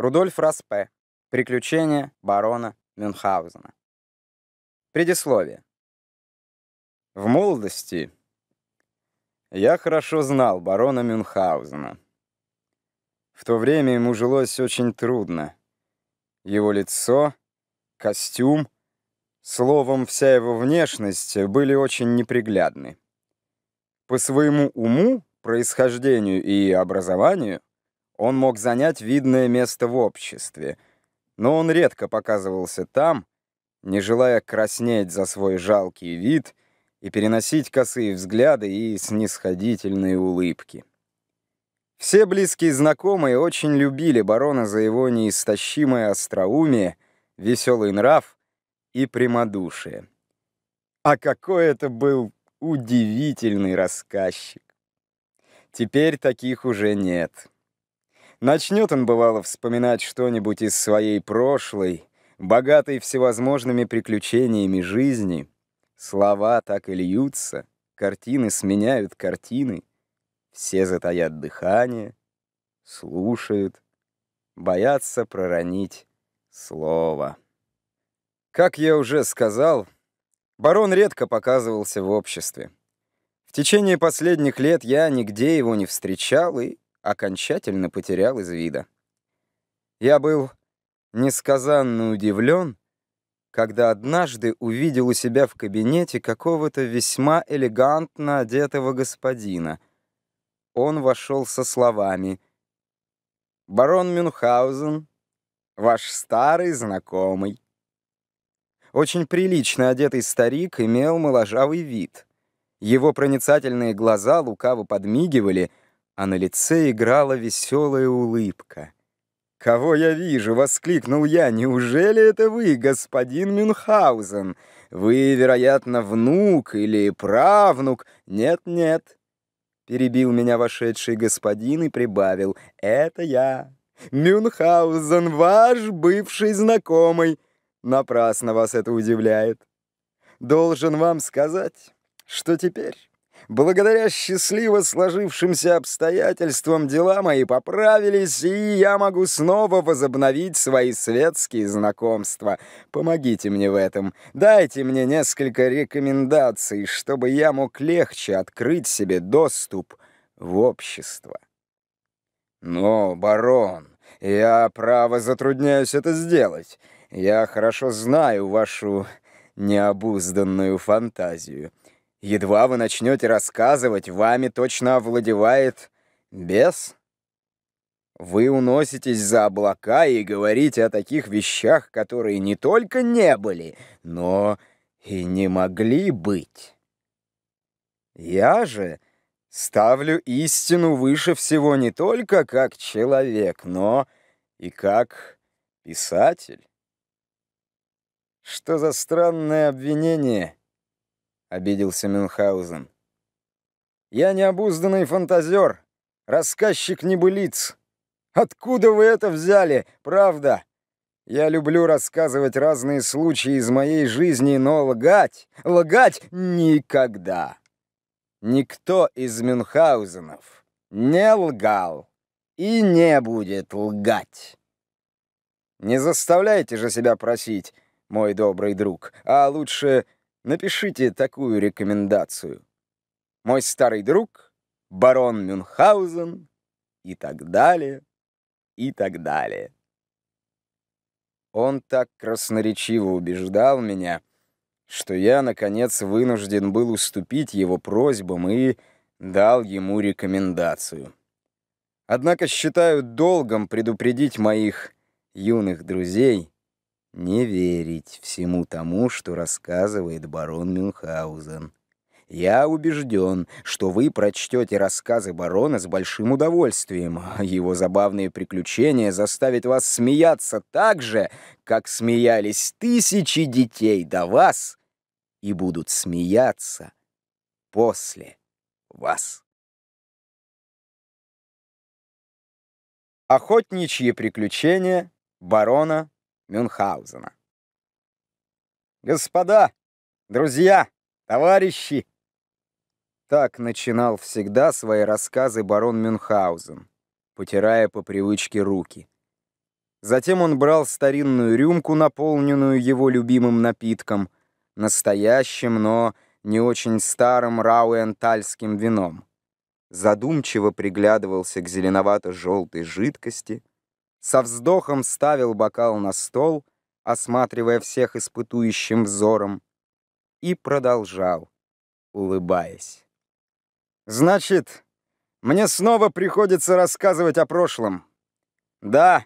Рудольф Распе. Приключения барона Мюнхгаузена. Предисловие. В молодости я хорошо знал барона Мюнхгаузена. В то время ему жилось очень трудно. Его лицо, костюм, словом, вся его внешность были очень неприглядны. По своему уму, происхождению и образованию он мог занять видное место в обществе, но он редко показывался там, не желая краснеть за свой жалкий вид и переносить косые взгляды и снисходительные улыбки. Все близкие знакомые очень любили барона за его неистощимое остроумие, веселый нрав и прямодушие. А какой это был удивительный рассказчик! Теперь таких уже нет. Начнет он, бывало, вспоминать что-нибудь из своей прошлой, богатой всевозможными приключениями жизни. Слова так и льются, картины сменяют картины. Все затаят дыхание, слушают, боятся проронить слово. Как я уже сказал, барон редко показывался в обществе. В течение последних лет я нигде его не встречал и окончательно потерял из вида. Я был несказанно удивлен, когда однажды увидел у себя в кабинете какого-то весьма элегантно одетого господина. Он вошел со словами «Барон Мюнхгаузен, ваш старый знакомый». Очень прилично одетый старик имел моложавый вид. Его проницательные глаза лукаво подмигивали — а на лице играла веселая улыбка. «Кого я вижу?» — воскликнул я. «Неужели это вы, господин Мюнхгаузен? Вы, вероятно, внук или правнук? Нет-нет». Перебил меня вошедший господин и прибавил. «Это я, Мюнхгаузен, ваш бывший знакомый. Напрасно вас это удивляет. Должен вам сказать, что теперь...» Благодаря счастливо сложившимся обстоятельствам дела мои поправились, и я могу снова возобновить свои светские знакомства. Помогите мне в этом. Дайте мне несколько рекомендаций, чтобы я мог легче открыть себе доступ в общество. Но, барон, я, право, затрудняюсь это сделать. Я хорошо знаю вашу необузданную фантазию. Едва вы начнете рассказывать, вами точно овладевает бес. Вы уноситесь за облака и говорите о таких вещах, которые не только не были, но и не могли быть. Я же ставлю истину выше всего не только как человек, но и как писатель. Что за странное обвинение? — обиделся Мюнхгаузен. «Я необузданный фантазер, рассказчик небылиц. Откуда вы это взяли, правда? Я люблю рассказывать разные случаи из моей жизни, но лгать, лгать никогда. Никто из Мюнхгаузенов не лгал и не будет лгать. Не заставляйте же себя просить, мой добрый друг, а лучше Напишите такую рекомендацию. Мой старый друг, барон Мюнхгаузен и так далее, и так далее. Он так красноречиво убеждал меня, что я, наконец, вынужден был уступить его просьбам и дал ему рекомендацию. Однако считаю долгом предупредить моих юных друзей, не верить всему тому, что рассказывает барон Мюнхгаузен. Я убежден, что вы прочтете рассказы барона с большим удовольствием. Его забавные приключения заставят вас смеяться так же, как смеялись тысячи детей до вас, и будут смеяться после вас. Охотничьи приключения барона Мюнхгаузена. «Господа, друзья, товарищи!» Так начинал всегда свои рассказы барон Мюнхгаузен, потирая по привычке руки. Затем он брал старинную рюмку, наполненную его любимым напитком, настоящим, но не очень старым рауэнтальским вином. Задумчиво приглядывался к зеленовато-желтой жидкости — со вздохом ставил бокал на стол, осматривая всех испытующим взором, и продолжал, улыбаясь. «Значит, мне снова приходится рассказывать о прошлом. Да,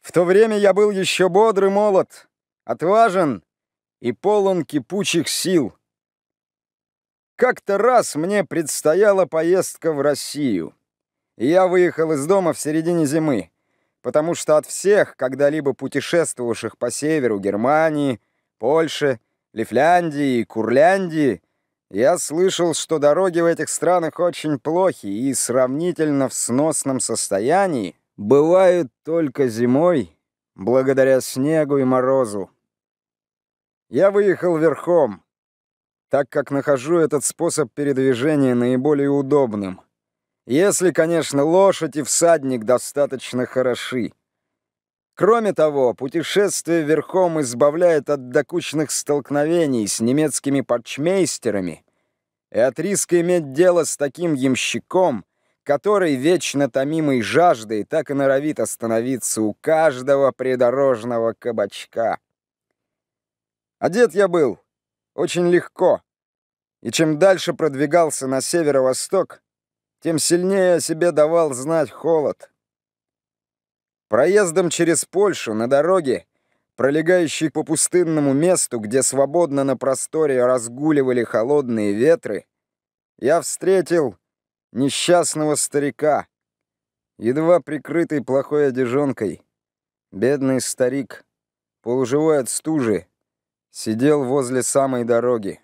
в то время я был еще бодр и молод, отважен и полон кипучих сил. Как-то раз мне предстояла поездка в Россию, я выехал из дома в середине зимы потому что от всех, когда-либо путешествовавших по северу Германии, Польше, Лифляндии и Курляндии, я слышал, что дороги в этих странах очень плохи и сравнительно в сносном состоянии бывают только зимой, благодаря снегу и морозу. Я выехал верхом, так как нахожу этот способ передвижения наиболее удобным — если, конечно, лошадь и всадник достаточно хороши. Кроме того, путешествие верхом избавляет от докучных столкновений с немецкими парчмейстерами и от риска иметь дело с таким ямщиком, который вечно томимой жаждой так и норовит остановиться у каждого придорожного кабачка. Одет я был очень легко, и чем дальше продвигался на северо-восток, тем сильнее о себе давал знать холод. Проездом через Польшу на дороге, пролегающей по пустынному месту, где свободно на просторе разгуливали холодные ветры, я встретил несчастного старика, едва прикрытый плохой одежонкой. Бедный старик, полуживой от стужи, сидел возле самой дороги.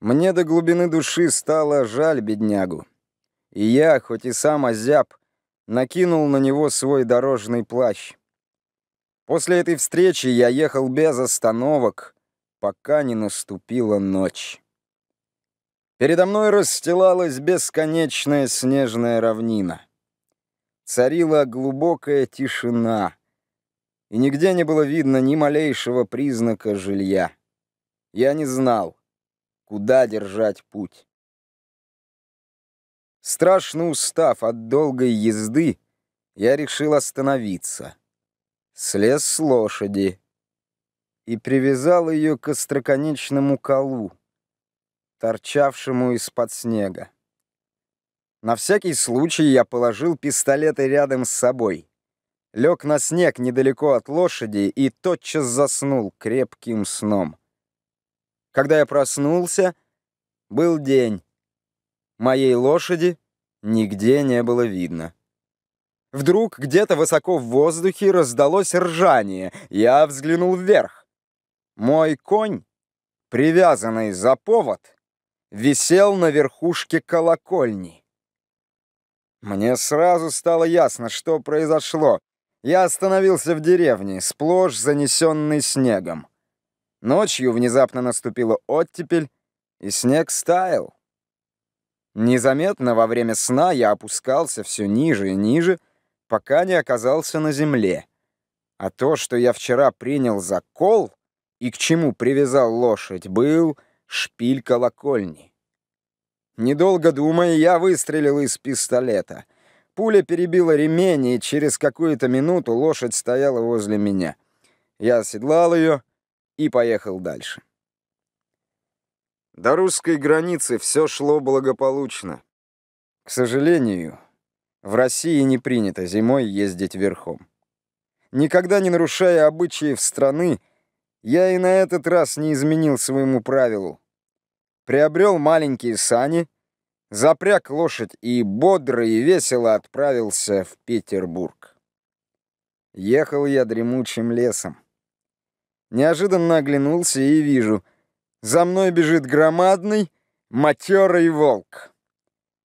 Мне до глубины души стало жаль беднягу. И я, хоть и сам озяб, накинул на него свой дорожный плащ. После этой встречи я ехал без остановок, пока не наступила ночь. Передо мной расстилалась бесконечная снежная равнина. Царила глубокая тишина, и нигде не было видно ни малейшего признака жилья. Я не знал, куда держать путь. Страшно устав от долгой езды, я решил остановиться. Слез с лошади и привязал ее к остроконечному колу, торчавшему из-под снега. На всякий случай я положил пистолеты рядом с собой. Лег на снег недалеко от лошади и тотчас заснул крепким сном. Когда я проснулся, был день. Моей лошади нигде не было видно. Вдруг где-то высоко в воздухе раздалось ржание. Я взглянул вверх. Мой конь, привязанный за повод, висел на верхушке колокольни. Мне сразу стало ясно, что произошло. Я остановился в деревне, сплошь занесенный снегом. Ночью внезапно наступила оттепель, и снег стаял. Незаметно во время сна я опускался все ниже и ниже, пока не оказался на земле. А то, что я вчера принял за кол и к чему привязал лошадь, был шпиль колокольни. Недолго думая, я выстрелил из пистолета. Пуля перебила ремень, и через какую-то минуту лошадь стояла возле меня. Я оседлал ее и поехал дальше. До русской границы все шло благополучно. К сожалению, в России не принято зимой ездить верхом. Никогда не нарушая обычаев страны, я и на этот раз не изменил своему правилу. Приобрел маленькие сани, запряг лошадь и бодро и весело отправился в Петербург. Ехал я дремучим лесом. Неожиданно оглянулся и вижу. За мной бежит громадный, матерый волк.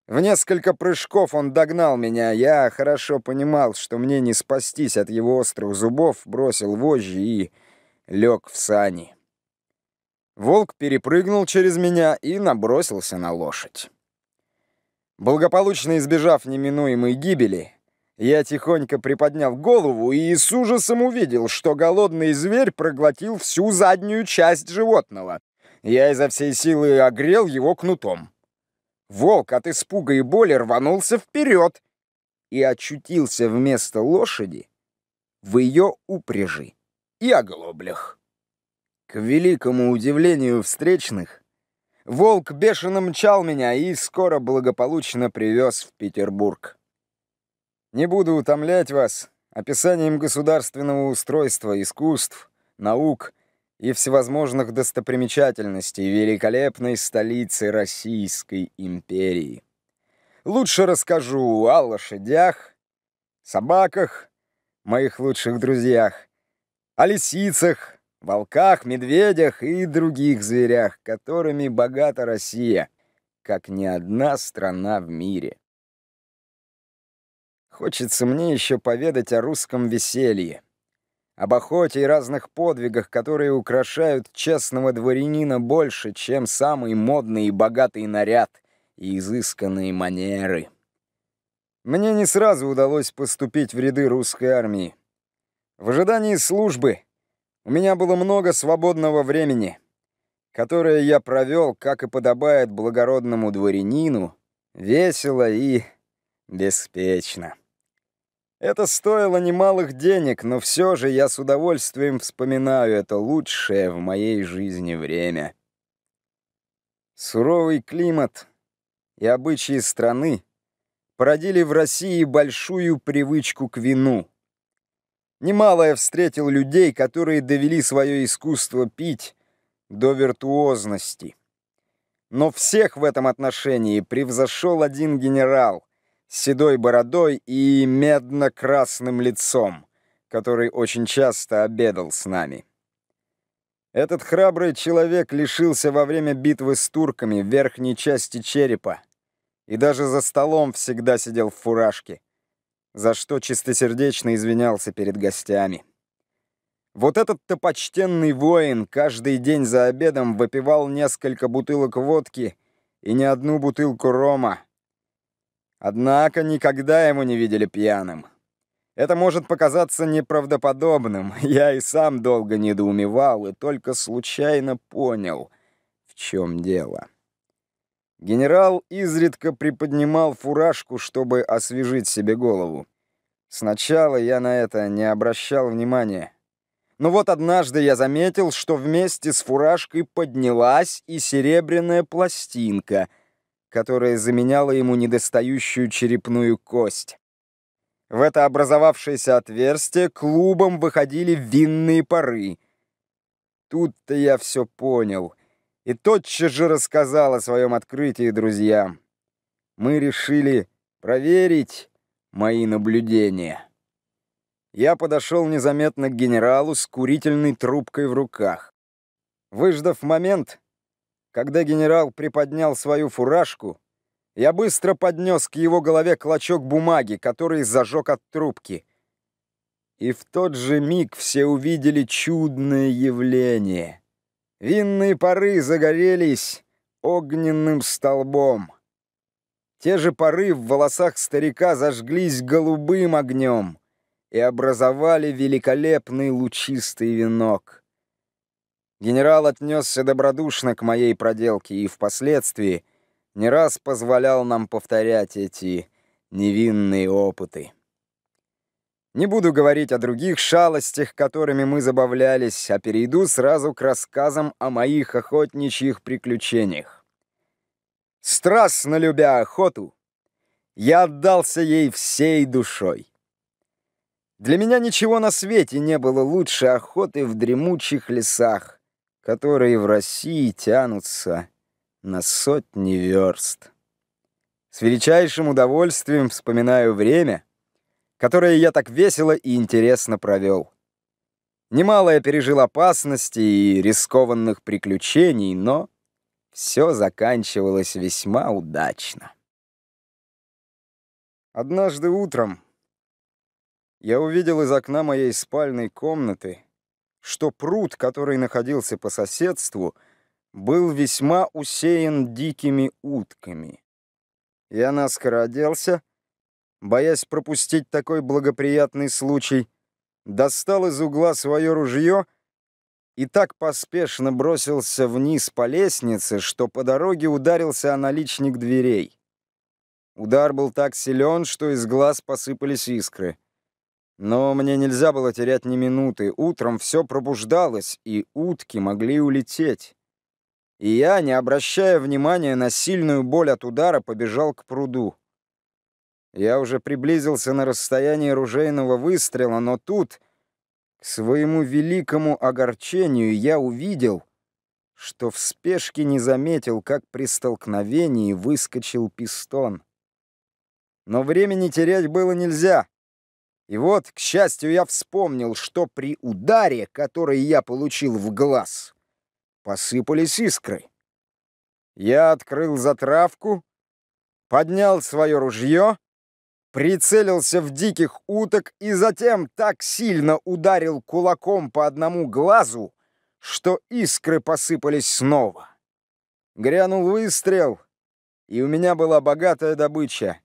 В несколько прыжков он догнал меня. Я хорошо понимал, что мне не спастись от его острых зубов, бросил вожжи и лег в сани. Волк перепрыгнул через меня и набросился на лошадь. Благополучно избежав неминуемой гибели, я тихонько приподняв голову и с ужасом увидел, что голодный зверь проглотил всю заднюю часть животного. Я изо всей силы огрел его кнутом. Волк от испуга и боли рванулся вперед и очутился вместо лошади в ее упряжи и оглоблях. К великому удивлению встречных, волк бешено мчал меня и скоро благополучно привез в Петербург. Не буду утомлять вас описанием государственного устройства, искусств, наук и всевозможных достопримечательностей великолепной столицы Российской империи. Лучше расскажу о лошадях, собаках, моих лучших друзьях, о лисицах, волках, медведях и других зверях, которыми богата Россия, как ни одна страна в мире. Хочется мне еще поведать о русском веселье, об охоте и разных подвигах, которые украшают честного дворянина больше, чем самый модный и богатый наряд и изысканные манеры. Мне не сразу удалось поступить в ряды русской армии. В ожидании службы у меня было много свободного времени, которое я провел, как и подобает благородному дворянину, весело и беспечно. Это стоило немалых денег, но все же я с удовольствием вспоминаю это лучшее в моей жизни время. Суровый климат и обычаи страны породили в России большую привычку к вину. Немало я встретил людей, которые довели свое искусство пить до виртуозности. Но всех в этом отношении превзошел один генерал — седой бородой и медно-красным лицом, который очень часто обедал с нами. Этот храбрый человек лишился во время битвы с турками верхней части черепа и даже за столом всегда сидел в фуражке, за что чистосердечно извинялся перед гостями. Вот этот-то почтенный воин каждый день за обедом выпивал несколько бутылок водки и не одну бутылку рома, Однако никогда его не видели пьяным. Это может показаться неправдоподобным. Я и сам долго недоумевал и только случайно понял, в чем дело. Генерал изредка приподнимал фуражку, чтобы освежить себе голову. Сначала я на это не обращал внимания. Но вот однажды я заметил, что вместе с фуражкой поднялась и серебряная пластинка — которая заменяла ему недостающую черепную кость. В это образовавшееся отверстие клубом выходили винные пары. Тут-то я все понял и тотчас же рассказал о своем открытии друзьям. Мы решили проверить мои наблюдения. Я подошел незаметно к генералу с курительной трубкой в руках. Выждав момент, когда генерал приподнял свою фуражку, я быстро поднес к его голове клочок бумаги, который зажег от трубки. И в тот же миг все увидели чудное явление. Винные пары загорелись огненным столбом. Те же пары в волосах старика зажглись голубым огнем и образовали великолепный лучистый венок. Генерал отнесся добродушно к моей проделке и впоследствии не раз позволял нам повторять эти невинные опыты. Не буду говорить о других шалостях, которыми мы забавлялись, а перейду сразу к рассказам о моих охотничьих приключениях. Страстно любя охоту, я отдался ей всей душой. Для меня ничего на свете не было лучше охоты в дремучих лесах, которые в России тянутся на сотни верст. С величайшим удовольствием вспоминаю время, которое я так весело и интересно провел. Немало я пережил опасности и рискованных приключений, но все заканчивалось весьма удачно. Однажды утром я увидел из окна моей спальной комнаты что пруд, который находился по соседству, был весьма усеян дикими утками. Я наскоро оделся, боясь пропустить такой благоприятный случай, достал из угла свое ружье и так поспешно бросился вниз по лестнице, что по дороге ударился о наличник дверей. Удар был так силен, что из глаз посыпались искры — но мне нельзя было терять ни минуты. Утром все пробуждалось, и утки могли улететь. И я, не обращая внимания на сильную боль от удара, побежал к пруду. Я уже приблизился на расстояние ружейного выстрела, но тут, к своему великому огорчению, я увидел, что в спешке не заметил, как при столкновении выскочил пистон. Но времени терять было нельзя. И вот, к счастью, я вспомнил, что при ударе, который я получил в глаз, посыпались искры. Я открыл затравку, поднял свое ружье, прицелился в диких уток и затем так сильно ударил кулаком по одному глазу, что искры посыпались снова. Грянул выстрел, и у меня была богатая добыча.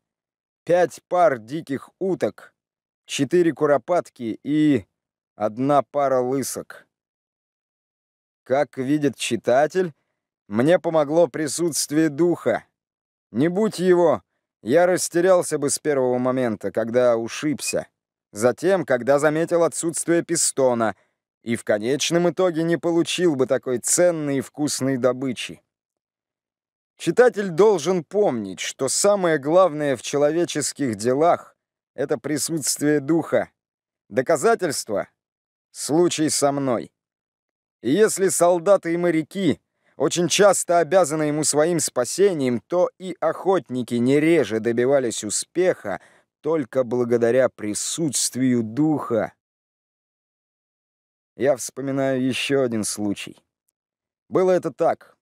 Пять пар диких уток — четыре куропатки и одна пара лысок. Как видит читатель, мне помогло присутствие духа. Не будь его, я растерялся бы с первого момента, когда ушибся, затем, когда заметил отсутствие пистона, и в конечном итоге не получил бы такой ценной и вкусной добычи. Читатель должен помнить, что самое главное в человеческих делах — это присутствие духа. Доказательство — случай со мной. И если солдаты и моряки очень часто обязаны ему своим спасением, то и охотники не реже добивались успеха только благодаря присутствию духа. Я вспоминаю еще один случай. Было это так.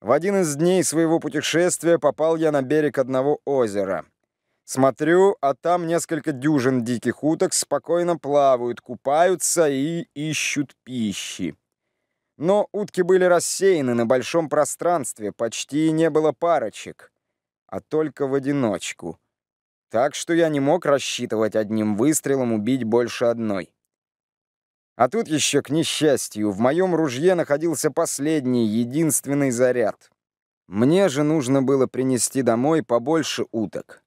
В один из дней своего путешествия попал я на берег одного озера — Смотрю, а там несколько дюжин диких уток спокойно плавают, купаются и ищут пищи. Но утки были рассеяны на большом пространстве, почти не было парочек, а только в одиночку. Так что я не мог рассчитывать одним выстрелом убить больше одной. А тут еще, к несчастью, в моем ружье находился последний, единственный заряд. Мне же нужно было принести домой побольше уток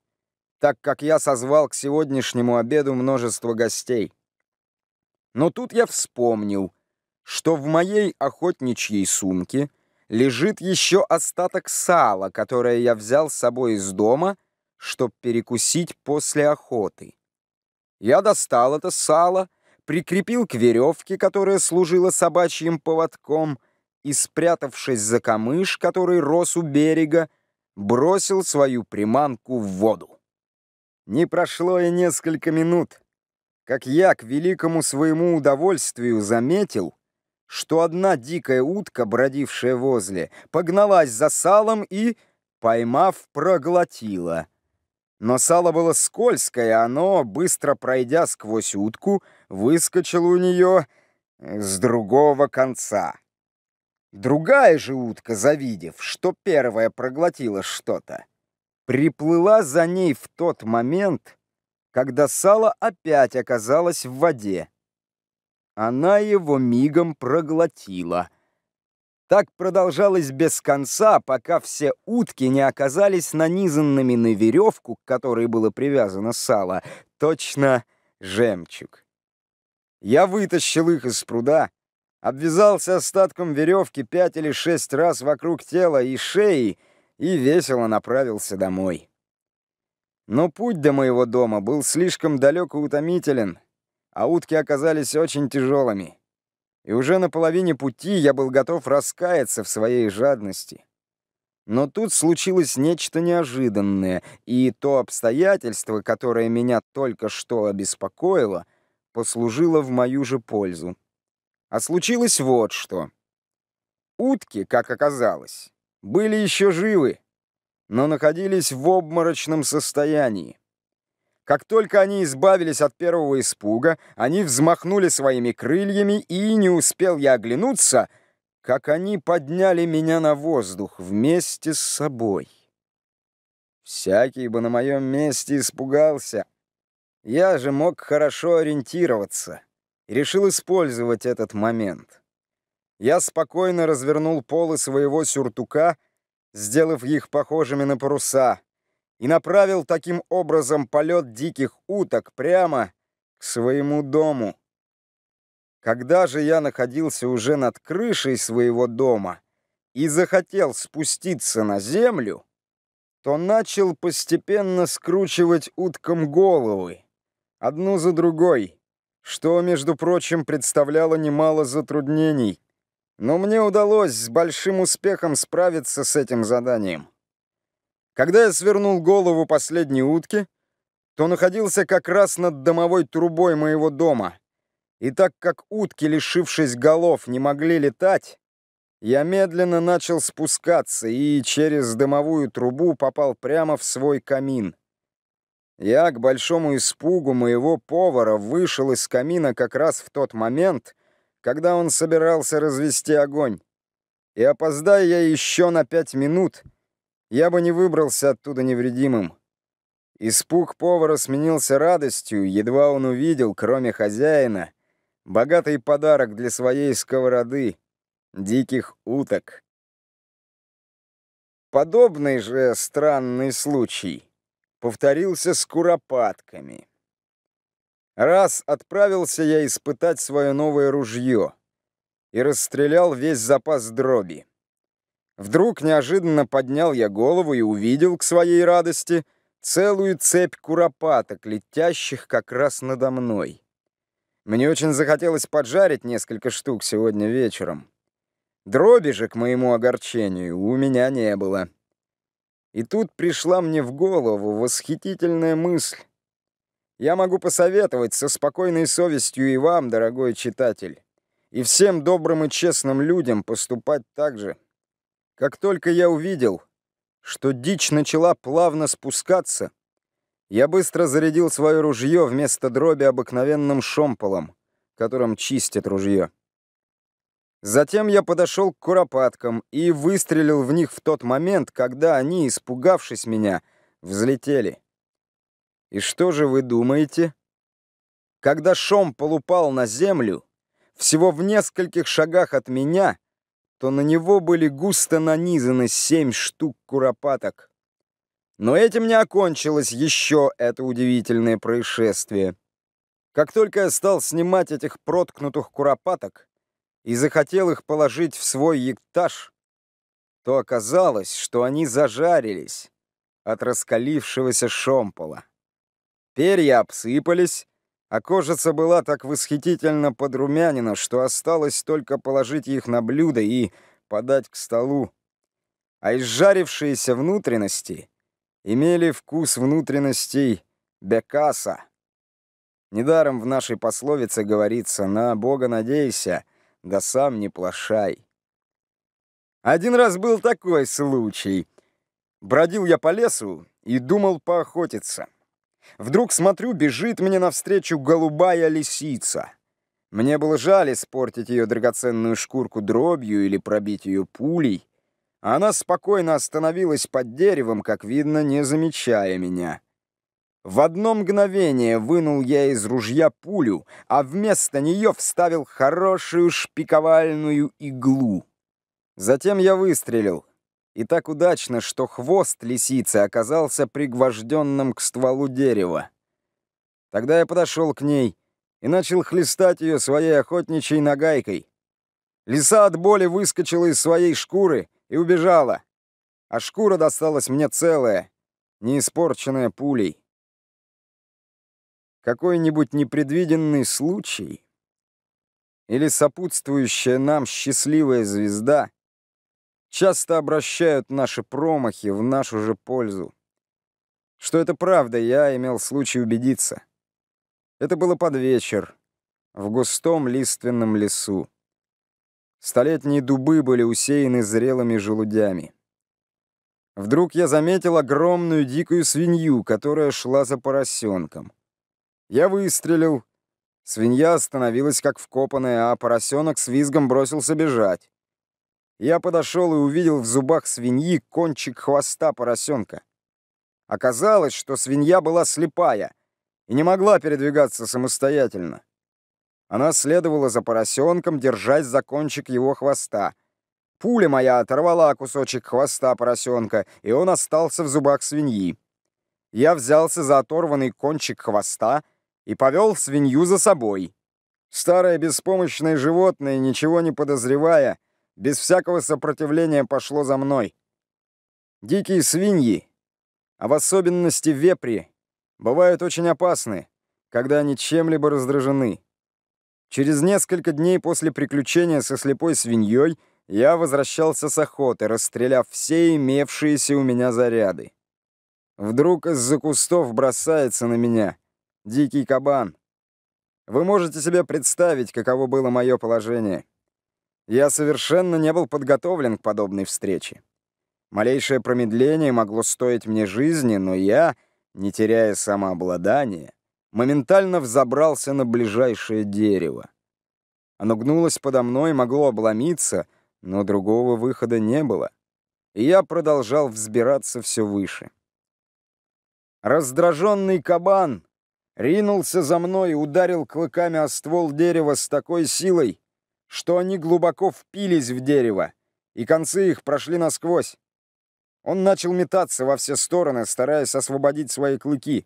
так как я созвал к сегодняшнему обеду множество гостей. Но тут я вспомнил, что в моей охотничьей сумке лежит еще остаток сала, которое я взял с собой из дома, чтобы перекусить после охоты. Я достал это сало, прикрепил к веревке, которая служила собачьим поводком, и, спрятавшись за камыш, который рос у берега, бросил свою приманку в воду. Не прошло и несколько минут, как я к великому своему удовольствию заметил, что одна дикая утка, бродившая возле, погналась за салом и, поймав, проглотила. Но сало было скользкое, оно, быстро пройдя сквозь утку, выскочило у нее э, с другого конца. Другая же утка, завидев, что первая проглотила что-то, приплыла за ней в тот момент, когда сало опять оказалось в воде. Она его мигом проглотила. Так продолжалось без конца, пока все утки не оказались нанизанными на веревку, к которой было привязано сало, точно жемчуг. Я вытащил их из пруда, обвязался остатком веревки пять или шесть раз вокруг тела и шеи, и весело направился домой. Но путь до моего дома был слишком далек и утомителен, а утки оказались очень тяжелыми. И уже на половине пути я был готов раскаяться в своей жадности. Но тут случилось нечто неожиданное, и то обстоятельство, которое меня только что обеспокоило, послужило в мою же пользу. А случилось вот что. Утки, как оказалось, были еще живы, но находились в обморочном состоянии. Как только они избавились от первого испуга, они взмахнули своими крыльями, и не успел я оглянуться, как они подняли меня на воздух вместе с собой. Всякий бы на моем месте испугался. Я же мог хорошо ориентироваться. и Решил использовать этот момент. Я спокойно развернул полы своего сюртука, сделав их похожими на паруса, и направил таким образом полет диких уток прямо к своему дому. Когда же я находился уже над крышей своего дома и захотел спуститься на землю, то начал постепенно скручивать уткам головы, одну за другой, что, между прочим, представляло немало затруднений — но мне удалось с большим успехом справиться с этим заданием. Когда я свернул голову последней утки, то находился как раз над домовой трубой моего дома. И так как утки, лишившись голов, не могли летать, я медленно начал спускаться и через дымовую трубу попал прямо в свой камин. Я, к большому испугу моего повара, вышел из камина как раз в тот момент, когда он собирался развести огонь. И опоздая я еще на пять минут, я бы не выбрался оттуда невредимым. Испуг повара сменился радостью, едва он увидел, кроме хозяина, богатый подарок для своей сковороды — диких уток. Подобный же странный случай повторился с куропатками. Раз отправился я испытать свое новое ружье и расстрелял весь запас дроби. Вдруг неожиданно поднял я голову и увидел к своей радости целую цепь куропаток, летящих как раз надо мной. Мне очень захотелось поджарить несколько штук сегодня вечером. Дроби же, к моему огорчению, у меня не было. И тут пришла мне в голову восхитительная мысль. Я могу посоветовать со спокойной совестью и вам, дорогой читатель, и всем добрым и честным людям поступать так же. Как только я увидел, что дичь начала плавно спускаться, я быстро зарядил свое ружье вместо дроби обыкновенным шомполом, которым чистят ружье. Затем я подошел к куропаткам и выстрелил в них в тот момент, когда они, испугавшись меня, взлетели. И что же вы думаете? Когда Шомпол упал на землю, всего в нескольких шагах от меня, то на него были густо нанизаны семь штук куропаток. Но этим не окончилось еще это удивительное происшествие. Как только я стал снимать этих проткнутых куропаток и захотел их положить в свой яктаж, то оказалось, что они зажарились от раскалившегося шомпола. Перья обсыпались, а кожица была так восхитительно подрумянина, что осталось только положить их на блюдо и подать к столу. А изжарившиеся внутренности имели вкус внутренностей бекаса. Недаром в нашей пословице говорится «на Бога надейся, да сам не плашай». Один раз был такой случай. Бродил я по лесу и думал поохотиться. Вдруг, смотрю, бежит мне навстречу голубая лисица. Мне было жаль испортить ее драгоценную шкурку дробью или пробить ее пулей. Она спокойно остановилась под деревом, как видно, не замечая меня. В одно мгновение вынул я из ружья пулю, а вместо нее вставил хорошую шпиковальную иглу. Затем я выстрелил — и так удачно, что хвост лисицы оказался пригвожденным к стволу дерева. Тогда я подошел к ней и начал хлестать ее своей охотничьей нагайкой. Лиса от боли выскочила из своей шкуры и убежала, а шкура досталась мне целая, не испорченная пулей. Какой-нибудь непредвиденный случай или сопутствующая нам счастливая звезда — часто обращают наши промахи в нашу же пользу. Что это правда, я имел случай убедиться. Это было под вечер, в густом лиственном лесу. Столетние дубы были усеяны зрелыми желудями. Вдруг я заметил огромную дикую свинью, которая шла за поросенком. Я выстрелил. Свинья остановилась как вкопанная, а поросенок с визгом бросился бежать. Я подошел и увидел в зубах свиньи кончик хвоста поросенка. Оказалось, что свинья была слепая и не могла передвигаться самостоятельно. Она следовала за поросенком, держась за кончик его хвоста. Пуля моя оторвала кусочек хвоста поросенка, и он остался в зубах свиньи. Я взялся за оторванный кончик хвоста и повел свинью за собой. Старое беспомощное животное, ничего не подозревая, без всякого сопротивления пошло за мной. Дикие свиньи, а в особенности вепри, бывают очень опасны, когда они чем-либо раздражены. Через несколько дней после приключения со слепой свиньей я возвращался с охоты, расстреляв все имевшиеся у меня заряды. Вдруг из-за кустов бросается на меня дикий кабан. Вы можете себе представить, каково было мое положение. Я совершенно не был подготовлен к подобной встрече. Малейшее промедление могло стоить мне жизни, но я, не теряя самообладания, моментально взобрался на ближайшее дерево. Оно гнулось подо мной, могло обломиться, но другого выхода не было. И я продолжал взбираться все выше. Раздраженный кабан ринулся за мной и ударил клыками о ствол дерева с такой силой, что они глубоко впились в дерево, и концы их прошли насквозь. Он начал метаться во все стороны, стараясь освободить свои клыки.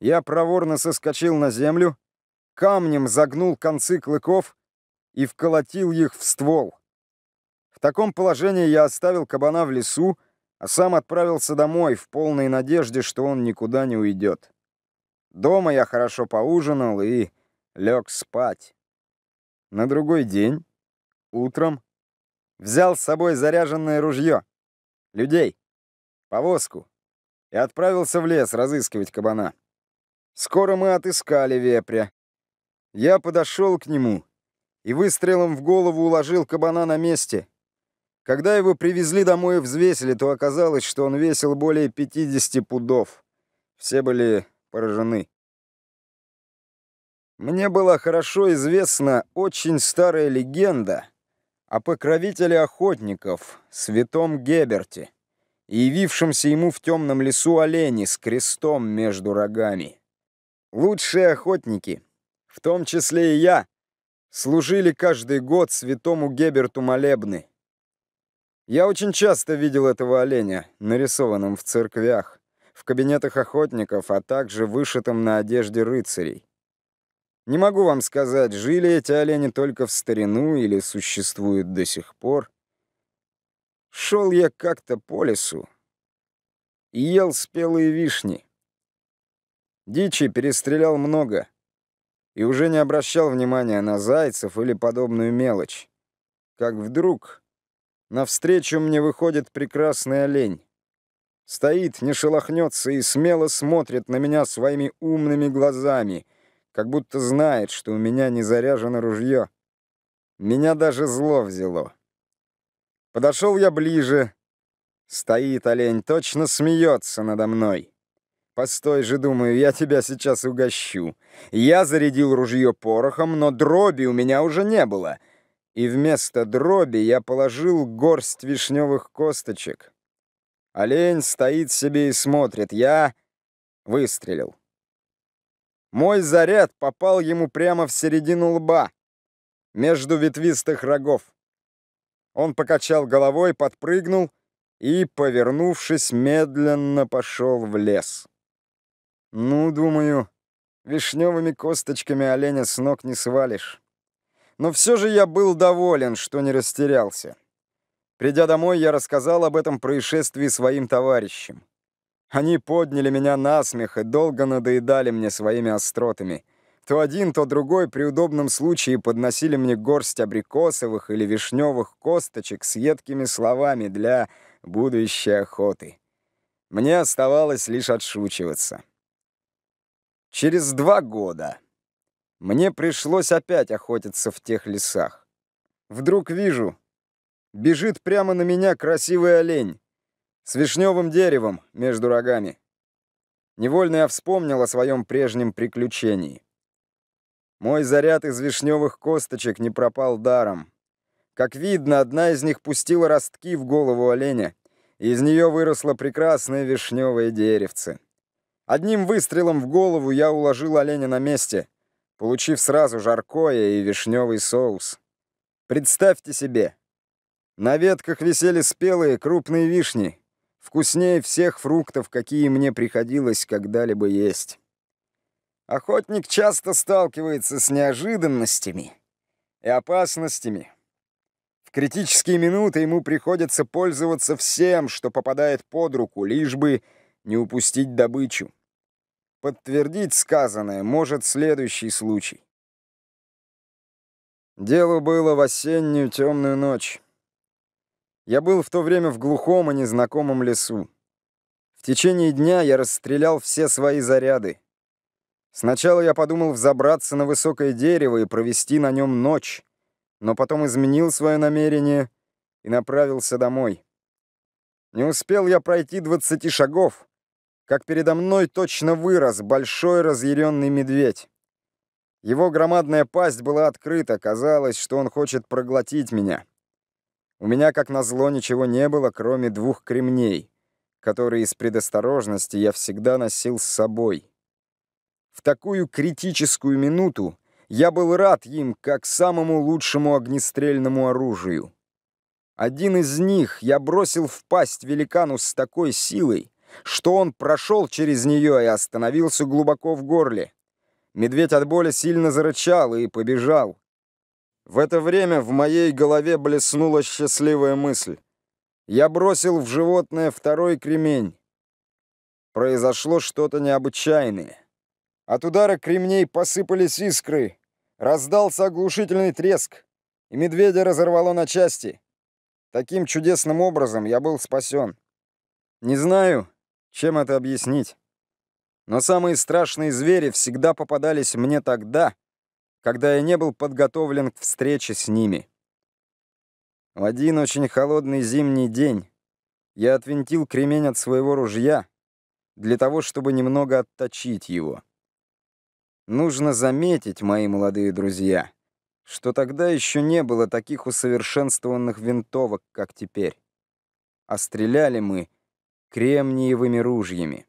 Я проворно соскочил на землю, камнем загнул концы клыков и вколотил их в ствол. В таком положении я оставил кабана в лесу, а сам отправился домой в полной надежде, что он никуда не уйдет. Дома я хорошо поужинал и лег спать. На другой день, утром, взял с собой заряженное ружье, людей, повозку и отправился в лес разыскивать кабана. Скоро мы отыскали вепря. Я подошел к нему и выстрелом в голову уложил кабана на месте. Когда его привезли домой и взвесили, то оказалось, что он весил более 50 пудов. Все были поражены. Мне была хорошо известна очень старая легенда о покровителе охотников, святом Геберте, явившемся ему в темном лесу олене с крестом между рогами. Лучшие охотники, в том числе и я, служили каждый год святому Геберту молебны. Я очень часто видел этого оленя, нарисованным в церквях, в кабинетах охотников, а также вышитым на одежде рыцарей. Не могу вам сказать, жили эти олени только в старину или существуют до сих пор. Шел я как-то по лесу и ел спелые вишни. Дичи перестрелял много и уже не обращал внимания на зайцев или подобную мелочь. Как вдруг навстречу мне выходит прекрасный олень. Стоит, не шелохнется и смело смотрит на меня своими умными глазами — как будто знает, что у меня не заряжено ружье. Меня даже зло взяло. Подошел я ближе. Стоит олень, точно смеется надо мной. Постой же, думаю, я тебя сейчас угощу. Я зарядил ружье порохом, но дроби у меня уже не было. И вместо дроби я положил горсть вишневых косточек. Олень стоит себе и смотрит. Я выстрелил. Мой заряд попал ему прямо в середину лба, между ветвистых рогов. Он покачал головой, подпрыгнул и, повернувшись, медленно пошел в лес. Ну, думаю, вишневыми косточками оленя с ног не свалишь. Но все же я был доволен, что не растерялся. Придя домой, я рассказал об этом происшествии своим товарищам. Они подняли меня на смех и долго надоедали мне своими остротами. То один, то другой при удобном случае подносили мне горсть абрикосовых или вишневых косточек с едкими словами для будущей охоты. Мне оставалось лишь отшучиваться. Через два года мне пришлось опять охотиться в тех лесах. Вдруг вижу, бежит прямо на меня красивый олень. С вишневым деревом между рогами. Невольно я вспомнил о своем прежнем приключении. Мой заряд из вишневых косточек не пропал даром. Как видно, одна из них пустила ростки в голову оленя, и из нее выросло прекрасное вишневое деревце. Одним выстрелом в голову я уложил оленя на месте, получив сразу жаркое и вишневый соус. Представьте себе, на ветках висели спелые крупные вишни — Вкуснее всех фруктов, какие мне приходилось когда-либо есть. Охотник часто сталкивается с неожиданностями и опасностями. В критические минуты ему приходится пользоваться всем, что попадает под руку, лишь бы не упустить добычу. Подтвердить сказанное может следующий случай. Дело было в осеннюю темную ночь. Я был в то время в глухом и незнакомом лесу. В течение дня я расстрелял все свои заряды. Сначала я подумал взобраться на высокое дерево и провести на нем ночь, но потом изменил свое намерение и направился домой. Не успел я пройти двадцати шагов, как передо мной точно вырос большой разъяренный медведь. Его громадная пасть была открыта, казалось, что он хочет проглотить меня. У меня, как назло, ничего не было, кроме двух кремней, которые из предосторожности я всегда носил с собой. В такую критическую минуту я был рад им как самому лучшему огнестрельному оружию. Один из них я бросил в пасть великану с такой силой, что он прошел через нее и остановился глубоко в горле. Медведь от боли сильно зарычал и побежал, в это время в моей голове блеснула счастливая мысль. Я бросил в животное второй кремень. Произошло что-то необычайное. От удара кремней посыпались искры. Раздался оглушительный треск, и медведя разорвало на части. Таким чудесным образом я был спасен. Не знаю, чем это объяснить. Но самые страшные звери всегда попадались мне тогда, когда я не был подготовлен к встрече с ними. В один очень холодный зимний день я отвинтил кремень от своего ружья для того, чтобы немного отточить его. Нужно заметить, мои молодые друзья, что тогда еще не было таких усовершенствованных винтовок, как теперь. А стреляли мы кремниевыми ружьями.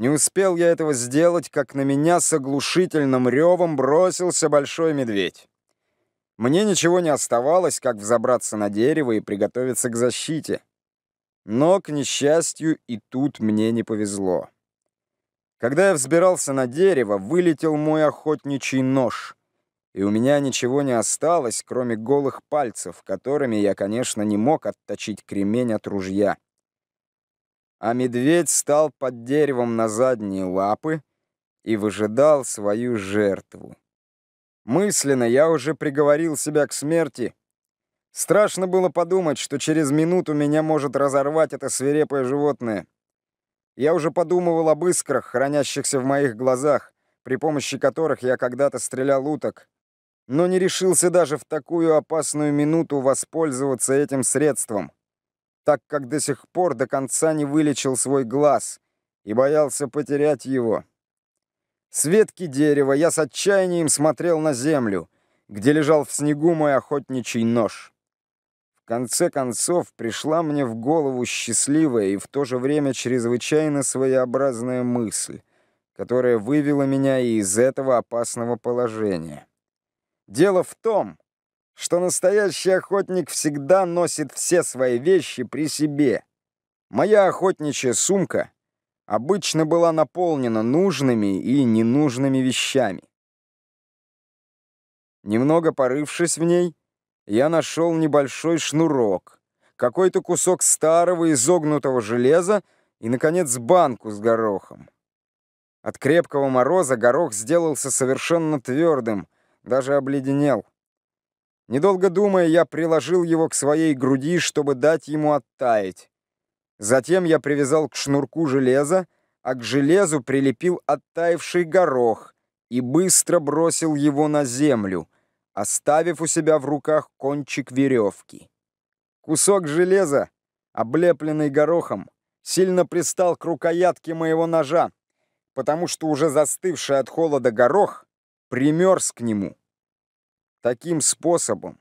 Не успел я этого сделать, как на меня с оглушительным ревом бросился большой медведь. Мне ничего не оставалось, как взобраться на дерево и приготовиться к защите. Но, к несчастью, и тут мне не повезло. Когда я взбирался на дерево, вылетел мой охотничий нож, и у меня ничего не осталось, кроме голых пальцев, которыми я, конечно, не мог отточить кремень от ружья а медведь стал под деревом на задние лапы и выжидал свою жертву. Мысленно я уже приговорил себя к смерти. Страшно было подумать, что через минуту меня может разорвать это свирепое животное. Я уже подумывал об искрах, хранящихся в моих глазах, при помощи которых я когда-то стрелял уток, но не решился даже в такую опасную минуту воспользоваться этим средством так как до сих пор до конца не вылечил свой глаз и боялся потерять его. С ветки дерева я с отчаянием смотрел на землю, где лежал в снегу мой охотничий нож. В конце концов пришла мне в голову счастливая и в то же время чрезвычайно своеобразная мысль, которая вывела меня и из этого опасного положения. Дело в том, что настоящий охотник всегда носит все свои вещи при себе. Моя охотничья сумка обычно была наполнена нужными и ненужными вещами. Немного порывшись в ней, я нашел небольшой шнурок, какой-то кусок старого изогнутого железа и, наконец, банку с горохом. От крепкого мороза горох сделался совершенно твердым, даже обледенел. Недолго думая, я приложил его к своей груди, чтобы дать ему оттаять. Затем я привязал к шнурку железо, а к железу прилепил оттаивший горох и быстро бросил его на землю, оставив у себя в руках кончик веревки. Кусок железа, облепленный горохом, сильно пристал к рукоятке моего ножа, потому что уже застывший от холода горох примерз к нему. Таким способом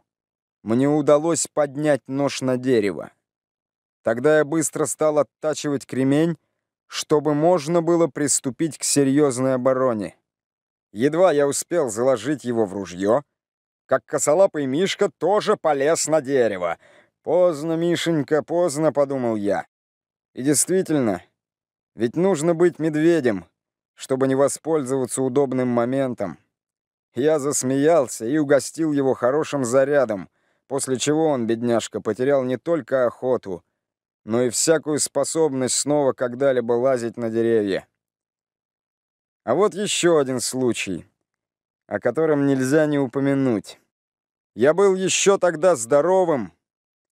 мне удалось поднять нож на дерево. Тогда я быстро стал оттачивать кремень, чтобы можно было приступить к серьезной обороне. Едва я успел заложить его в ружье, как косолапый Мишка тоже полез на дерево. «Поздно, Мишенька, поздно», — подумал я. И действительно, ведь нужно быть медведем, чтобы не воспользоваться удобным моментом. Я засмеялся и угостил его хорошим зарядом, после чего он, бедняжка, потерял не только охоту, но и всякую способность снова когда-либо лазить на деревья. А вот еще один случай, о котором нельзя не упомянуть. Я был еще тогда здоровым,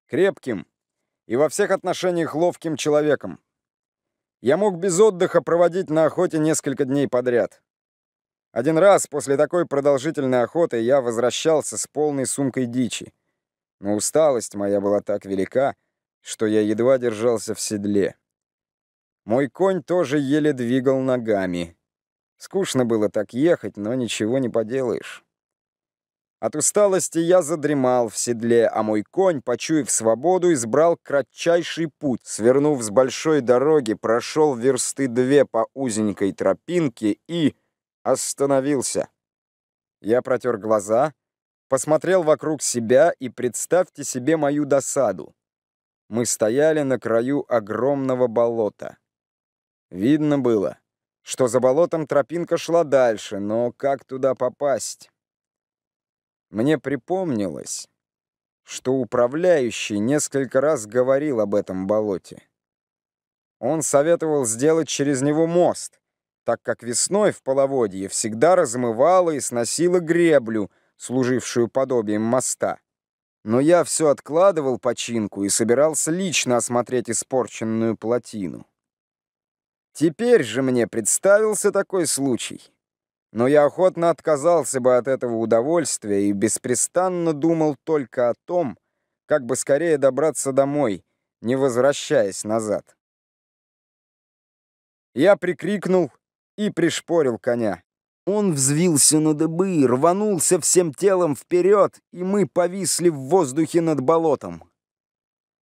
крепким и во всех отношениях ловким человеком. Я мог без отдыха проводить на охоте несколько дней подряд. Один раз после такой продолжительной охоты я возвращался с полной сумкой дичи. Но усталость моя была так велика, что я едва держался в седле. Мой конь тоже еле двигал ногами. Скучно было так ехать, но ничего не поделаешь. От усталости я задремал в седле, а мой конь, почуяв свободу, избрал кратчайший путь. Свернув с большой дороги, прошел версты две по узенькой тропинке и остановился. Я протер глаза, посмотрел вокруг себя и представьте себе мою досаду. Мы стояли на краю огромного болота. Видно было, что за болотом тропинка шла дальше, но как туда попасть? Мне припомнилось, что управляющий несколько раз говорил об этом болоте. Он советовал сделать через него мост — так как весной в половодье всегда размывало и сносило греблю, служившую подобием моста. Но я все откладывал починку и собирался лично осмотреть испорченную плотину. Теперь же мне представился такой случай. Но я охотно отказался бы от этого удовольствия и беспрестанно думал только о том, как бы скорее добраться домой, не возвращаясь назад. Я прикрикнул и пришпорил коня. Он взвился на дыбы, рванулся всем телом вперед, и мы повисли в воздухе над болотом.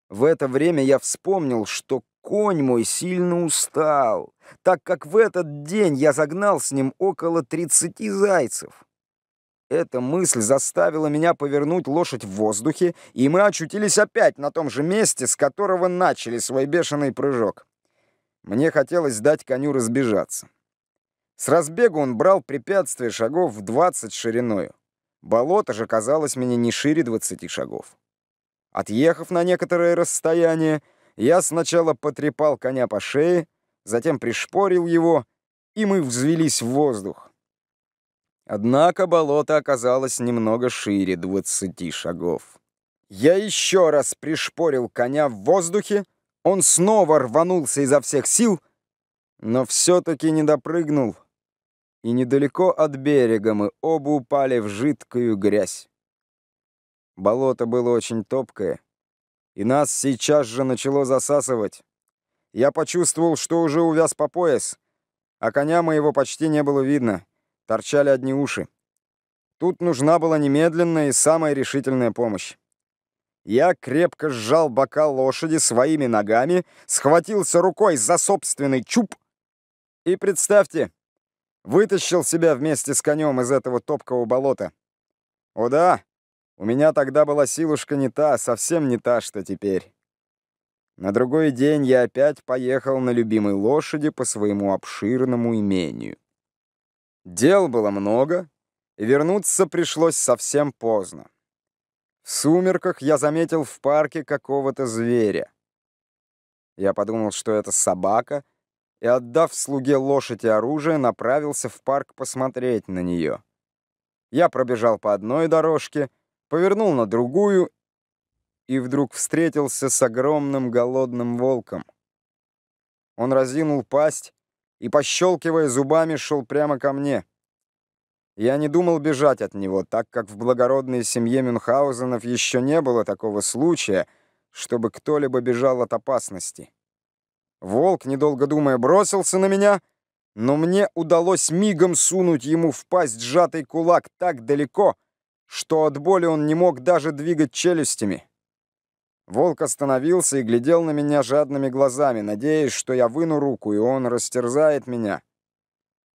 В это время я вспомнил, что конь мой сильно устал, так как в этот день я загнал с ним около 30 зайцев. Эта мысль заставила меня повернуть лошадь в воздухе, и мы очутились опять на том же месте, с которого начали свой бешеный прыжок. Мне хотелось дать коню разбежаться. С разбегу он брал препятствие шагов в 20 шириною. Болото же казалось мне не шире 20 шагов. Отъехав на некоторое расстояние, я сначала потрепал коня по шее, затем пришпорил его, и мы взвелись в воздух. Однако болото оказалось немного шире 20 шагов. Я еще раз пришпорил коня в воздухе, он снова рванулся изо всех сил, но все-таки не допрыгнул — и недалеко от берега мы оба упали в жидкую грязь. Болото было очень топкое, и нас сейчас же начало засасывать. Я почувствовал, что уже увяз по пояс, а коня моего почти не было видно, торчали одни уши. Тут нужна была немедленная и самая решительная помощь. Я крепко сжал бока лошади своими ногами, схватился рукой за собственный чуб. И представьте, Вытащил себя вместе с конем из этого топкого болота. О да, у меня тогда была силушка не та, совсем не та, что теперь. На другой день я опять поехал на любимой лошади по своему обширному имению. Дел было много, и вернуться пришлось совсем поздно. В сумерках я заметил в парке какого-то зверя. Я подумал, что это собака — и, отдав слуге лошадь и оружие, направился в парк посмотреть на нее. Я пробежал по одной дорожке, повернул на другую и вдруг встретился с огромным голодным волком. Он разинул пасть и, пощелкивая зубами, шел прямо ко мне. Я не думал бежать от него, так как в благородной семье Мюнхгаузенов еще не было такого случая, чтобы кто-либо бежал от опасности. Волк, недолго думая, бросился на меня, но мне удалось мигом сунуть ему в пасть сжатый кулак так далеко, что от боли он не мог даже двигать челюстями. Волк остановился и глядел на меня жадными глазами, надеясь, что я выну руку, и он растерзает меня.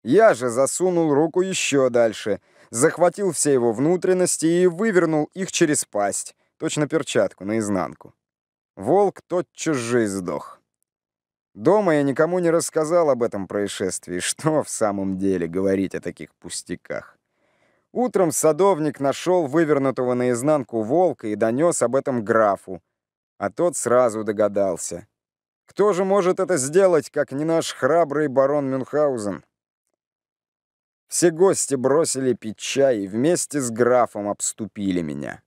Я же засунул руку еще дальше, захватил все его внутренности и вывернул их через пасть, точно перчатку, наизнанку. Волк тотчас же издох. Дома я никому не рассказал об этом происшествии. Что в самом деле говорить о таких пустяках? Утром садовник нашел вывернутого наизнанку волка и донес об этом графу. А тот сразу догадался. Кто же может это сделать, как не наш храбрый барон Мюнхгаузен? Все гости бросили пить чай и вместе с графом обступили меня.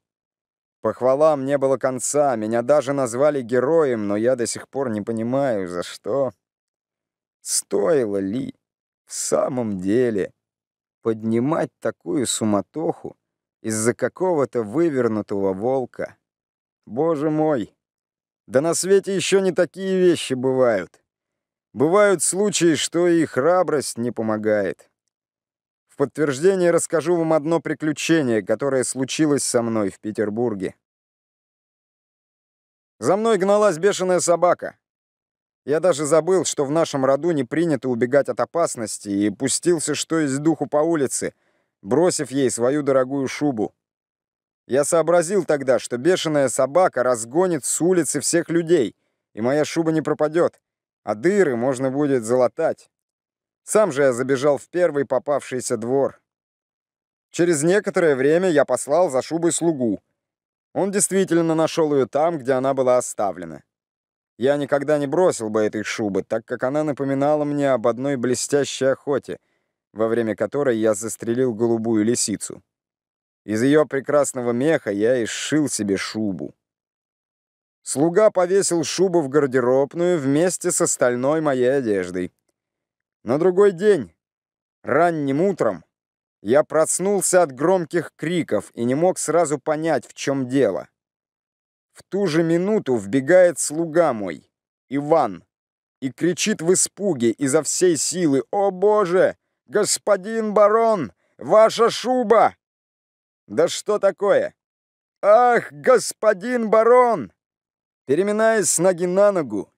Похвалам не было конца, меня даже назвали героем, но я до сих пор не понимаю, за что. Стоило ли в самом деле поднимать такую суматоху из-за какого-то вывернутого волка? Боже мой! Да на свете еще не такие вещи бывают. Бывают случаи, что и храбрость не помогает подтверждение расскажу вам одно приключение, которое случилось со мной в Петербурге. За мной гналась бешеная собака. Я даже забыл, что в нашем роду не принято убегать от опасности, и пустился что из духу по улице, бросив ей свою дорогую шубу. Я сообразил тогда, что бешеная собака разгонит с улицы всех людей, и моя шуба не пропадет, а дыры можно будет залатать. Сам же я забежал в первый попавшийся двор. Через некоторое время я послал за шубой слугу. Он действительно нашел ее там, где она была оставлена. Я никогда не бросил бы этой шубы, так как она напоминала мне об одной блестящей охоте, во время которой я застрелил голубую лисицу. Из ее прекрасного меха я и сшил себе шубу. Слуга повесил шубу в гардеробную вместе с остальной моей одеждой. На другой день, ранним утром, я проснулся от громких криков и не мог сразу понять, в чем дело. В ту же минуту вбегает слуга мой, Иван, и кричит в испуге изо всей силы «О боже! Господин барон! Ваша шуба!» «Да что такое?» «Ах, господин барон!» Переминаясь с ноги на ногу,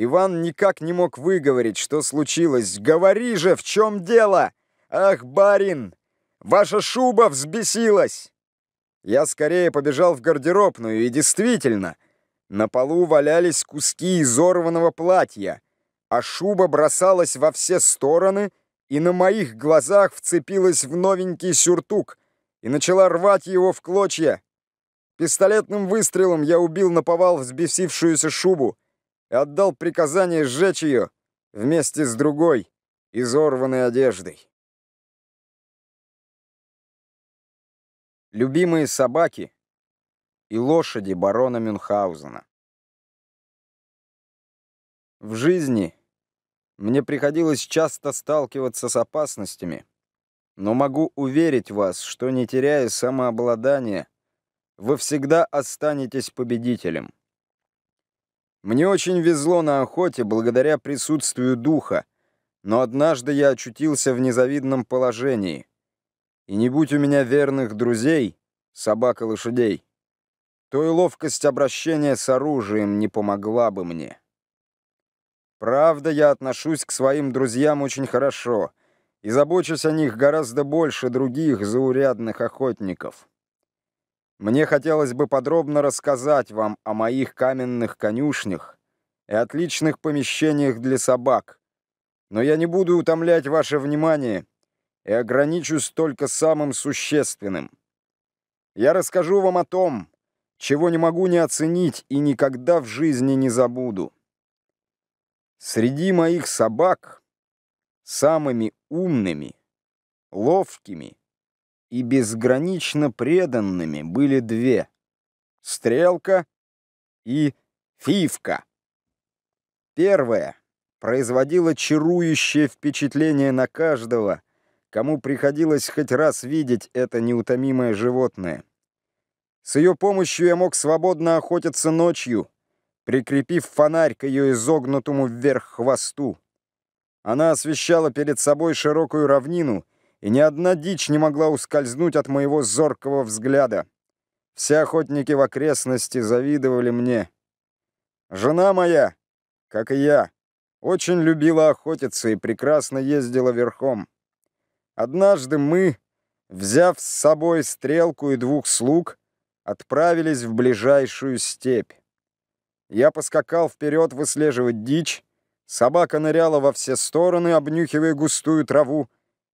Иван никак не мог выговорить, что случилось. «Говори же, в чем дело? Ах, барин, ваша шуба взбесилась!» Я скорее побежал в гардеробную, и действительно, на полу валялись куски изорванного платья, а шуба бросалась во все стороны и на моих глазах вцепилась в новенький сюртук и начала рвать его в клочья. Пистолетным выстрелом я убил наповал взбесившуюся шубу, отдал приказание сжечь ее вместе с другой, изорванной одеждой. Любимые собаки и лошади барона Мюнхгаузена. В жизни мне приходилось часто сталкиваться с опасностями, но могу уверить вас, что не теряя самообладания, вы всегда останетесь победителем. Мне очень везло на охоте благодаря присутствию духа, но однажды я очутился в незавидном положении. И не будь у меня верных друзей, собак и лошадей, то и ловкость обращения с оружием не помогла бы мне. Правда, я отношусь к своим друзьям очень хорошо и забочусь о них гораздо больше других заурядных охотников. Мне хотелось бы подробно рассказать вам о моих каменных конюшнях и отличных помещениях для собак, но я не буду утомлять ваше внимание и ограничусь только самым существенным. Я расскажу вам о том, чего не могу не оценить и никогда в жизни не забуду. Среди моих собак самыми умными, ловкими и безгранично преданными были две — «Стрелка» и «Фивка». Первая производила чарующее впечатление на каждого, кому приходилось хоть раз видеть это неутомимое животное. С ее помощью я мог свободно охотиться ночью, прикрепив фонарь к ее изогнутому вверх хвосту. Она освещала перед собой широкую равнину — и ни одна дичь не могла ускользнуть от моего зоркого взгляда. Все охотники в окрестности завидовали мне. Жена моя, как и я, очень любила охотиться и прекрасно ездила верхом. Однажды мы, взяв с собой стрелку и двух слуг, отправились в ближайшую степь. Я поскакал вперед выслеживать дичь, собака ныряла во все стороны, обнюхивая густую траву,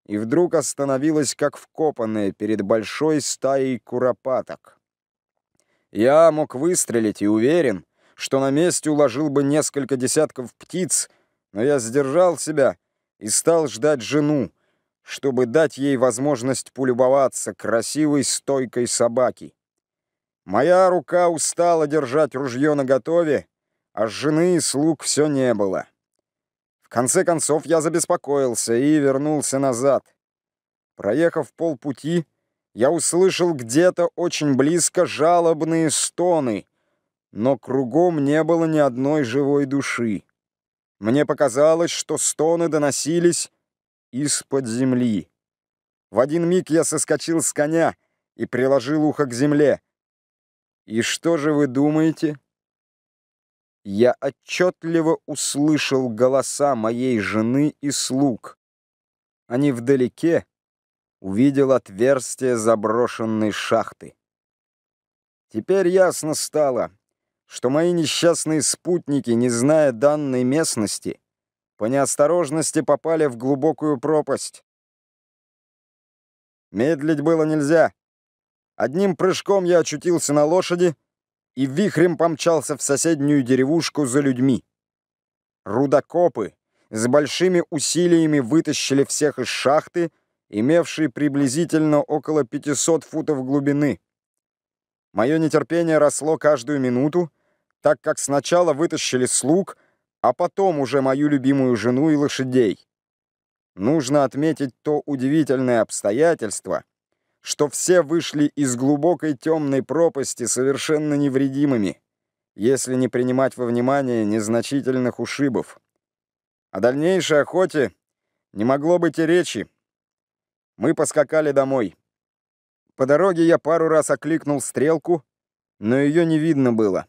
и вдруг остановилась, как вкопанная, перед большой стаей куропаток. Я мог выстрелить и уверен, что на месте уложил бы несколько десятков птиц, но я сдержал себя и стал ждать жену, чтобы дать ей возможность полюбоваться красивой стойкой собаки. Моя рука устала держать ружье наготове, а жены и слуг все не было конце концов я забеспокоился и вернулся назад. Проехав полпути, я услышал где-то очень близко жалобные стоны, но кругом не было ни одной живой души. Мне показалось, что стоны доносились из-под земли. В один миг я соскочил с коня и приложил ухо к земле. И что же вы думаете? я отчетливо услышал голоса моей жены и слуг. Они вдалеке увидел отверстие заброшенной шахты. Теперь ясно стало, что мои несчастные спутники, не зная данной местности, по неосторожности попали в глубокую пропасть. Медлить было нельзя. Одним прыжком я очутился на лошади — и вихрем помчался в соседнюю деревушку за людьми. Рудокопы с большими усилиями вытащили всех из шахты, имевшей приблизительно около 500 футов глубины. Мое нетерпение росло каждую минуту, так как сначала вытащили слуг, а потом уже мою любимую жену и лошадей. Нужно отметить то удивительное обстоятельство — что все вышли из глубокой темной пропасти совершенно невредимыми, если не принимать во внимание незначительных ушибов. О дальнейшей охоте не могло быть и речи. Мы поскакали домой. По дороге я пару раз окликнул стрелку, но ее не видно было.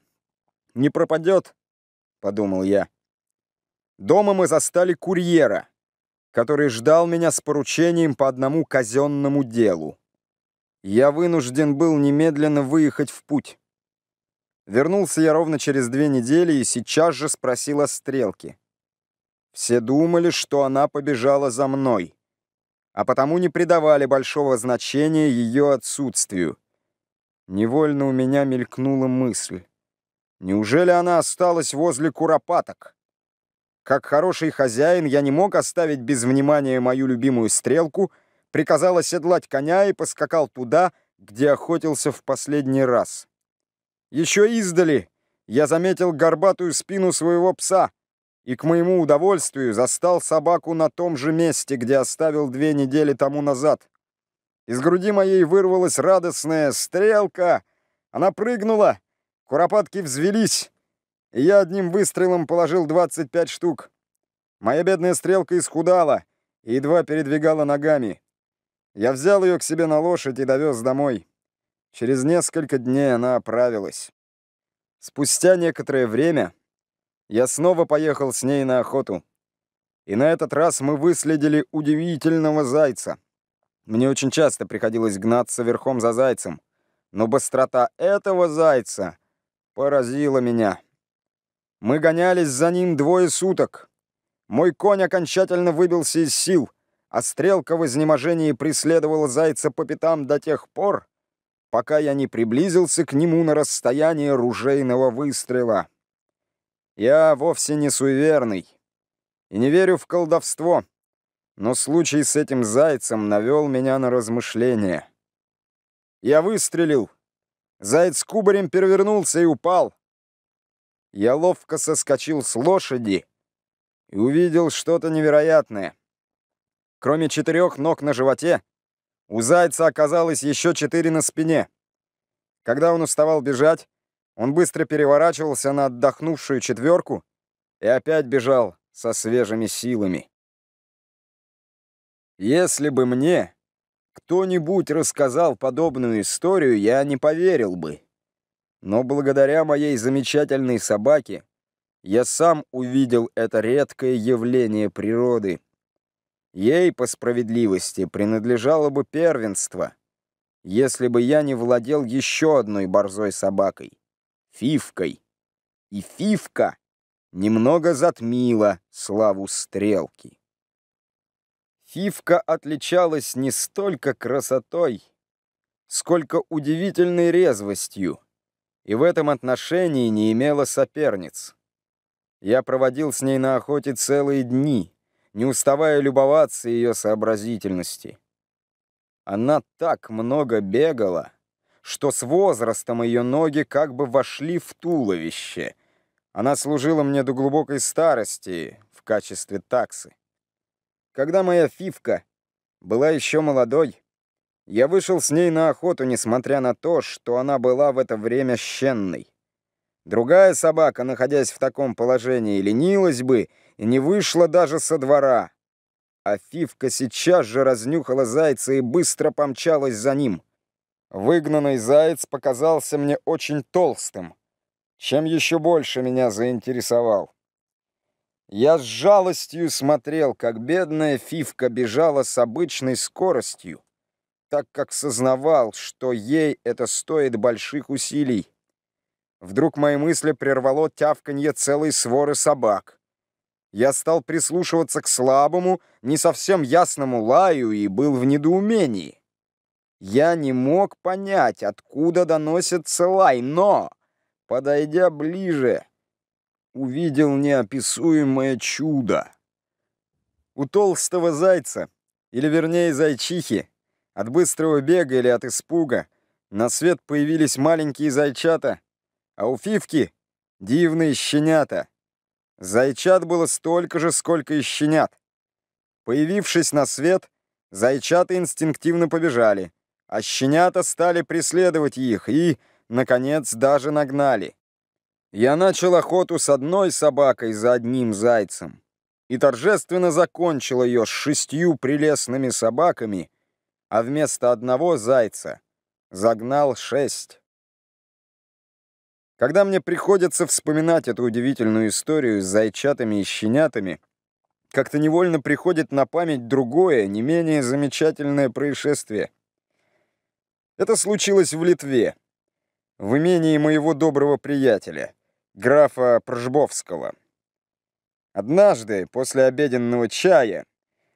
«Не пропадет», — подумал я. Дома мы застали курьера, который ждал меня с поручением по одному казенному делу я вынужден был немедленно выехать в путь. Вернулся я ровно через две недели и сейчас же спросил о стрелке. Все думали, что она побежала за мной, а потому не придавали большого значения ее отсутствию. Невольно у меня мелькнула мысль. Неужели она осталась возле куропаток? Как хороший хозяин я не мог оставить без внимания мою любимую стрелку — приказал оседлать коня и поскакал туда, где охотился в последний раз. Еще издали я заметил горбатую спину своего пса и, к моему удовольствию, застал собаку на том же месте, где оставил две недели тому назад. Из груди моей вырвалась радостная стрелка. Она прыгнула, куропатки взвелись, и я одним выстрелом положил 25 штук. Моя бедная стрелка исхудала и едва передвигала ногами. Я взял ее к себе на лошадь и довез домой. Через несколько дней она оправилась. Спустя некоторое время я снова поехал с ней на охоту. И на этот раз мы выследили удивительного зайца. Мне очень часто приходилось гнаться верхом за зайцем, но быстрота этого зайца поразила меня. Мы гонялись за ним двое суток. Мой конь окончательно выбился из сил а стрелка в изнеможении преследовала зайца по пятам до тех пор, пока я не приблизился к нему на расстояние ружейного выстрела. Я вовсе не суеверный и не верю в колдовство, но случай с этим зайцем навел меня на размышления. Я выстрелил. Заяц кубарем перевернулся и упал. Я ловко соскочил с лошади и увидел что-то невероятное — Кроме четырех ног на животе, у зайца оказалось еще четыре на спине. Когда он уставал бежать, он быстро переворачивался на отдохнувшую четверку и опять бежал со свежими силами. Если бы мне кто-нибудь рассказал подобную историю, я не поверил бы. Но благодаря моей замечательной собаке я сам увидел это редкое явление природы — Ей, по справедливости, принадлежало бы первенство, если бы я не владел еще одной борзой собакой — Фивкой. И Фивка немного затмила славу стрелки. Фивка отличалась не столько красотой, сколько удивительной резвостью, и в этом отношении не имела соперниц. Я проводил с ней на охоте целые дни — не уставая любоваться ее сообразительности. Она так много бегала, что с возрастом ее ноги как бы вошли в туловище. Она служила мне до глубокой старости в качестве таксы. Когда моя Фивка была еще молодой, я вышел с ней на охоту, несмотря на то, что она была в это время щенной. Другая собака, находясь в таком положении, ленилась бы и не вышла даже со двора. А Фивка сейчас же разнюхала зайца и быстро помчалась за ним. Выгнанный заяц показался мне очень толстым, чем еще больше меня заинтересовал. Я с жалостью смотрел, как бедная Фивка бежала с обычной скоростью, так как сознавал, что ей это стоит больших усилий. Вдруг мои мысли прервало тявканье целой своры собак. Я стал прислушиваться к слабому, не совсем ясному лаю и был в недоумении. Я не мог понять, откуда доносится лай, но, подойдя ближе, увидел неописуемое чудо. У толстого зайца, или вернее зайчихи, от быстрого бега или от испуга, на свет появились маленькие зайчата — а у Фивки дивные щенята. Зайчат было столько же, сколько и щенят. Появившись на свет, зайчата инстинктивно побежали, а щенята стали преследовать их и, наконец, даже нагнали. Я начал охоту с одной собакой за одним зайцем и торжественно закончил ее с шестью прелестными собаками, а вместо одного зайца загнал шесть. Когда мне приходится вспоминать эту удивительную историю с зайчатами и щенятами, как-то невольно приходит на память другое, не менее замечательное происшествие. Это случилось в Литве, в имении моего доброго приятеля, графа Пржбовского. Однажды, после обеденного чая,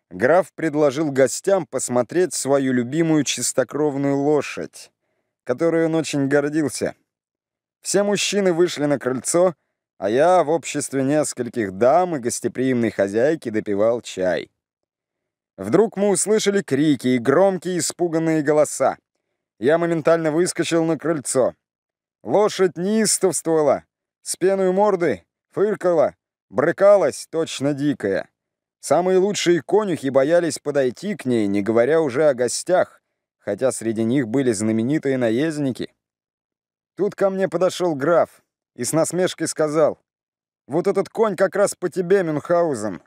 граф предложил гостям посмотреть свою любимую чистокровную лошадь, которой он очень гордился — все мужчины вышли на крыльцо, а я в обществе нескольких дам и гостеприимной хозяйки допивал чай. Вдруг мы услышали крики и громкие испуганные голоса. Я моментально выскочил на крыльцо. Лошадь неистовствовала, с пеной морды, фыркала, брыкалась, точно дикая. Самые лучшие конюхи боялись подойти к ней, не говоря уже о гостях, хотя среди них были знаменитые наездники — Тут ко мне подошел граф и с насмешкой сказал, «Вот этот конь как раз по тебе, Мюнхгаузен.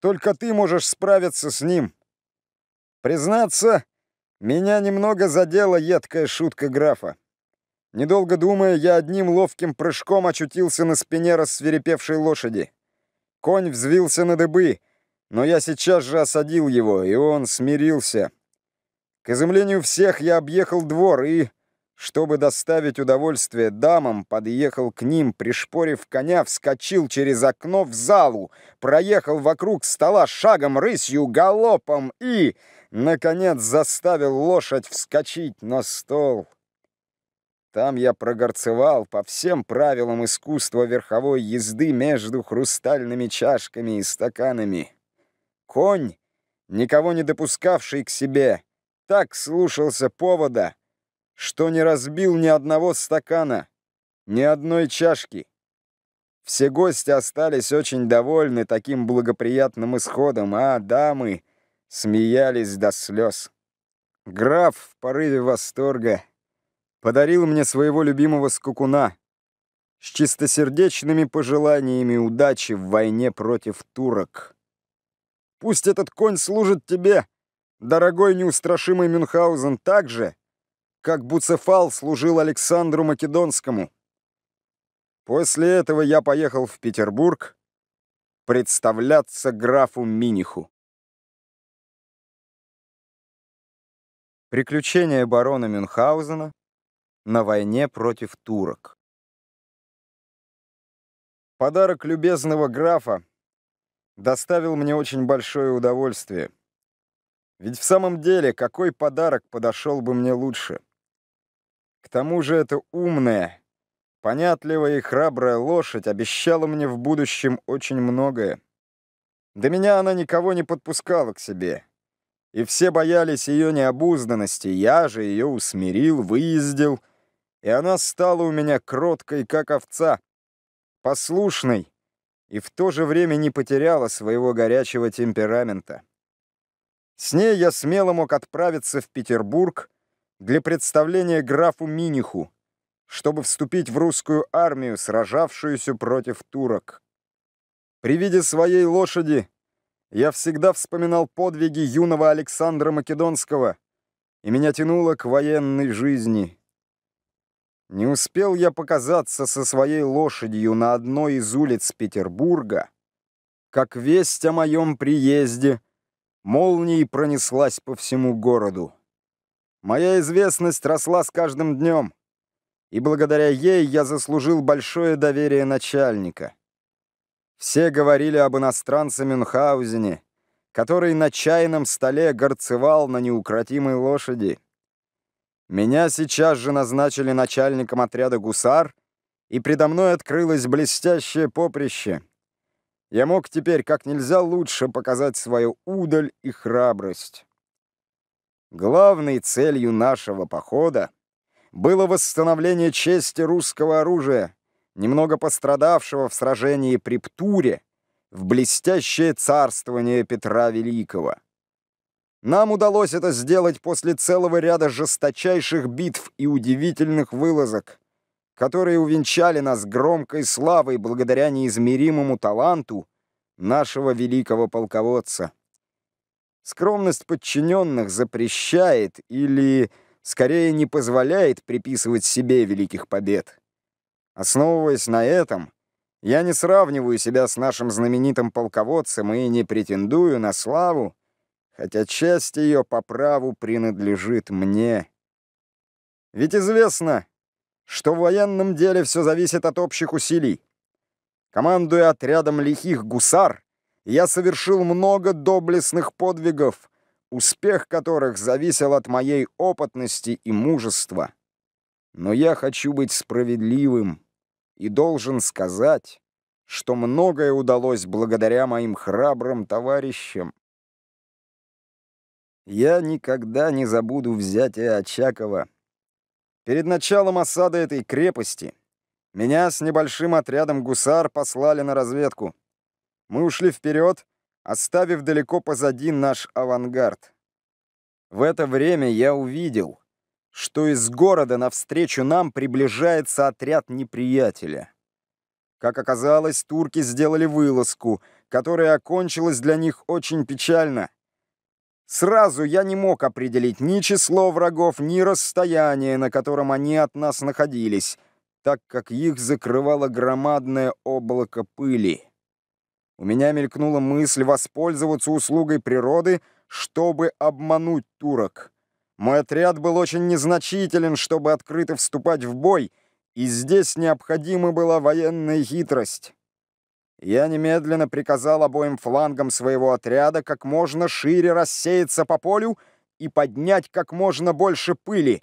Только ты можешь справиться с ним». Признаться, меня немного задела едкая шутка графа. Недолго думая, я одним ловким прыжком очутился на спине рассверепевшей лошади. Конь взвился на дыбы, но я сейчас же осадил его, и он смирился. К изумлению всех я объехал двор и, чтобы доставить удовольствие дамам, подъехал к ним, пришпорив коня, вскочил через окно в залу, проехал вокруг стола шагом, рысью, галопом и, наконец, заставил лошадь вскочить на стол. Там я прогорцевал по всем правилам искусства верховой езды между хрустальными чашками и стаканами. Конь, никого не допускавший к себе, так слушался повода — что не разбил ни одного стакана, ни одной чашки. Все гости остались очень довольны таким благоприятным исходом, а дамы смеялись до слез. Граф в порыве восторга подарил мне своего любимого скукуна с чистосердечными пожеланиями удачи в войне против турок. «Пусть этот конь служит тебе, дорогой неустрашимый Мюнхгаузен, так же, как Буцефал служил Александру Македонскому. После этого я поехал в Петербург представляться графу Миниху. Приключения барона Мюнхгаузена на войне против турок. Подарок любезного графа доставил мне очень большое удовольствие. Ведь в самом деле, какой подарок подошел бы мне лучше? К тому же эта умная, понятливая и храбрая лошадь обещала мне в будущем очень многое. До меня она никого не подпускала к себе. И все боялись ее необузданности, я же ее усмирил, выездил, и она стала у меня кроткой, как овца, послушной, и в то же время не потеряла своего горячего темперамента. С ней я смело мог отправиться в Петербург, для представления графу Миниху, чтобы вступить в русскую армию, сражавшуюся против турок. При виде своей лошади я всегда вспоминал подвиги юного Александра Македонского, и меня тянуло к военной жизни. Не успел я показаться со своей лошадью на одной из улиц Петербурга, как весть о моем приезде молнией пронеслась по всему городу. Моя известность росла с каждым днем, и благодаря ей я заслужил большое доверие начальника. Все говорили об иностранце Мюнхгаузене, который на чайном столе горцевал на неукротимой лошади. Меня сейчас же назначили начальником отряда гусар, и предо мной открылось блестящее поприще. Я мог теперь как нельзя лучше показать свою удаль и храбрость. Главной целью нашего похода было восстановление чести русского оружия, немного пострадавшего в сражении при Птуре, в блестящее царствование Петра Великого. Нам удалось это сделать после целого ряда жесточайших битв и удивительных вылазок, которые увенчали нас громкой славой благодаря неизмеримому таланту нашего великого полководца. Скромность подчиненных запрещает или, скорее, не позволяет приписывать себе великих побед. Основываясь на этом, я не сравниваю себя с нашим знаменитым полководцем и не претендую на славу, хотя часть ее по праву принадлежит мне. Ведь известно, что в военном деле все зависит от общих усилий. Командуя отрядом лихих гусар, я совершил много доблестных подвигов, успех которых зависел от моей опытности и мужества. Но я хочу быть справедливым и должен сказать, что многое удалось благодаря моим храбрым товарищам. Я никогда не забуду взятие Очакова. Перед началом осады этой крепости меня с небольшим отрядом гусар послали на разведку. Мы ушли вперед, оставив далеко позади наш авангард. В это время я увидел, что из города навстречу нам приближается отряд неприятеля. Как оказалось, турки сделали вылазку, которая окончилась для них очень печально. Сразу я не мог определить ни число врагов, ни расстояние, на котором они от нас находились, так как их закрывало громадное облако пыли. У меня мелькнула мысль воспользоваться услугой природы, чтобы обмануть турок. Мой отряд был очень незначителен, чтобы открыто вступать в бой, и здесь необходима была военная хитрость. Я немедленно приказал обоим флангам своего отряда как можно шире рассеяться по полю и поднять как можно больше пыли,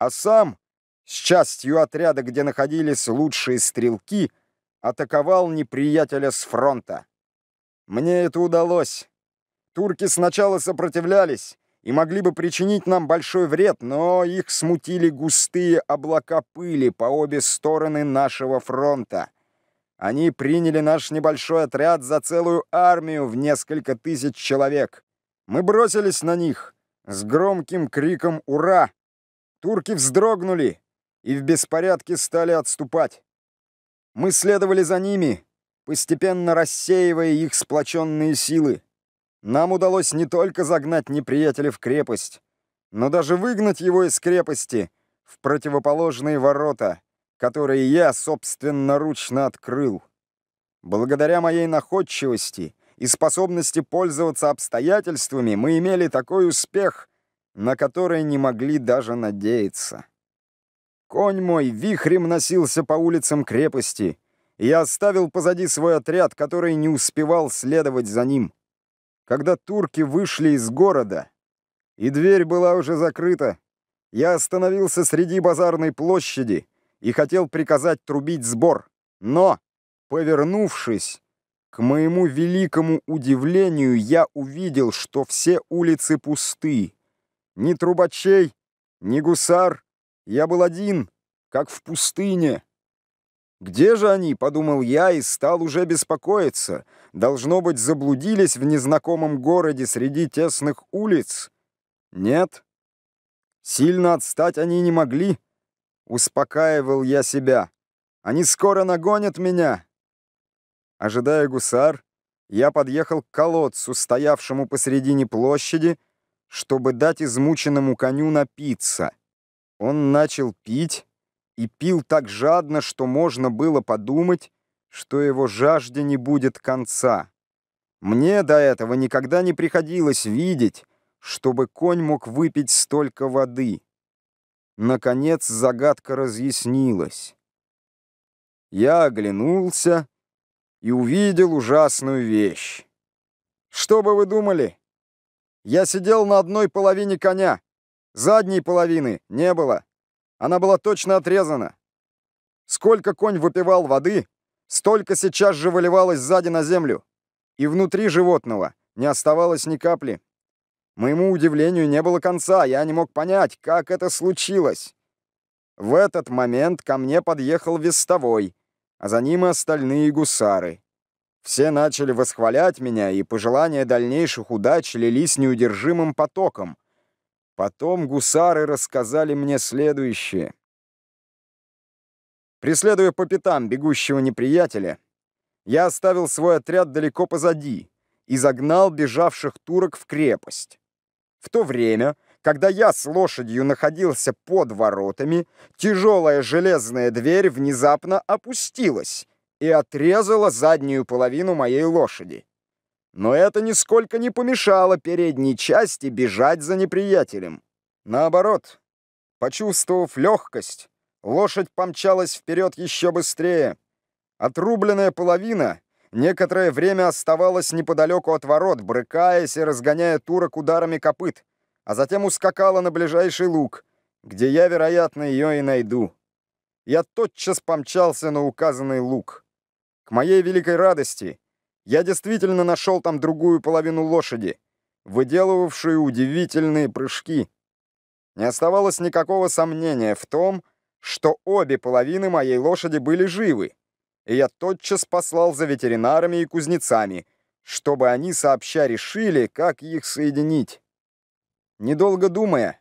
а сам, с частью отряда, где находились лучшие стрелки, — атаковал неприятеля с фронта. Мне это удалось. Турки сначала сопротивлялись и могли бы причинить нам большой вред, но их смутили густые облака пыли по обе стороны нашего фронта. Они приняли наш небольшой отряд за целую армию в несколько тысяч человек. Мы бросились на них с громким криком «Ура!». Турки вздрогнули и в беспорядке стали отступать. Мы следовали за ними, постепенно рассеивая их сплоченные силы. Нам удалось не только загнать неприятеля в крепость, но даже выгнать его из крепости в противоположные ворота, которые я собственноручно открыл. Благодаря моей находчивости и способности пользоваться обстоятельствами мы имели такой успех, на который не могли даже надеяться. Конь мой вихрем носился по улицам крепости, и я оставил позади свой отряд, который не успевал следовать за ним. Когда турки вышли из города, и дверь была уже закрыта, я остановился среди базарной площади и хотел приказать трубить сбор. Но, повернувшись, к моему великому удивлению, я увидел, что все улицы пусты. Ни трубачей, ни гусар, я был один, как в пустыне. Где же они, подумал я и стал уже беспокоиться. Должно быть, заблудились в незнакомом городе среди тесных улиц. Нет. Сильно отстать они не могли. Успокаивал я себя. Они скоро нагонят меня. Ожидая гусар, я подъехал к колодцу, стоявшему посредине площади, чтобы дать измученному коню напиться. Он начал пить и пил так жадно, что можно было подумать, что его жажде не будет конца. Мне до этого никогда не приходилось видеть, чтобы конь мог выпить столько воды. Наконец загадка разъяснилась. Я оглянулся и увидел ужасную вещь. Что бы вы думали? Я сидел на одной половине коня. Задней половины не было. Она была точно отрезана. Сколько конь выпивал воды, столько сейчас же выливалось сзади на землю. И внутри животного не оставалось ни капли. Моему удивлению не было конца, я не мог понять, как это случилось. В этот момент ко мне подъехал вестовой, а за ним и остальные гусары. Все начали восхвалять меня, и пожелания дальнейших удач лились неудержимым потоком — Потом гусары рассказали мне следующее. Преследуя по пятам бегущего неприятеля, я оставил свой отряд далеко позади и загнал бежавших турок в крепость. В то время, когда я с лошадью находился под воротами, тяжелая железная дверь внезапно опустилась и отрезала заднюю половину моей лошади. Но это нисколько не помешало передней части бежать за неприятелем. Наоборот, почувствовав легкость, лошадь помчалась вперед еще быстрее. Отрубленная половина некоторое время оставалась неподалеку от ворот, брыкаясь и разгоняя турок ударами копыт, а затем ускакала на ближайший луг, где я, вероятно, ее и найду. Я тотчас помчался на указанный луг. К моей великой радости — я действительно нашел там другую половину лошади, выделывавшую удивительные прыжки. Не оставалось никакого сомнения в том, что обе половины моей лошади были живы, и я тотчас послал за ветеринарами и кузнецами, чтобы они сообща решили, как их соединить. Недолго думая,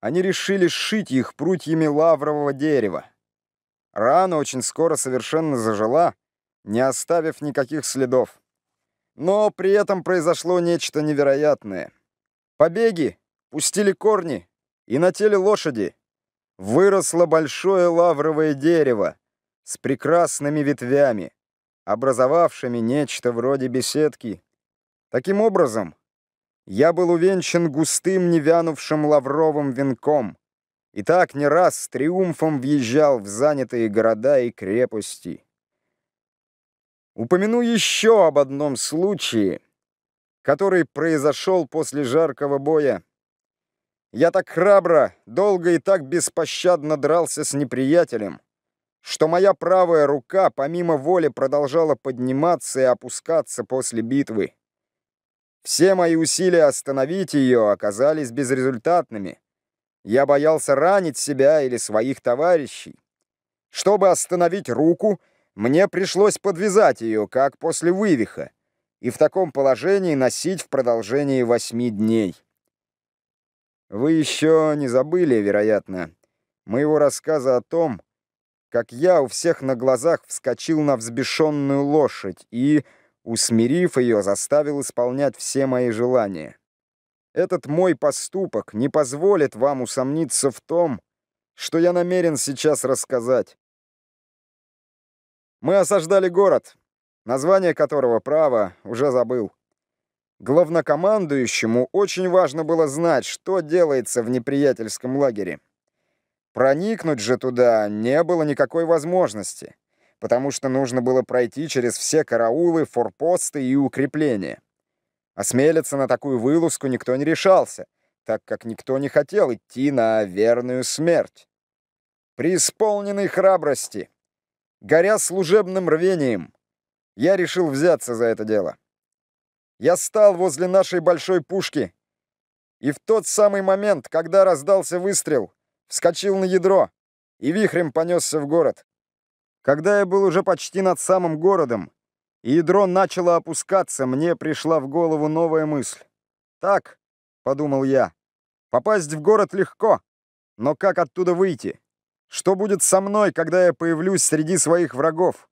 они решили сшить их прутьями лаврового дерева. Рана очень скоро совершенно зажила, не оставив никаких следов. Но при этом произошло нечто невероятное. Побеги пустили корни, и на теле лошади выросло большое лавровое дерево с прекрасными ветвями, образовавшими нечто вроде беседки. Таким образом, я был увенчан густым невянувшим лавровым венком и так не раз с триумфом въезжал в занятые города и крепости. Упомяну еще об одном случае, который произошел после жаркого боя. Я так храбро, долго и так беспощадно дрался с неприятелем, что моя правая рука помимо воли продолжала подниматься и опускаться после битвы. Все мои усилия остановить ее оказались безрезультатными. Я боялся ранить себя или своих товарищей. Чтобы остановить руку — мне пришлось подвязать ее, как после вывиха, и в таком положении носить в продолжении восьми дней. Вы еще не забыли, вероятно, моего рассказа о том, как я у всех на глазах вскочил на взбешенную лошадь и, усмирив ее, заставил исполнять все мои желания. Этот мой поступок не позволит вам усомниться в том, что я намерен сейчас рассказать. Мы осаждали город, название которого, право, уже забыл. Главнокомандующему очень важно было знать, что делается в неприятельском лагере. Проникнуть же туда не было никакой возможности, потому что нужно было пройти через все караулы, форпосты и укрепления. Осмелиться на такую вылазку никто не решался, так как никто не хотел идти на верную смерть. При исполненной храбрости — горя служебным рвением, я решил взяться за это дело. Я стал возле нашей большой пушки, и в тот самый момент, когда раздался выстрел, вскочил на ядро и вихрем понесся в город. Когда я был уже почти над самым городом, и ядро начало опускаться, мне пришла в голову новая мысль. «Так», — подумал я, — «попасть в город легко, но как оттуда выйти?» Что будет со мной, когда я появлюсь среди своих врагов?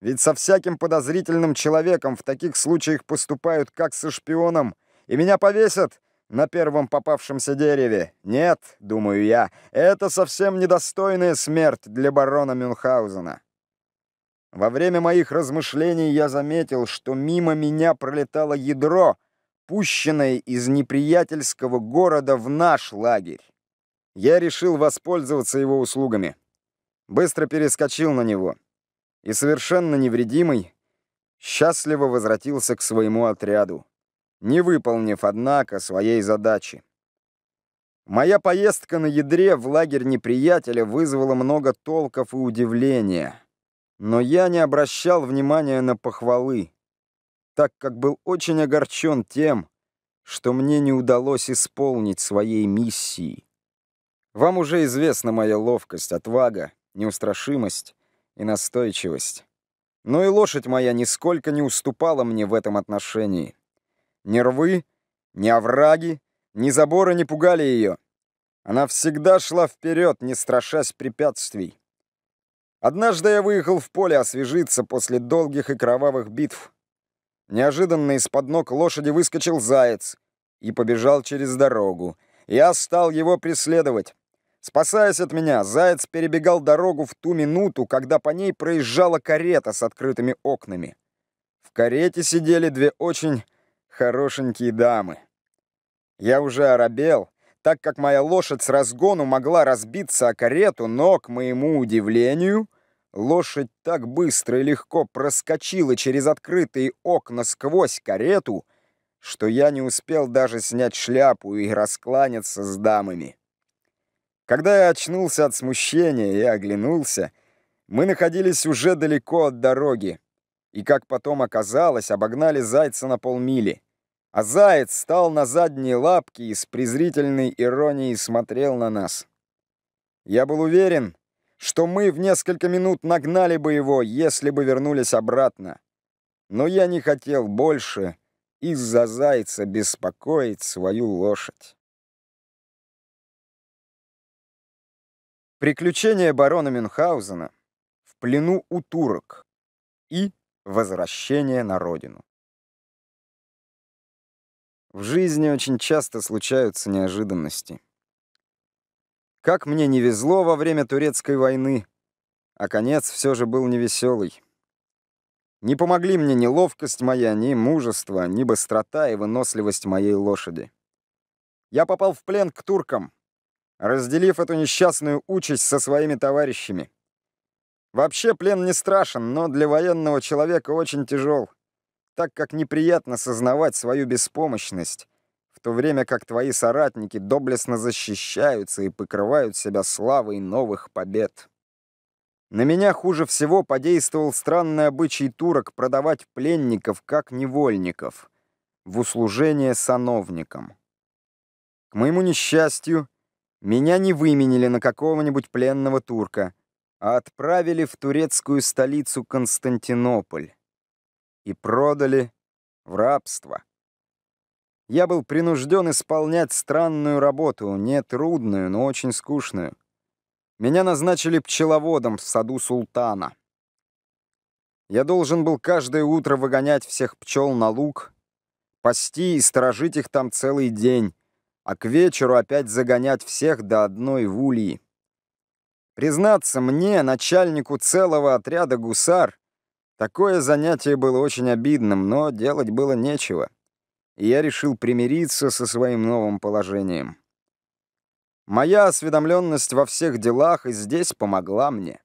Ведь со всяким подозрительным человеком в таких случаях поступают, как со шпионом, и меня повесят на первом попавшемся дереве. Нет, думаю я, это совсем недостойная смерть для барона Мюнхгаузена. Во время моих размышлений я заметил, что мимо меня пролетало ядро, пущенное из неприятельского города в наш лагерь я решил воспользоваться его услугами. Быстро перескочил на него и, совершенно невредимый, счастливо возвратился к своему отряду, не выполнив, однако, своей задачи. Моя поездка на ядре в лагерь неприятеля вызвала много толков и удивления, но я не обращал внимания на похвалы, так как был очень огорчен тем, что мне не удалось исполнить своей миссии. Вам уже известна моя ловкость, отвага, неустрашимость и настойчивость. Но и лошадь моя нисколько не уступала мне в этом отношении. Ни рвы, ни овраги, ни заборы не пугали ее. Она всегда шла вперед, не страшась препятствий. Однажды я выехал в поле освежиться после долгих и кровавых битв. Неожиданно из-под ног лошади выскочил заяц и побежал через дорогу. Я стал его преследовать. Спасаясь от меня, заяц перебегал дорогу в ту минуту, когда по ней проезжала карета с открытыми окнами. В карете сидели две очень хорошенькие дамы. Я уже оробел, так как моя лошадь с разгону могла разбиться о карету, но, к моему удивлению, лошадь так быстро и легко проскочила через открытые окна сквозь карету, что я не успел даже снять шляпу и раскланяться с дамами. Когда я очнулся от смущения и оглянулся, мы находились уже далеко от дороги, и, как потом оказалось, обогнали зайца на полмили. А заяц стал на задние лапки и с презрительной иронией смотрел на нас. Я был уверен, что мы в несколько минут нагнали бы его, если бы вернулись обратно. Но я не хотел больше из-за зайца беспокоить свою лошадь. Приключения барона Мюнхгаузена в плену у турок и возвращение на родину. В жизни очень часто случаются неожиданности. Как мне не везло во время турецкой войны, а конец все же был невеселый. Не помогли мне ни ловкость моя, ни мужество, ни быстрота и выносливость моей лошади. Я попал в плен к туркам, разделив эту несчастную участь со своими товарищами. Вообще плен не страшен, но для военного человека очень тяжел, так как неприятно сознавать свою беспомощность, в то время как твои соратники доблестно защищаются и покрывают себя славой новых побед. На меня хуже всего подействовал странный обычай турок продавать пленников как невольников в услужение сановникам. К моему несчастью, меня не выменили на какого-нибудь пленного турка, а отправили в турецкую столицу Константинополь и продали в рабство. Я был принужден исполнять странную работу, не трудную, но очень скучную. Меня назначили пчеловодом в саду султана. Я должен был каждое утро выгонять всех пчел на луг, пасти и сторожить их там целый день, а к вечеру опять загонять всех до одной в ульи. Признаться мне, начальнику целого отряда гусар, такое занятие было очень обидным, но делать было нечего. И я решил примириться со своим новым положением. Моя осведомленность во всех делах и здесь помогла мне.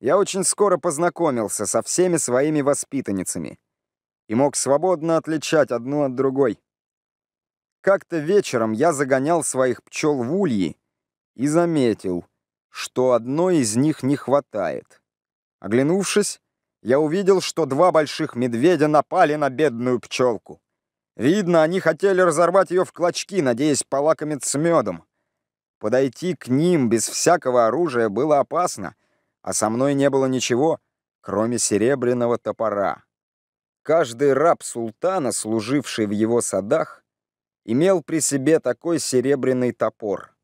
Я очень скоро познакомился со всеми своими воспитанницами и мог свободно отличать одну от другой. Как-то вечером я загонял своих пчел в ульи и заметил, что одной из них не хватает. Оглянувшись, я увидел, что два больших медведя напали на бедную пчелку. Видно, они хотели разорвать ее в клочки, надеясь полакомиться медом. Подойти к ним без всякого оружия было опасно, а со мной не было ничего, кроме серебряного топора. Каждый раб султана, служивший в его садах, имел при себе такой серебряный топор.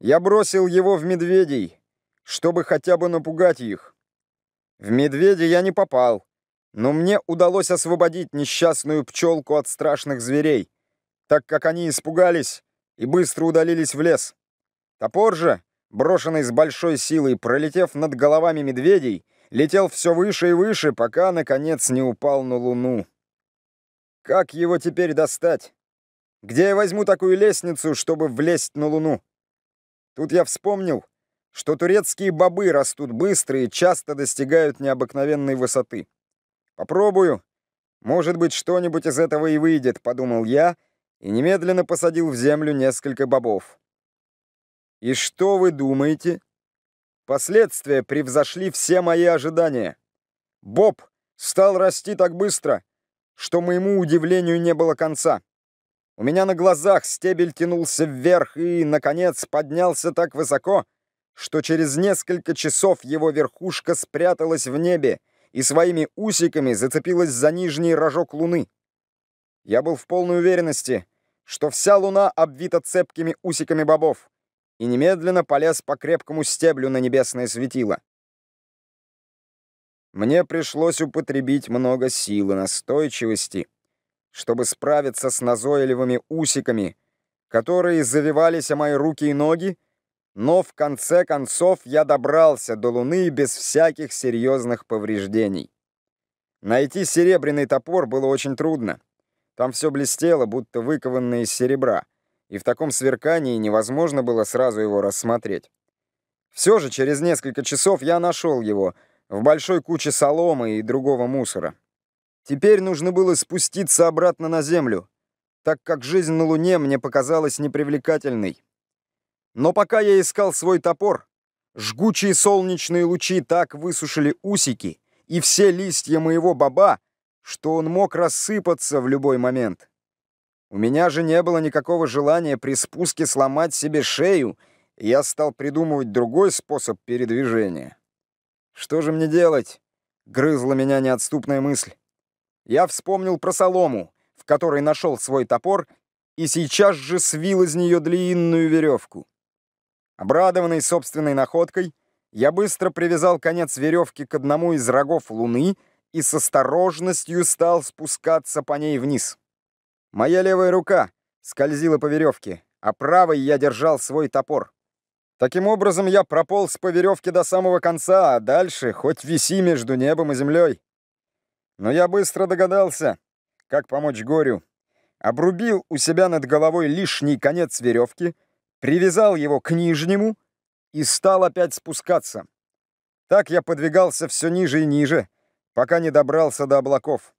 Я бросил его в медведей, чтобы хотя бы напугать их. В медведя я не попал, но мне удалось освободить несчастную пчелку от страшных зверей, так как они испугались и быстро удалились в лес. Топор же, брошенный с большой силой, пролетев над головами медведей, летел все выше и выше, пока, наконец, не упал на луну. Как его теперь достать? Где я возьму такую лестницу, чтобы влезть на Луну? Тут я вспомнил, что турецкие бобы растут быстро и часто достигают необыкновенной высоты. Попробую. Может быть, что-нибудь из этого и выйдет, подумал я, и немедленно посадил в землю несколько бобов. И что вы думаете? Последствия превзошли все мои ожидания. Боб стал расти так быстро, что моему удивлению не было конца. У меня на глазах стебель тянулся вверх и, наконец, поднялся так высоко, что через несколько часов его верхушка спряталась в небе и своими усиками зацепилась за нижний рожок луны. Я был в полной уверенности, что вся луна обвита цепкими усиками бобов, и немедленно полез по крепкому стеблю на небесное светило. Мне пришлось употребить много силы, настойчивости, чтобы справиться с назойливыми усиками, которые завивались о мои руки и ноги, но в конце концов я добрался до Луны без всяких серьезных повреждений. Найти серебряный топор было очень трудно. Там все блестело, будто выкованное из серебра, и в таком сверкании невозможно было сразу его рассмотреть. Все же через несколько часов я нашел его в большой куче соломы и другого мусора. Теперь нужно было спуститься обратно на Землю, так как жизнь на Луне мне показалась непривлекательной. Но пока я искал свой топор, жгучие солнечные лучи так высушили усики и все листья моего баба, что он мог рассыпаться в любой момент. У меня же не было никакого желания при спуске сломать себе шею, и я стал придумывать другой способ передвижения. Что же мне делать? Грызла меня неотступная мысль. Я вспомнил про солому, в которой нашел свой топор, и сейчас же свил из нее длинную веревку. Обрадованный собственной находкой, я быстро привязал конец веревки к одному из рогов луны и с осторожностью стал спускаться по ней вниз. Моя левая рука скользила по веревке, а правой я держал свой топор. Таким образом, я прополз по веревке до самого конца, а дальше хоть виси между небом и землей. Но я быстро догадался, как помочь горю. Обрубил у себя над головой лишний конец веревки, привязал его к нижнему и стал опять спускаться. Так я подвигался все ниже и ниже, пока не добрался до облаков.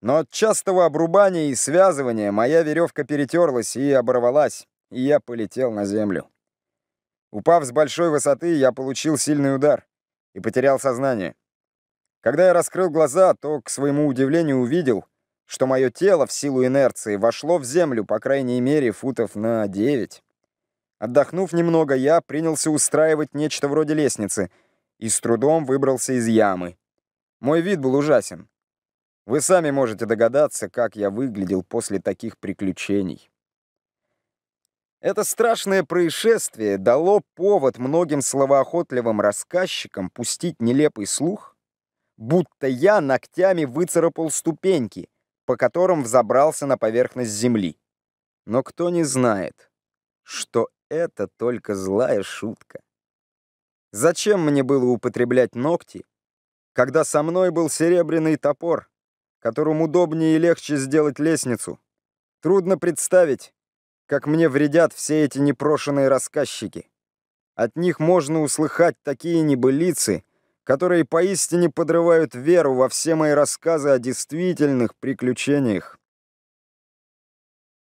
Но от частого обрубания и связывания моя веревка перетерлась и оборвалась, и я полетел на землю. Упав с большой высоты, я получил сильный удар и потерял сознание. Когда я раскрыл глаза, то, к своему удивлению, увидел, что мое тело в силу инерции вошло в землю, по крайней мере, футов на 9. Отдохнув немного, я принялся устраивать нечто вроде лестницы и с трудом выбрался из ямы. Мой вид был ужасен. Вы сами можете догадаться, как я выглядел после таких приключений. Это страшное происшествие дало повод многим словоохотливым рассказчикам пустить нелепый слух — будто я ногтями выцарапал ступеньки, по которым взобрался на поверхность земли. Но кто не знает, что это только злая шутка. Зачем мне было употреблять ногти, когда со мной был серебряный топор, которым удобнее и легче сделать лестницу? Трудно представить, как мне вредят все эти непрошенные рассказчики. От них можно услыхать такие небылицы, которые поистине подрывают веру во все мои рассказы о действительных приключениях.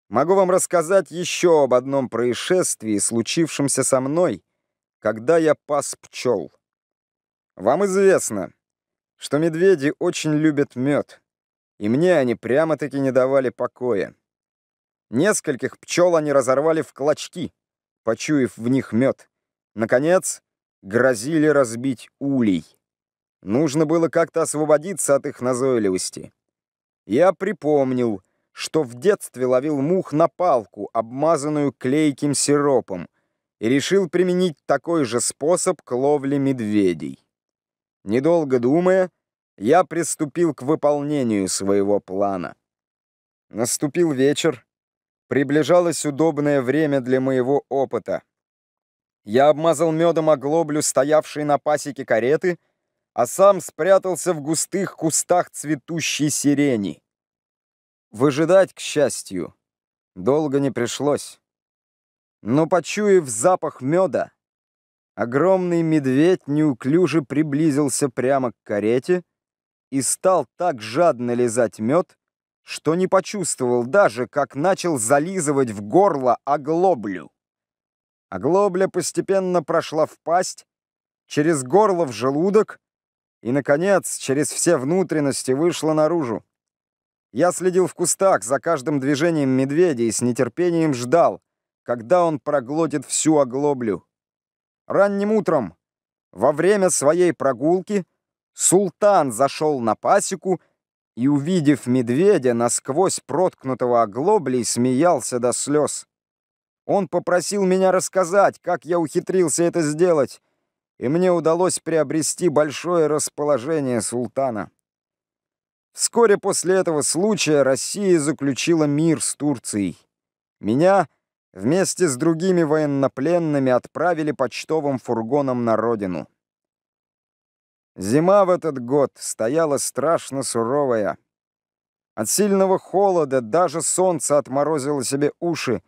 Могу вам рассказать еще об одном происшествии, случившемся со мной, когда я пас пчел. Вам известно, что медведи очень любят мед, и мне они прямо-таки не давали покоя. Нескольких пчел они разорвали в клочки, почуяв в них мед. Наконец, грозили разбить улей. Нужно было как-то освободиться от их назойливости. Я припомнил, что в детстве ловил мух на палку, обмазанную клейким сиропом, и решил применить такой же способ к ловле медведей. Недолго думая, я приступил к выполнению своего плана. Наступил вечер. Приближалось удобное время для моего опыта. Я обмазал медом оглоблю стоявшей на пасеке кареты, а сам спрятался в густых кустах цветущей сирени. Выжидать, к счастью, долго не пришлось. Но, почуяв запах меда, огромный медведь неуклюже приблизился прямо к карете и стал так жадно лизать мед, что не почувствовал даже, как начал зализывать в горло оглоблю. Оглобля а постепенно прошла в пасть, через горло в желудок и, наконец, через все внутренности вышла наружу. Я следил в кустах за каждым движением медведя и с нетерпением ждал, когда он проглотит всю оглоблю. Ранним утром, во время своей прогулки, султан зашел на пасеку и, увидев медведя насквозь проткнутого оглоблей, смеялся до слез. Он попросил меня рассказать, как я ухитрился это сделать, и мне удалось приобрести большое расположение султана. Вскоре после этого случая Россия заключила мир с Турцией. Меня вместе с другими военнопленными отправили почтовым фургоном на родину. Зима в этот год стояла страшно суровая. От сильного холода даже солнце отморозило себе уши,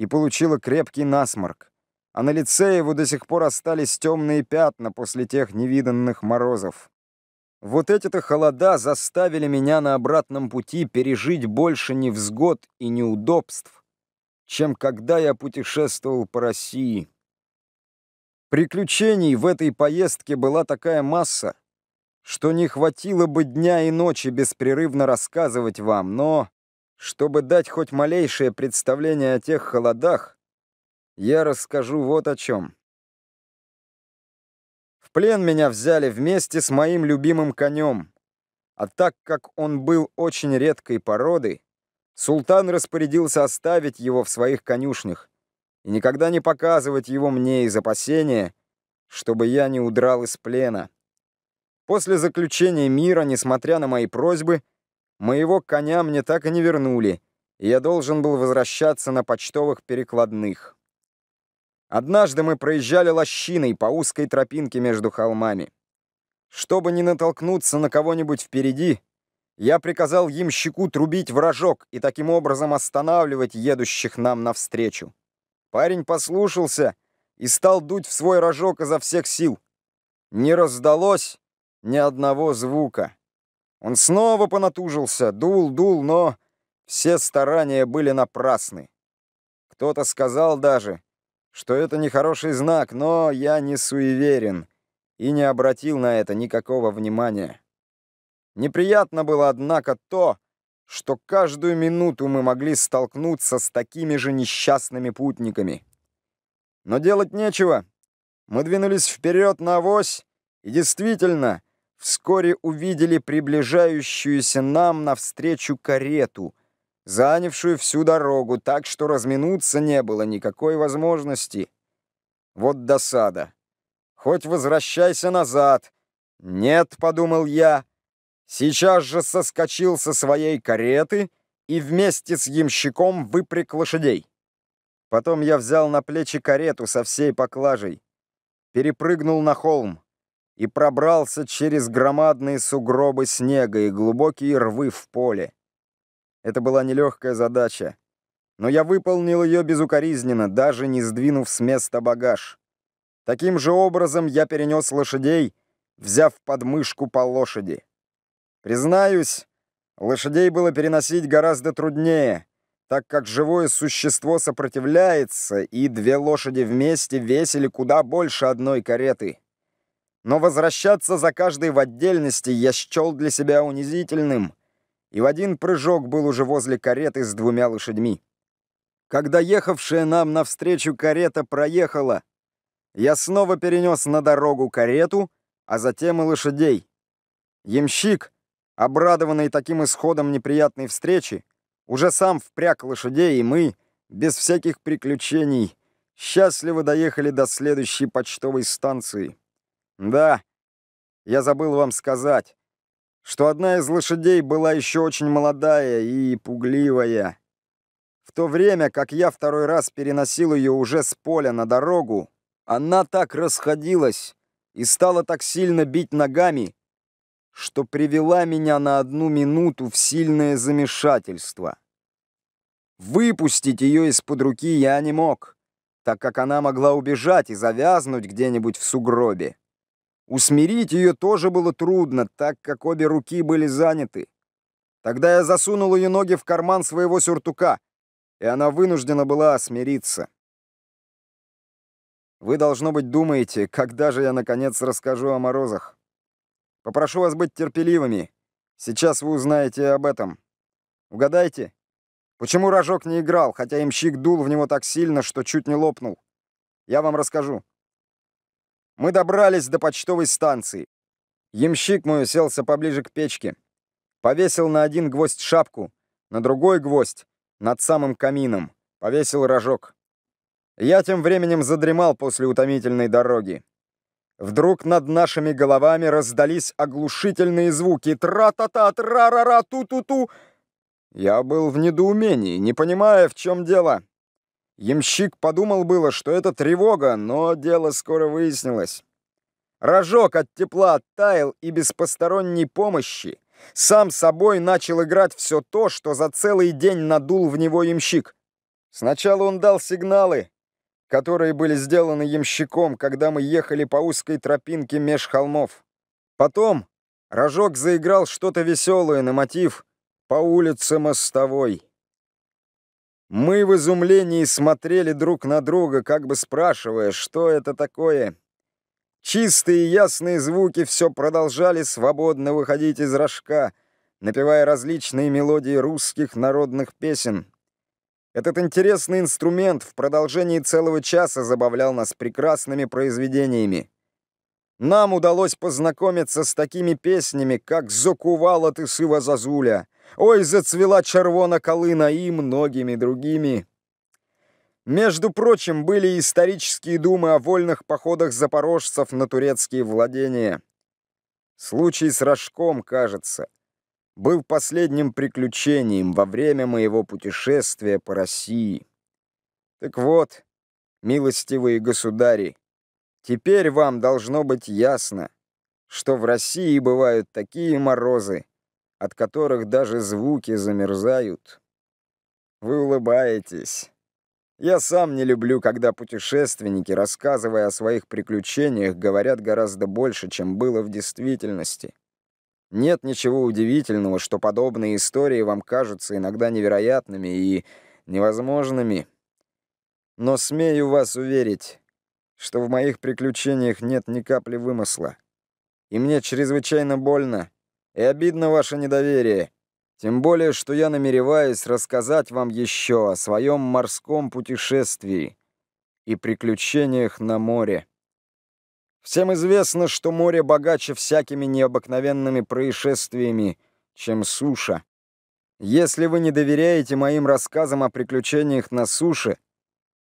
и получила крепкий насморк, а на лице его до сих пор остались темные пятна после тех невиданных морозов. Вот эти-то холода заставили меня на обратном пути пережить больше невзгод и неудобств, чем когда я путешествовал по России. Приключений в этой поездке была такая масса, что не хватило бы дня и ночи беспрерывно рассказывать вам, но чтобы дать хоть малейшее представление о тех холодах, я расскажу вот о чем. В плен меня взяли вместе с моим любимым конем. А так как он был очень редкой породы, султан распорядился оставить его в своих конюшнях и никогда не показывать его мне из опасения, чтобы я не удрал из плена. После заключения мира, несмотря на мои просьбы, Моего коня мне так и не вернули, и я должен был возвращаться на почтовых перекладных. Однажды мы проезжали лощиной по узкой тропинке между холмами. Чтобы не натолкнуться на кого-нибудь впереди, я приказал им щеку трубить в рожок и таким образом останавливать едущих нам навстречу. Парень послушался и стал дуть в свой рожок изо всех сил. Не раздалось ни одного звука. Он снова понатужился, дул, дул, но все старания были напрасны. Кто-то сказал даже, что это нехороший знак, но я не суеверен и не обратил на это никакого внимания. Неприятно было, однако, то, что каждую минуту мы могли столкнуться с такими же несчастными путниками. Но делать нечего. Мы двинулись вперед на авось, и действительно — вскоре увидели приближающуюся нам навстречу карету, занявшую всю дорогу, так что разминуться не было никакой возможности. Вот досада. Хоть возвращайся назад. Нет, подумал я. Сейчас же соскочил со своей кареты и вместе с ямщиком выпряг лошадей. Потом я взял на плечи карету со всей поклажей, перепрыгнул на холм и пробрался через громадные сугробы снега и глубокие рвы в поле. Это была нелегкая задача, но я выполнил ее безукоризненно, даже не сдвинув с места багаж. Таким же образом я перенес лошадей, взяв под мышку по лошади. Признаюсь, лошадей было переносить гораздо труднее, так как живое существо сопротивляется, и две лошади вместе весили куда больше одной кареты но возвращаться за каждой в отдельности я счел для себя унизительным, и в один прыжок был уже возле кареты с двумя лошадьми. Когда ехавшая нам навстречу карета проехала, я снова перенес на дорогу карету, а затем и лошадей. Ямщик, обрадованный таким исходом неприятной встречи, уже сам впряг лошадей, и мы, без всяких приключений, счастливо доехали до следующей почтовой станции. «Да, я забыл вам сказать, что одна из лошадей была еще очень молодая и пугливая. В то время, как я второй раз переносил ее уже с поля на дорогу, она так расходилась и стала так сильно бить ногами, что привела меня на одну минуту в сильное замешательство. Выпустить ее из-под руки я не мог, так как она могла убежать и завязнуть где-нибудь в сугробе. Усмирить ее тоже было трудно, так как обе руки были заняты. Тогда я засунул ее ноги в карман своего сюртука, и она вынуждена была смириться. Вы, должно быть, думаете, когда же я, наконец, расскажу о морозах. Попрошу вас быть терпеливыми. Сейчас вы узнаете об этом. Угадайте, почему рожок не играл, хотя имщик дул в него так сильно, что чуть не лопнул? Я вам расскажу. Мы добрались до почтовой станции. Ямщик мой уселся поближе к печке. Повесил на один гвоздь шапку, на другой гвоздь, над самым камином. Повесил рожок. Я тем временем задремал после утомительной дороги. Вдруг над нашими головами раздались оглушительные звуки «Тра-та-та, тра-ра-ра, ту-ту-ту!» Я был в недоумении, не понимая, в чем дело. Ямщик подумал было, что это тревога, но дело скоро выяснилось. Рожок от тепла оттаял и без посторонней помощи сам собой начал играть все то, что за целый день надул в него ямщик. Сначала он дал сигналы, которые были сделаны ямщиком, когда мы ехали по узкой тропинке меж холмов. Потом Рожок заиграл что-то веселое на мотив «По улице мостовой». Мы в изумлении смотрели друг на друга, как бы спрашивая, что это такое. Чистые ясные звуки все продолжали свободно выходить из рожка, напевая различные мелодии русских народных песен. Этот интересный инструмент в продолжении целого часа забавлял нас прекрасными произведениями. Нам удалось познакомиться с такими песнями, как «Зокувала ты сыва зазуля», Ой, зацвела червона колына и многими другими. Между прочим, были исторические думы о вольных походах запорожцев на турецкие владения. Случай с Рожком, кажется, был последним приключением во время моего путешествия по России. Так вот, милостивые государи, теперь вам должно быть ясно, что в России бывают такие морозы, от которых даже звуки замерзают. Вы улыбаетесь. Я сам не люблю, когда путешественники, рассказывая о своих приключениях, говорят гораздо больше, чем было в действительности. Нет ничего удивительного, что подобные истории вам кажутся иногда невероятными и невозможными. Но смею вас уверить, что в моих приключениях нет ни капли вымысла. И мне чрезвычайно больно, и обидно ваше недоверие. Тем более, что я намереваюсь рассказать вам еще о своем морском путешествии и приключениях на море. Всем известно, что море богаче всякими необыкновенными происшествиями, чем суша. Если вы не доверяете моим рассказам о приключениях на суше,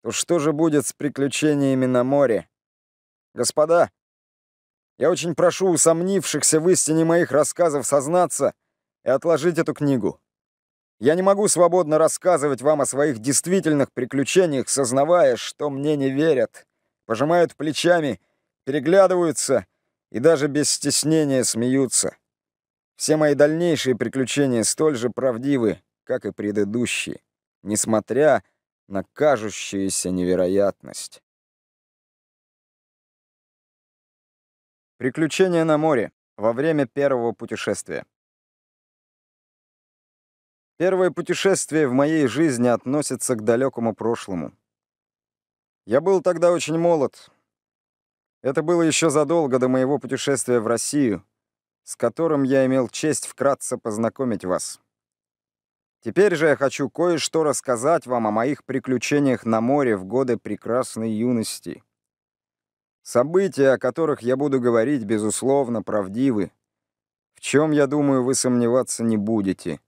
то что же будет с приключениями на море? Господа, я очень прошу усомнившихся в истине моих рассказов сознаться и отложить эту книгу. Я не могу свободно рассказывать вам о своих действительных приключениях, сознавая, что мне не верят, пожимают плечами, переглядываются и даже без стеснения смеются. Все мои дальнейшие приключения столь же правдивы, как и предыдущие, несмотря на кажущуюся невероятность. Приключения на море во время первого путешествия. Первое путешествие в моей жизни относится к далекому прошлому. Я был тогда очень молод. Это было еще задолго до моего путешествия в Россию, с которым я имел честь вкратце познакомить вас. Теперь же я хочу кое-что рассказать вам о моих приключениях на море в годы прекрасной юности. События, о которых я буду говорить, безусловно, правдивы. В чем, я думаю, вы сомневаться не будете,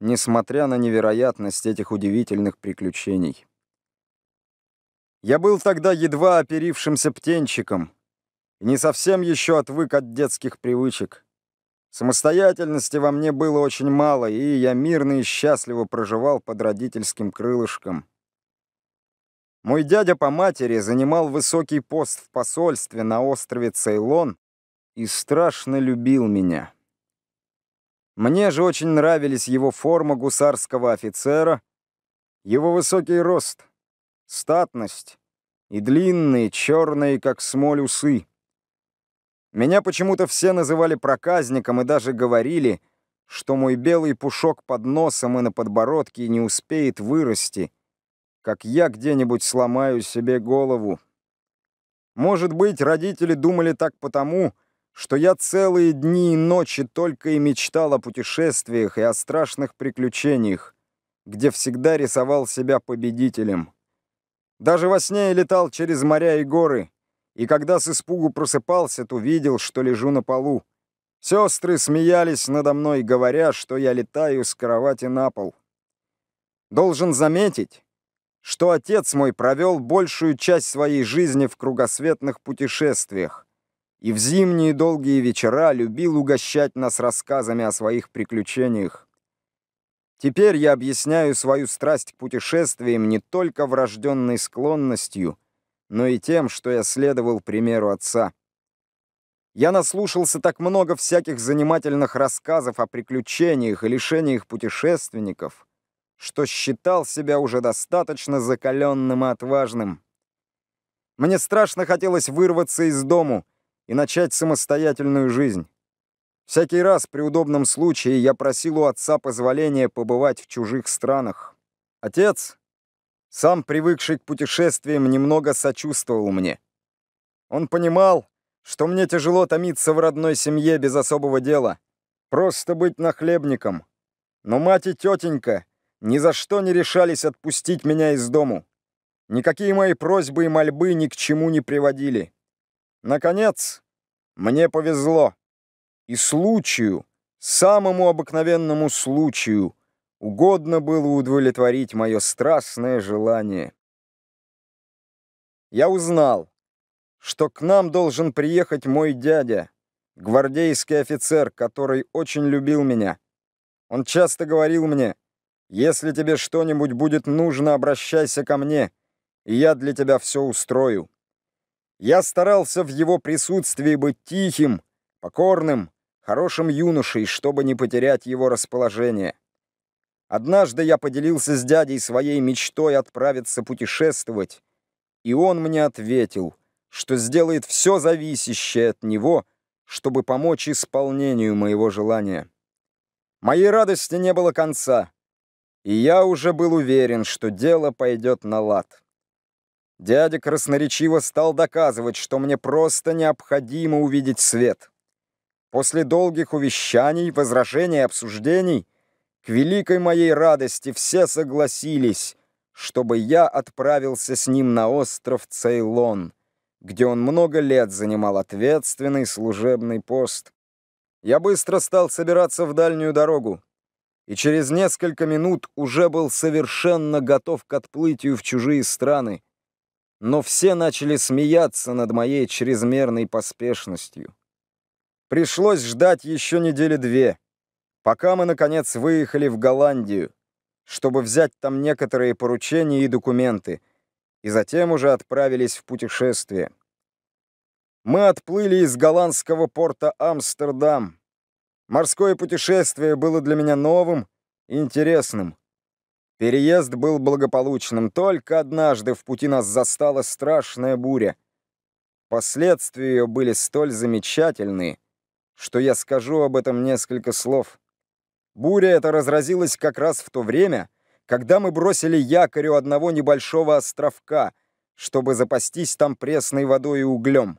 несмотря на невероятность этих удивительных приключений. Я был тогда едва оперившимся птенчиком не совсем еще отвык от детских привычек. Самостоятельности во мне было очень мало, и я мирно и счастливо проживал под родительским крылышком. Мой дядя по матери занимал высокий пост в посольстве на острове Цейлон и страшно любил меня. Мне же очень нравились его форма гусарского офицера, его высокий рост, статность и длинные, черные, как смоль, усы. Меня почему-то все называли проказником и даже говорили, что мой белый пушок под носом и на подбородке не успеет вырасти — как я где-нибудь сломаю себе голову. Может быть, родители думали так потому, что я целые дни и ночи только и мечтал о путешествиях и о страшных приключениях, где всегда рисовал себя победителем. Даже во сне я летал через моря и горы, и когда с испугу просыпался, то видел, что лежу на полу. Сестры смеялись надо мной, говоря, что я летаю с кровати на пол. Должен заметить, что отец мой провел большую часть своей жизни в кругосветных путешествиях и в зимние долгие вечера любил угощать нас рассказами о своих приключениях. Теперь я объясняю свою страсть к путешествиям не только врожденной склонностью, но и тем, что я следовал примеру отца. Я наслушался так много всяких занимательных рассказов о приключениях и лишениях путешественников — что считал себя уже достаточно закаленным и отважным. Мне страшно хотелось вырваться из дому и начать самостоятельную жизнь. Всякий раз при удобном случае я просил у отца позволения побывать в чужих странах. Отец, сам привыкший к путешествиям, немного сочувствовал мне. Он понимал, что мне тяжело томиться в родной семье без особого дела, просто быть нахлебником. Но мать и тетенька ни за что не решались отпустить меня из дому. Никакие мои просьбы и мольбы ни к чему не приводили. Наконец, мне повезло. И случаю, самому обыкновенному случаю, угодно было удовлетворить мое страстное желание. Я узнал, что к нам должен приехать мой дядя, гвардейский офицер, который очень любил меня. Он часто говорил мне, если тебе что-нибудь будет нужно, обращайся ко мне, и я для тебя все устрою». Я старался в его присутствии быть тихим, покорным, хорошим юношей, чтобы не потерять его расположение. Однажды я поделился с дядей своей мечтой отправиться путешествовать, и он мне ответил, что сделает все зависящее от него, чтобы помочь исполнению моего желания. Моей радости не было конца. И я уже был уверен, что дело пойдет на лад. Дядя красноречиво стал доказывать, что мне просто необходимо увидеть свет. После долгих увещаний, возражений и обсуждений, к великой моей радости все согласились, чтобы я отправился с ним на остров Цейлон, где он много лет занимал ответственный служебный пост. Я быстро стал собираться в дальнюю дорогу и через несколько минут уже был совершенно готов к отплытию в чужие страны. Но все начали смеяться над моей чрезмерной поспешностью. Пришлось ждать еще недели две, пока мы, наконец, выехали в Голландию, чтобы взять там некоторые поручения и документы, и затем уже отправились в путешествие. Мы отплыли из голландского порта Амстердам, Морское путешествие было для меня новым интересным. Переезд был благополучным. Только однажды в пути нас застала страшная буря. Последствия ее были столь замечательные, что я скажу об этом несколько слов. Буря эта разразилась как раз в то время, когда мы бросили якорь у одного небольшого островка, чтобы запастись там пресной водой и углем.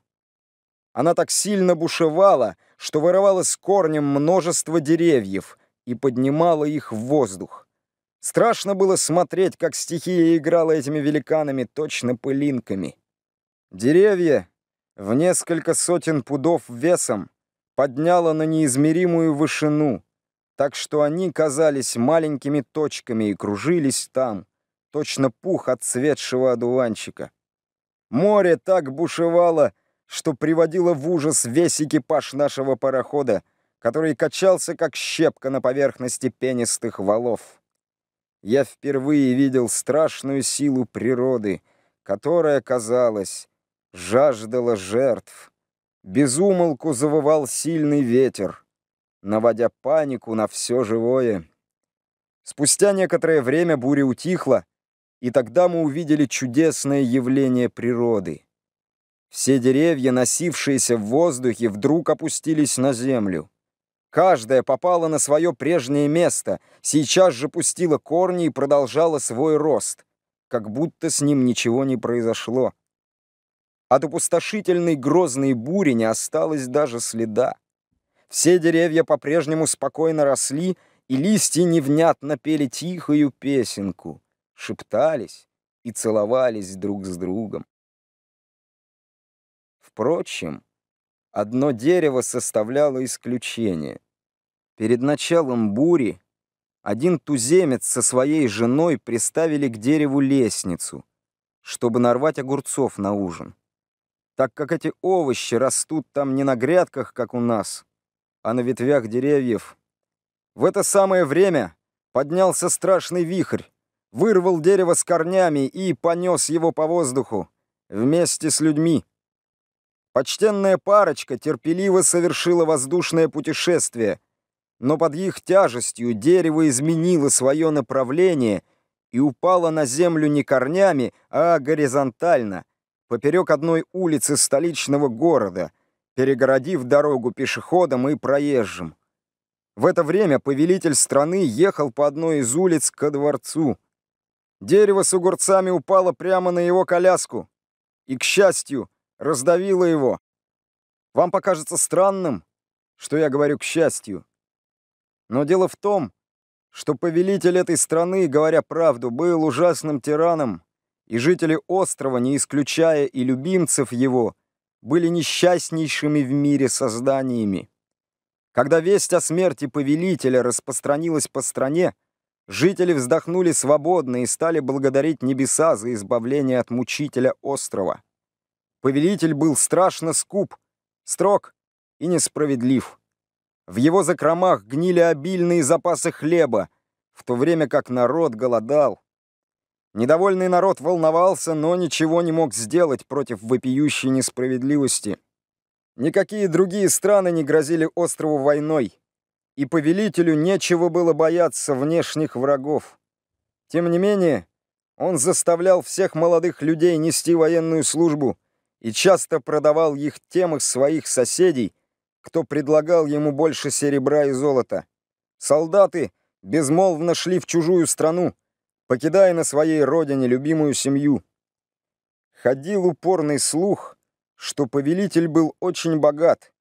Она так сильно бушевала, что вырывало с корнем множество деревьев и поднимало их в воздух. Страшно было смотреть, как стихия играла этими великанами точно пылинками. Деревья в несколько сотен пудов весом подняла на неизмеримую вышину, так что они казались маленькими точками и кружились там, точно пух отцветшего одуванчика. Море так бушевало, что приводило в ужас весь экипаж нашего парохода, который качался, как щепка на поверхности пенистых валов. Я впервые видел страшную силу природы, которая, казалось, жаждала жертв. Безумолку завывал сильный ветер, наводя панику на все живое. Спустя некоторое время буря утихла, и тогда мы увидели чудесное явление природы. Все деревья, носившиеся в воздухе, вдруг опустились на землю. Каждая попала на свое прежнее место, сейчас же пустила корни и продолжала свой рост, как будто с ним ничего не произошло. От опустошительной грозной бури не осталось даже следа. Все деревья по-прежнему спокойно росли, и листья невнятно пели тихую песенку, шептались и целовались друг с другом. Впрочем, одно дерево составляло исключение. Перед началом бури один туземец со своей женой приставили к дереву лестницу, чтобы нарвать огурцов на ужин. Так как эти овощи растут там не на грядках, как у нас, а на ветвях деревьев. В это самое время поднялся страшный вихрь, вырвал дерево с корнями и понес его по воздуху вместе с людьми. Почтенная парочка терпеливо совершила воздушное путешествие, но под их тяжестью дерево изменило свое направление и упало на землю не корнями, а горизонтально, поперек одной улицы столичного города, перегородив дорогу пешеходам и проезжим. В это время повелитель страны ехал по одной из улиц ко дворцу. Дерево с огурцами упало прямо на его коляску. И, к счастью, раздавила его. Вам покажется странным, что я говорю к счастью. Но дело в том, что повелитель этой страны, говоря правду, был ужасным тираном, и жители острова, не исключая и любимцев его, были несчастнейшими в мире созданиями. Когда весть о смерти повелителя распространилась по стране, жители вздохнули свободно и стали благодарить небеса за избавление от мучителя острова. Повелитель был страшно скуп, строг и несправедлив. В его закромах гнили обильные запасы хлеба, в то время как народ голодал. Недовольный народ волновался, но ничего не мог сделать против вопиющей несправедливости. Никакие другие страны не грозили острову войной, и повелителю нечего было бояться внешних врагов. Тем не менее, он заставлял всех молодых людей нести военную службу – и часто продавал их тем из своих соседей, кто предлагал ему больше серебра и золота. Солдаты безмолвно шли в чужую страну, покидая на своей родине любимую семью. Ходил упорный слух, что повелитель был очень богат,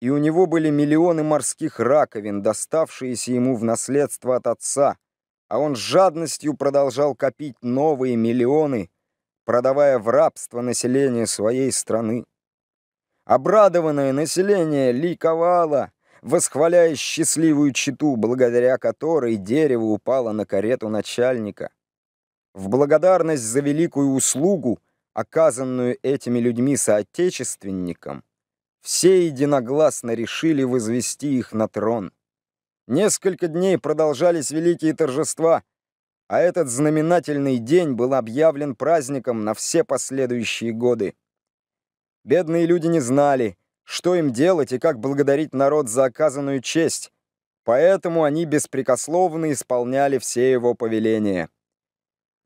и у него были миллионы морских раковин, доставшиеся ему в наследство от отца, а он с жадностью продолжал копить новые миллионы – продавая в рабство население своей страны. Обрадованное население ликовало, восхваляя счастливую читу, благодаря которой дерево упало на карету начальника. В благодарность за великую услугу, оказанную этими людьми соотечественникам, все единогласно решили возвести их на трон. Несколько дней продолжались великие торжества — а этот знаменательный день был объявлен праздником на все последующие годы. Бедные люди не знали, что им делать и как благодарить народ за оказанную честь, поэтому они беспрекословно исполняли все его повеления.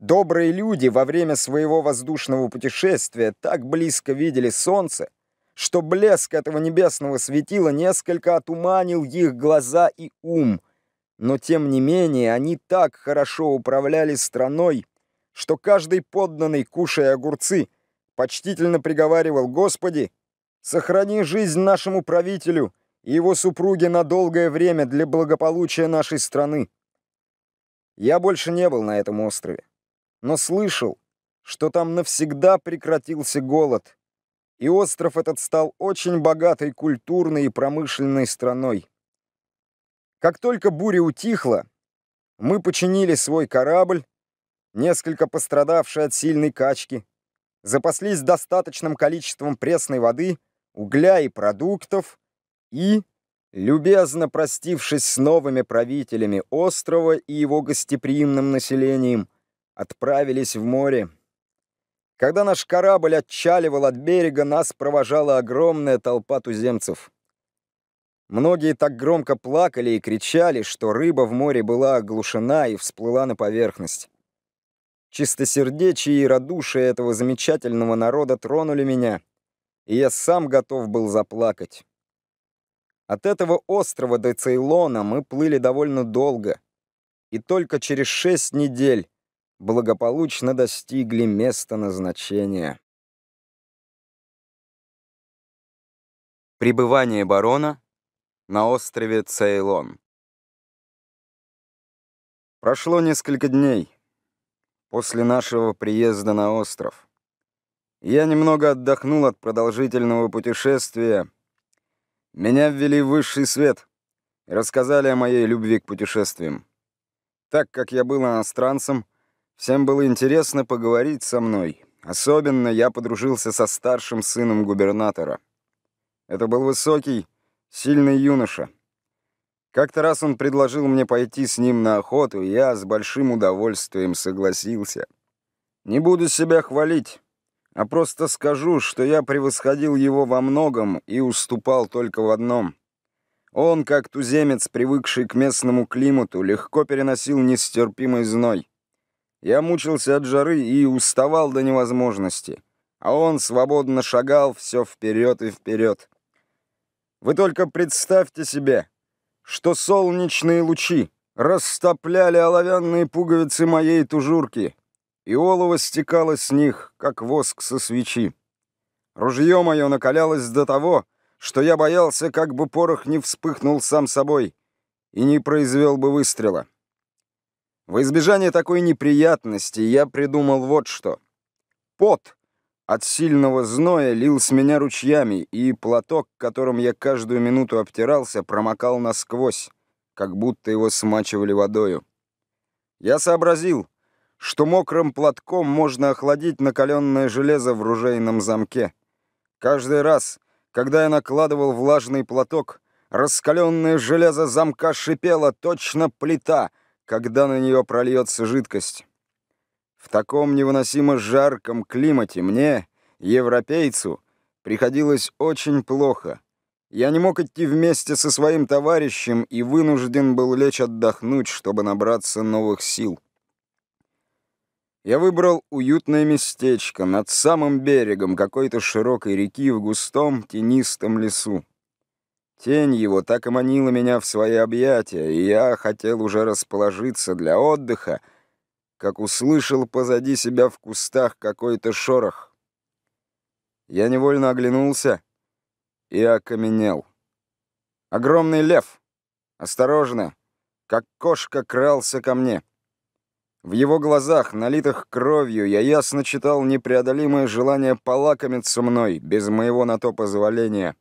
Добрые люди во время своего воздушного путешествия так близко видели солнце, что блеск этого небесного светила несколько отуманил их глаза и ум — но тем не менее они так хорошо управляли страной, что каждый подданный, кушая огурцы, почтительно приговаривал «Господи, сохрани жизнь нашему правителю и его супруге на долгое время для благополучия нашей страны». Я больше не был на этом острове, но слышал, что там навсегда прекратился голод, и остров этот стал очень богатой культурной и промышленной страной. Как только буря утихла, мы починили свой корабль, несколько пострадавший от сильной качки, запаслись достаточным количеством пресной воды, угля и продуктов и, любезно простившись с новыми правителями острова и его гостеприимным населением, отправились в море. Когда наш корабль отчаливал от берега, нас провожала огромная толпа туземцев. Многие так громко плакали и кричали, что рыба в море была оглушена и всплыла на поверхность. Чистосердечие и радушие этого замечательного народа тронули меня, и я сам готов был заплакать. От этого острова до Цейлона мы плыли довольно долго, и только через шесть недель благополучно достигли места назначения. Пребывание барона на острове Цейлон. Прошло несколько дней после нашего приезда на остров. Я немного отдохнул от продолжительного путешествия. Меня ввели в высший свет и рассказали о моей любви к путешествиям. Так как я был иностранцем, всем было интересно поговорить со мной. Особенно я подружился со старшим сыном губернатора. Это был высокий, Сильный юноша. Как-то раз он предложил мне пойти с ним на охоту, и я с большим удовольствием согласился. Не буду себя хвалить, а просто скажу, что я превосходил его во многом и уступал только в одном. Он, как туземец, привыкший к местному климату, легко переносил нестерпимый зной. Я мучился от жары и уставал до невозможности, а он свободно шагал все вперед и вперед. Вы только представьте себе, что солнечные лучи растопляли оловянные пуговицы моей тужурки, и олово стекало с них, как воск со свечи. Ружье мое накалялось до того, что я боялся, как бы порох не вспыхнул сам собой и не произвел бы выстрела. В избежание такой неприятности я придумал вот что. Пот от сильного зноя лил с меня ручьями, и платок, которым я каждую минуту обтирался, промокал насквозь, как будто его смачивали водою. Я сообразил, что мокрым платком можно охладить накаленное железо в ружейном замке. Каждый раз, когда я накладывал влажный платок, раскаленное железо замка шипело точно плита, когда на нее прольется жидкость. В таком невыносимо жарком климате мне, европейцу, приходилось очень плохо. Я не мог идти вместе со своим товарищем и вынужден был лечь отдохнуть, чтобы набраться новых сил. Я выбрал уютное местечко над самым берегом какой-то широкой реки в густом тенистом лесу. Тень его так и манила меня в свои объятия, и я хотел уже расположиться для отдыха, как услышал позади себя в кустах какой-то шорох. Я невольно оглянулся и окаменел. Огромный лев, осторожно, как кошка крался ко мне. В его глазах, налитых кровью, я ясно читал непреодолимое желание полакомиться мной, без моего на то позволения.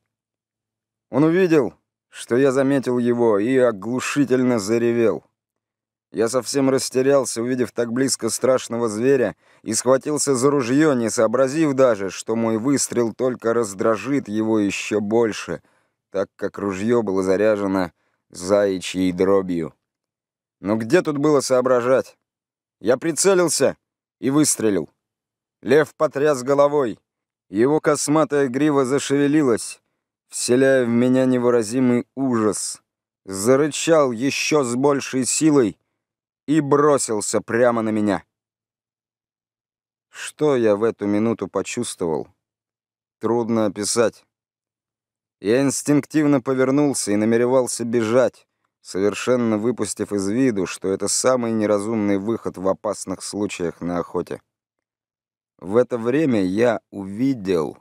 Он увидел, что я заметил его, и оглушительно заревел. Я совсем растерялся, увидев так близко страшного зверя, и схватился за ружье, не сообразив даже, что мой выстрел только раздражит его еще больше, так как ружье было заряжено заячьей дробью. Но где тут было соображать? Я прицелился и выстрелил. Лев потряс головой. Его косматая грива зашевелилась, вселяя в меня невыразимый ужас. Зарычал еще с большей силой — и бросился прямо на меня. Что я в эту минуту почувствовал, трудно описать. Я инстинктивно повернулся и намеревался бежать, совершенно выпустив из виду, что это самый неразумный выход в опасных случаях на охоте. В это время я увидел...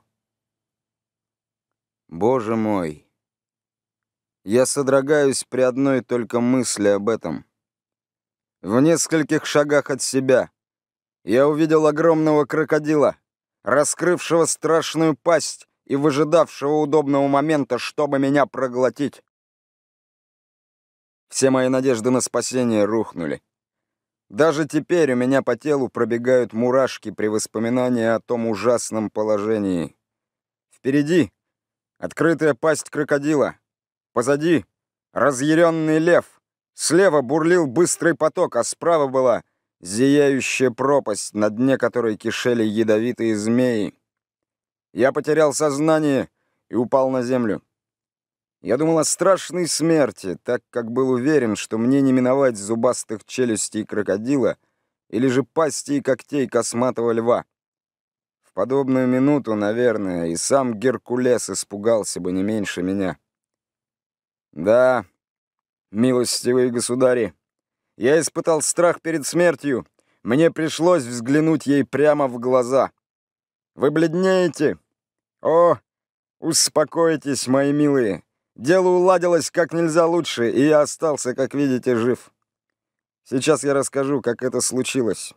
Боже мой! Я содрогаюсь при одной только мысли об этом. В нескольких шагах от себя я увидел огромного крокодила, раскрывшего страшную пасть и выжидавшего удобного момента, чтобы меня проглотить. Все мои надежды на спасение рухнули. Даже теперь у меня по телу пробегают мурашки при воспоминании о том ужасном положении. Впереди — открытая пасть крокодила. Позади — разъяренный лев. Слева бурлил быстрый поток, а справа была зияющая пропасть, на дне которой кишели ядовитые змеи. Я потерял сознание и упал на землю. Я думал о страшной смерти, так как был уверен, что мне не миновать зубастых челюстей крокодила или же пасти и когтей косматого льва. В подобную минуту, наверное, и сам Геркулес испугался бы не меньше меня. Да, Милостивые государи, я испытал страх перед смертью. Мне пришлось взглянуть ей прямо в глаза. Вы бледнеете? О, успокойтесь, мои милые. Дело уладилось как нельзя лучше, и я остался, как видите, жив. Сейчас я расскажу, как это случилось.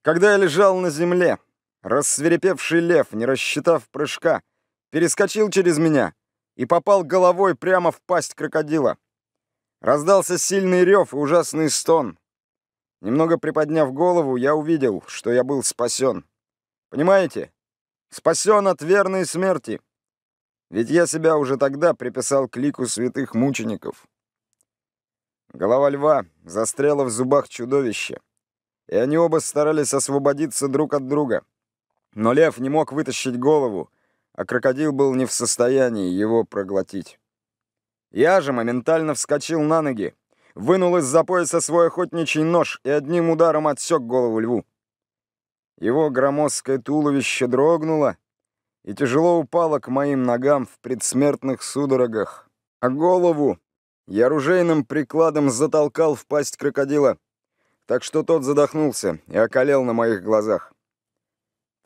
Когда я лежал на земле, рассверепевший лев, не рассчитав прыжка, перескочил через меня — и попал головой прямо в пасть крокодила. Раздался сильный рев и ужасный стон. Немного приподняв голову, я увидел, что я был спасен. Понимаете? Спасен от верной смерти. Ведь я себя уже тогда приписал к лику святых мучеников. Голова льва застряла в зубах чудовища, и они оба старались освободиться друг от друга. Но лев не мог вытащить голову, а крокодил был не в состоянии его проглотить. Я же моментально вскочил на ноги, вынул из-за пояса свой охотничий нож и одним ударом отсек голову льву. Его громоздкое туловище дрогнуло и тяжело упало к моим ногам в предсмертных судорогах, а голову я оружейным прикладом затолкал в пасть крокодила, так что тот задохнулся и околел на моих глазах.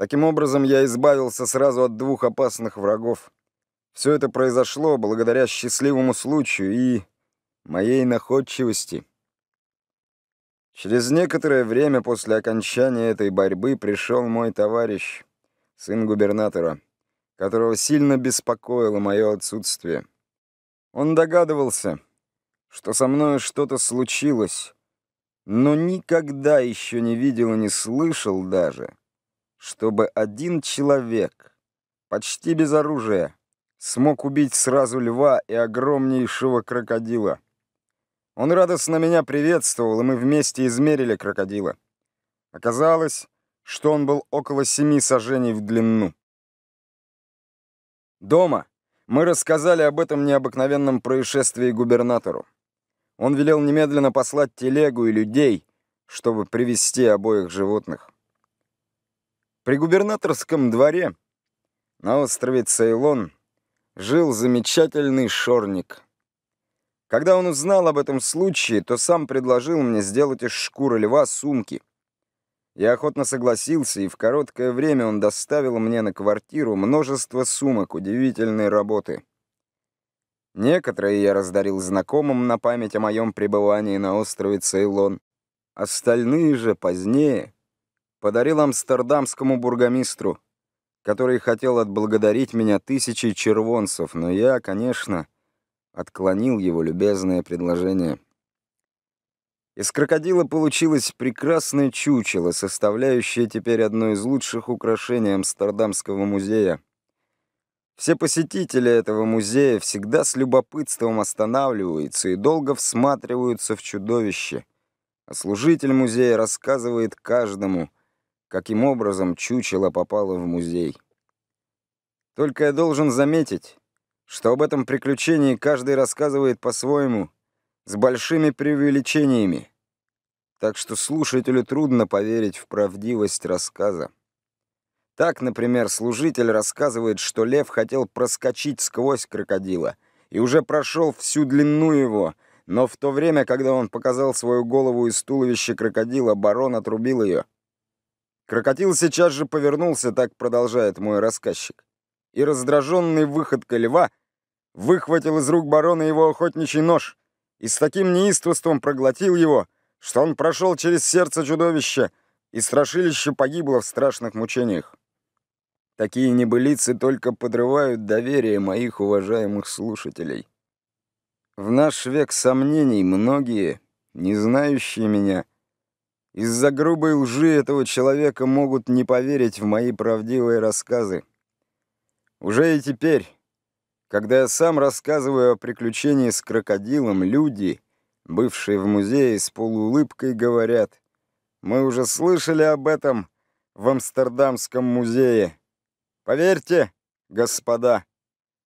Таким образом, я избавился сразу от двух опасных врагов. Все это произошло благодаря счастливому случаю и моей находчивости. Через некоторое время после окончания этой борьбы пришел мой товарищ, сын губернатора, которого сильно беспокоило мое отсутствие. Он догадывался, что со мной что-то случилось, но никогда еще не видел и не слышал даже, чтобы один человек, почти без оружия, смог убить сразу льва и огромнейшего крокодила. Он радостно меня приветствовал, и мы вместе измерили крокодила. Оказалось, что он был около семи сажений в длину. Дома мы рассказали об этом необыкновенном происшествии губернатору. Он велел немедленно послать телегу и людей, чтобы привести обоих животных. При губернаторском дворе на острове Цейлон жил замечательный шорник. Когда он узнал об этом случае, то сам предложил мне сделать из шкуры льва сумки. Я охотно согласился, и в короткое время он доставил мне на квартиру множество сумок удивительной работы. Некоторые я раздарил знакомым на память о моем пребывании на острове Цейлон. Остальные же позднее подарил амстердамскому бургомистру, который хотел отблагодарить меня тысячей червонцев, но я, конечно, отклонил его любезное предложение. Из крокодила получилось прекрасное чучело, составляющее теперь одно из лучших украшений Амстердамского музея. Все посетители этого музея всегда с любопытством останавливаются и долго всматриваются в чудовище. А служитель музея рассказывает каждому — каким образом чучело попало в музей. Только я должен заметить, что об этом приключении каждый рассказывает по-своему, с большими преувеличениями, так что слушателю трудно поверить в правдивость рассказа. Так, например, служитель рассказывает, что лев хотел проскочить сквозь крокодила и уже прошел всю длину его, но в то время, когда он показал свою голову из туловища крокодила, барон отрубил ее — Крокотил сейчас же повернулся, так продолжает мой рассказчик. И раздраженный выходка льва выхватил из рук барона его охотничий нож и с таким неистовством проглотил его, что он прошел через сердце чудовища, и страшилище погибло в страшных мучениях. Такие небылицы только подрывают доверие моих уважаемых слушателей. В наш век сомнений многие, не знающие меня, из-за грубой лжи этого человека могут не поверить в мои правдивые рассказы. Уже и теперь, когда я сам рассказываю о приключении с крокодилом, люди, бывшие в музее, с полуулыбкой говорят, «Мы уже слышали об этом в Амстердамском музее. Поверьте, господа,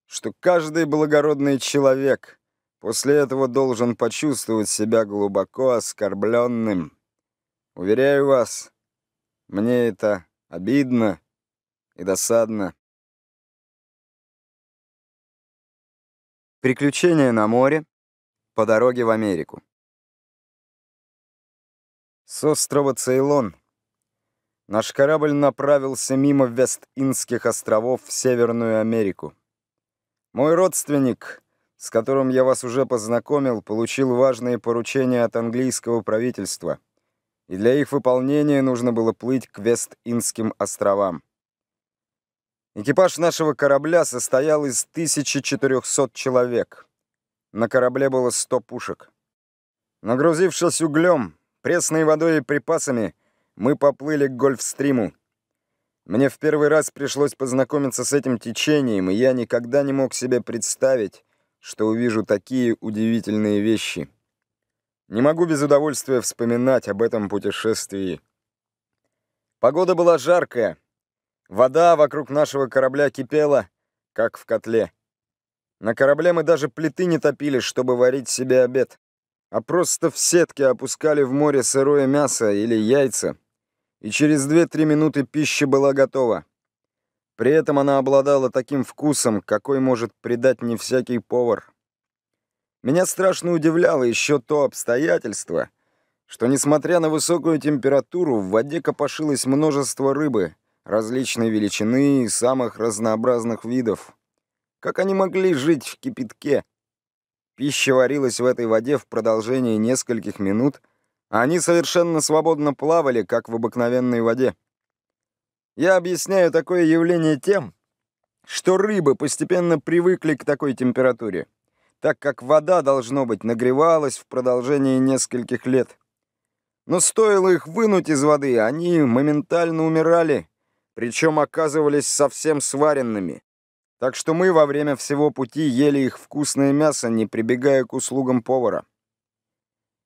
что каждый благородный человек после этого должен почувствовать себя глубоко оскорбленным». Уверяю вас, мне это обидно и досадно. Приключения на море по дороге в Америку. С острова Цейлон наш корабль направился мимо Вест-Индских островов в Северную Америку. Мой родственник, с которым я вас уже познакомил, получил важные поручения от английского правительства — и для их выполнения нужно было плыть к Вест-Индским островам. Экипаж нашего корабля состоял из 1400 человек. На корабле было 100 пушек. Нагрузившись углем, пресной водой и припасами, мы поплыли к Гольфстриму. Мне в первый раз пришлось познакомиться с этим течением, и я никогда не мог себе представить, что увижу такие удивительные вещи. Не могу без удовольствия вспоминать об этом путешествии. Погода была жаркая. Вода вокруг нашего корабля кипела, как в котле. На корабле мы даже плиты не топили, чтобы варить себе обед, а просто в сетке опускали в море сырое мясо или яйца, и через 2-3 минуты пища была готова. При этом она обладала таким вкусом, какой может придать не всякий повар. Меня страшно удивляло еще то обстоятельство, что, несмотря на высокую температуру, в воде копошилось множество рыбы, различной величины и самых разнообразных видов. Как они могли жить в кипятке? Пища варилась в этой воде в продолжении нескольких минут, а они совершенно свободно плавали, как в обыкновенной воде. Я объясняю такое явление тем, что рыбы постепенно привыкли к такой температуре так как вода, должно быть, нагревалась в продолжении нескольких лет. Но стоило их вынуть из воды, они моментально умирали, причем оказывались совсем сваренными. Так что мы во время всего пути ели их вкусное мясо, не прибегая к услугам повара.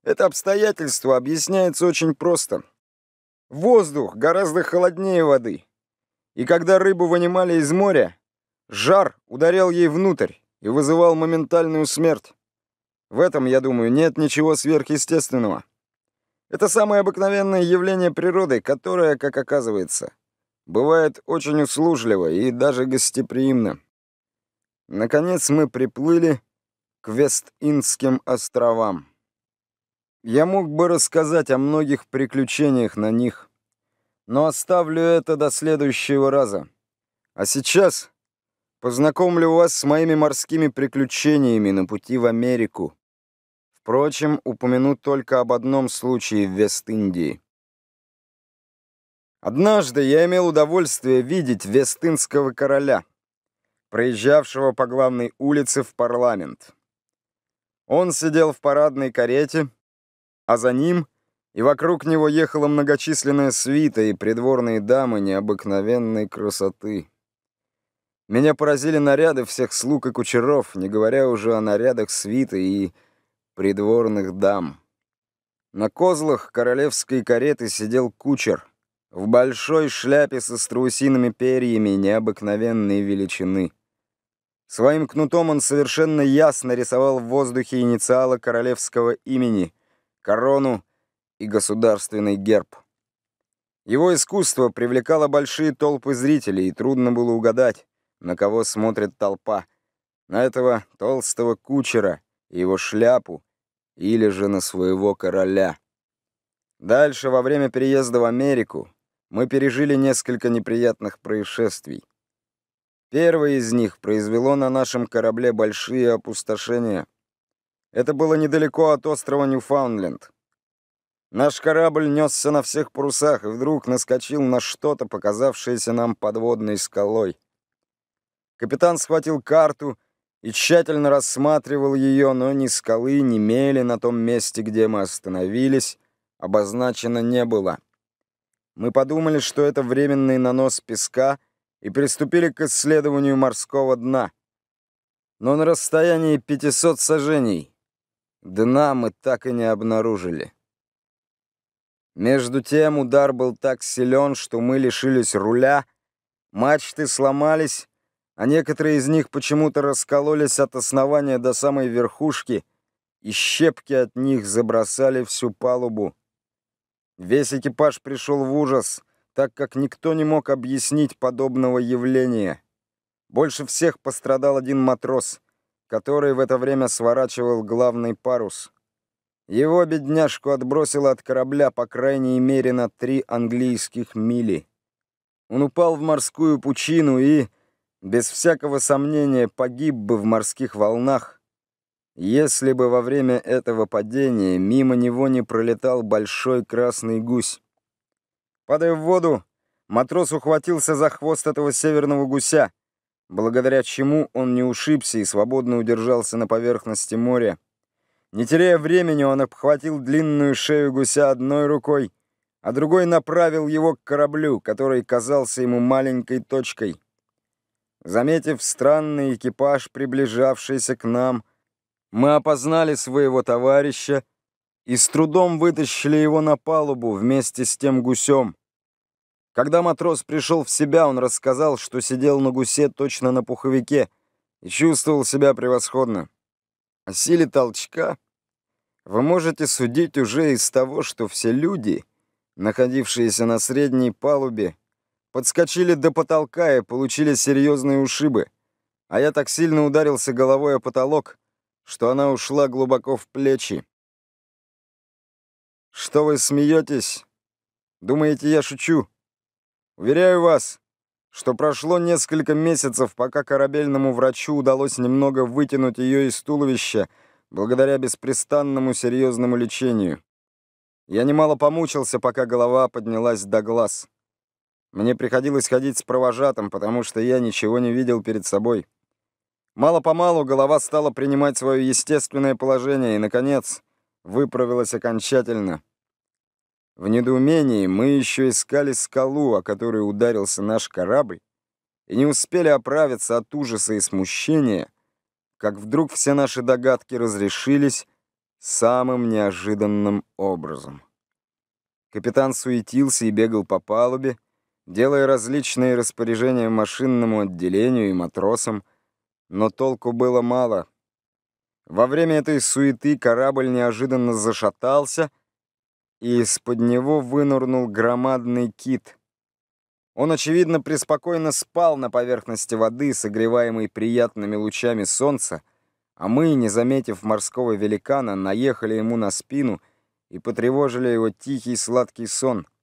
Это обстоятельство объясняется очень просто. Воздух гораздо холоднее воды. И когда рыбу вынимали из моря, жар ударял ей внутрь, и вызывал моментальную смерть. В этом, я думаю, нет ничего сверхъестественного. Это самое обыкновенное явление природы, которое, как оказывается, бывает очень услужливо и даже гостеприимно. Наконец мы приплыли к Вест-Индским островам. Я мог бы рассказать о многих приключениях на них, но оставлю это до следующего раза. А сейчас Познакомлю вас с моими морскими приключениями на пути в Америку. Впрочем, упомяну только об одном случае в Вест-Индии. Однажды я имел удовольствие видеть вестынского короля, проезжавшего по главной улице в парламент. Он сидел в парадной карете, а за ним и вокруг него ехала многочисленная свита и придворные дамы необыкновенной красоты. Меня поразили наряды всех слуг и кучеров, не говоря уже о нарядах свиты и придворных дам. На козлах королевской кареты сидел кучер в большой шляпе со страусиными перьями необыкновенной величины. Своим кнутом он совершенно ясно рисовал в воздухе инициалы королевского имени, корону и государственный герб. Его искусство привлекало большие толпы зрителей, и трудно было угадать, на кого смотрит толпа. На этого толстого кучера и его шляпу, или же на своего короля. Дальше, во время переезда в Америку, мы пережили несколько неприятных происшествий. Первое из них произвело на нашем корабле большие опустошения. Это было недалеко от острова Ньюфаундленд. Наш корабль несся на всех парусах и вдруг наскочил на что-то, показавшееся нам подводной скалой. Капитан схватил карту и тщательно рассматривал ее, но ни скалы, ни мели на том месте, где мы остановились, обозначено не было. Мы подумали, что это временный нанос песка, и приступили к исследованию морского дна. Но на расстоянии 500 сажений дна мы так и не обнаружили. Между тем удар был так силен, что мы лишились руля, мачты сломались, а некоторые из них почему-то раскололись от основания до самой верхушки, и щепки от них забросали всю палубу. Весь экипаж пришел в ужас, так как никто не мог объяснить подобного явления. Больше всех пострадал один матрос, который в это время сворачивал главный парус. Его бедняжку отбросило от корабля по крайней мере на три английских мили. Он упал в морскую пучину и без всякого сомнения погиб бы в морских волнах, если бы во время этого падения мимо него не пролетал большой красный гусь. Падая в воду, матрос ухватился за хвост этого северного гуся, благодаря чему он не ушибся и свободно удержался на поверхности моря. Не теряя времени, он обхватил длинную шею гуся одной рукой, а другой направил его к кораблю, который казался ему маленькой точкой — Заметив странный экипаж, приближавшийся к нам, мы опознали своего товарища и с трудом вытащили его на палубу вместе с тем гусем. Когда матрос пришел в себя, он рассказал, что сидел на гусе точно на пуховике и чувствовал себя превосходно. О силе толчка вы можете судить уже из того, что все люди, находившиеся на средней палубе, Подскочили до потолка и получили серьезные ушибы. А я так сильно ударился головой о потолок, что она ушла глубоко в плечи. Что вы смеетесь? Думаете, я шучу? Уверяю вас, что прошло несколько месяцев, пока корабельному врачу удалось немного вытянуть ее из туловища благодаря беспрестанному серьезному лечению. Я немало помучился, пока голова поднялась до глаз. Мне приходилось ходить с провожатым, потому что я ничего не видел перед собой. Мало-помалу голова стала принимать свое естественное положение и, наконец, выправилась окончательно. В недоумении мы еще искали скалу, о которой ударился наш корабль, и не успели оправиться от ужаса и смущения, как вдруг все наши догадки разрешились самым неожиданным образом. Капитан суетился и бегал по палубе, делая различные распоряжения машинному отделению и матросам, но толку было мало. Во время этой суеты корабль неожиданно зашатался, и из-под него вынырнул громадный кит. Он, очевидно, преспокойно спал на поверхности воды, согреваемой приятными лучами солнца, а мы, не заметив морского великана, наехали ему на спину и потревожили его тихий сладкий сон —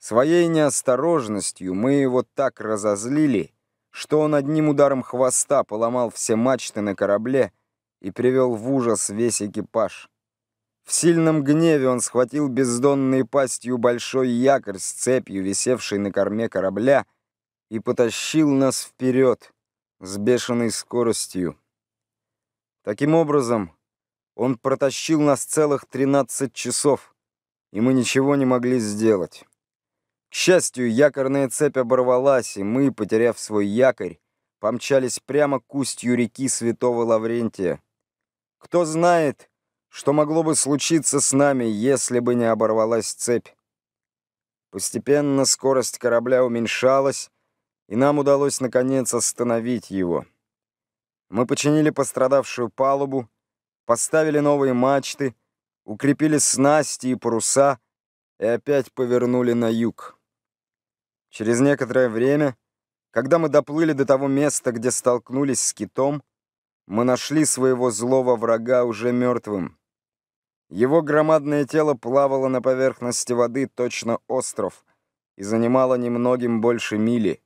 Своей неосторожностью мы его так разозлили, что он одним ударом хвоста поломал все мачты на корабле и привел в ужас весь экипаж. В сильном гневе он схватил бездонной пастью большой якорь с цепью, висевшей на корме корабля, и потащил нас вперед с бешеной скоростью. Таким образом, он протащил нас целых 13 часов, и мы ничего не могли сделать. К счастью, якорная цепь оборвалась, и мы, потеряв свой якорь, помчались прямо к устью реки Святого Лаврентия. Кто знает, что могло бы случиться с нами, если бы не оборвалась цепь. Постепенно скорость корабля уменьшалась, и нам удалось, наконец, остановить его. Мы починили пострадавшую палубу, поставили новые мачты, укрепили снасти и паруса и опять повернули на юг. Через некоторое время, когда мы доплыли до того места, где столкнулись с китом, мы нашли своего злого врага уже мертвым. Его громадное тело плавало на поверхности воды, точно остров, и занимало немногим больше мили.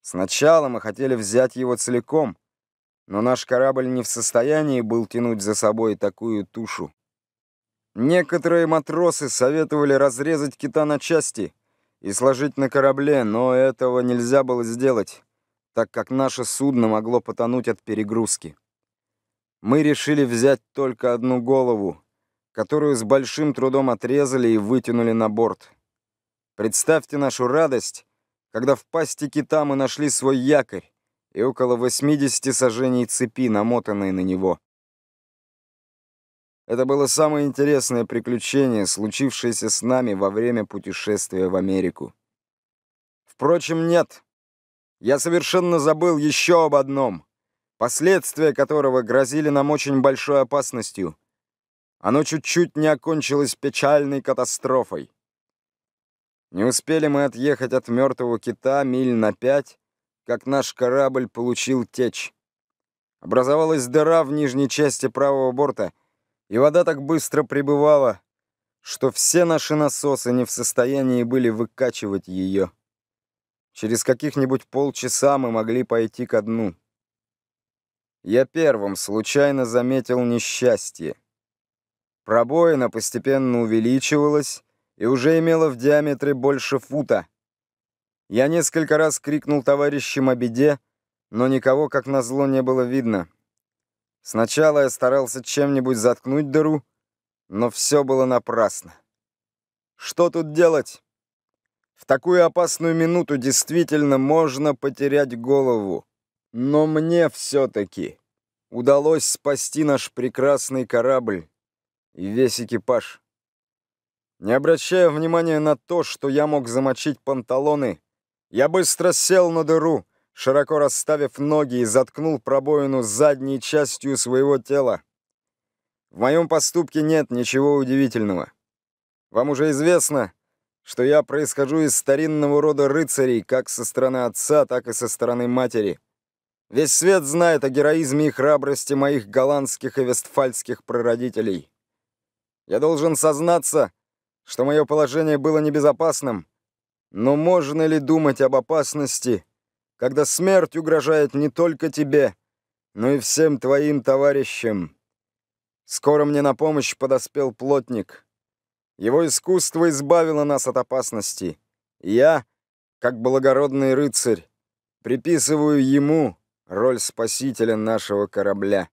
Сначала мы хотели взять его целиком, но наш корабль не в состоянии был тянуть за собой такую тушу. Некоторые матросы советовали разрезать кита на части — и сложить на корабле, но этого нельзя было сделать, так как наше судно могло потонуть от перегрузки. Мы решили взять только одну голову, которую с большим трудом отрезали и вытянули на борт. Представьте нашу радость, когда в пасти кита мы нашли свой якорь и около 80 сажений цепи, намотанной на него. Это было самое интересное приключение, случившееся с нами во время путешествия в Америку. Впрочем, нет. Я совершенно забыл еще об одном, последствия которого грозили нам очень большой опасностью. Оно чуть-чуть не окончилось печальной катастрофой. Не успели мы отъехать от мертвого кита миль на пять, как наш корабль получил течь. Образовалась дыра в нижней части правого борта — и вода так быстро прибывала, что все наши насосы не в состоянии были выкачивать ее. Через каких-нибудь полчаса мы могли пойти ко дну. Я первым случайно заметил несчастье. Пробоина постепенно увеличивалась и уже имела в диаметре больше фута. Я несколько раз крикнул товарищам о беде, но никого, как назло, не было видно. Сначала я старался чем-нибудь заткнуть дыру, но все было напрасно. Что тут делать? В такую опасную минуту действительно можно потерять голову. Но мне все-таки удалось спасти наш прекрасный корабль и весь экипаж. Не обращая внимания на то, что я мог замочить панталоны, я быстро сел на дыру — широко расставив ноги и заткнул пробоину задней частью своего тела. В моем поступке нет ничего удивительного. Вам уже известно, что я происхожу из старинного рода рыцарей, как со стороны отца, так и со стороны матери. Весь свет знает о героизме и храбрости моих голландских и вестфальских прародителей. Я должен сознаться, что мое положение было небезопасным, но можно ли думать об опасности, когда смерть угрожает не только тебе, но и всем твоим товарищам. Скоро мне на помощь подоспел плотник. Его искусство избавило нас от опасности. я, как благородный рыцарь, приписываю ему роль спасителя нашего корабля.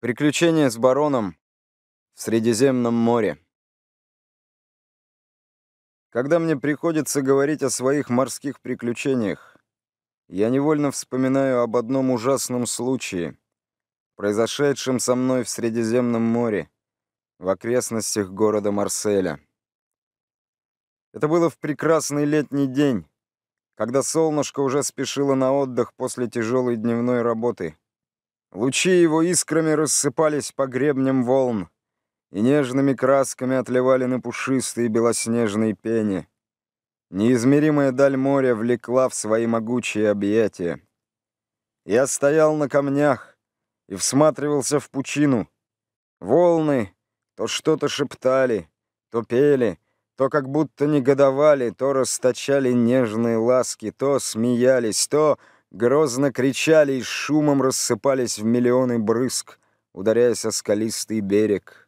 Приключения с бароном в Средиземном море. Когда мне приходится говорить о своих морских приключениях, я невольно вспоминаю об одном ужасном случае, произошедшем со мной в Средиземном море, в окрестностях города Марселя. Это было в прекрасный летний день, когда солнышко уже спешило на отдых после тяжелой дневной работы. Лучи его искрами рассыпались по гребням волн, и нежными красками отливали на пушистые белоснежные пени. Неизмеримая даль моря влекла в свои могучие объятия. Я стоял на камнях и всматривался в пучину. Волны то что-то шептали, то пели, то как будто негодовали, то расточали нежные ласки, то смеялись, то грозно кричали и шумом рассыпались в миллионы брызг, ударяясь о скалистый берег.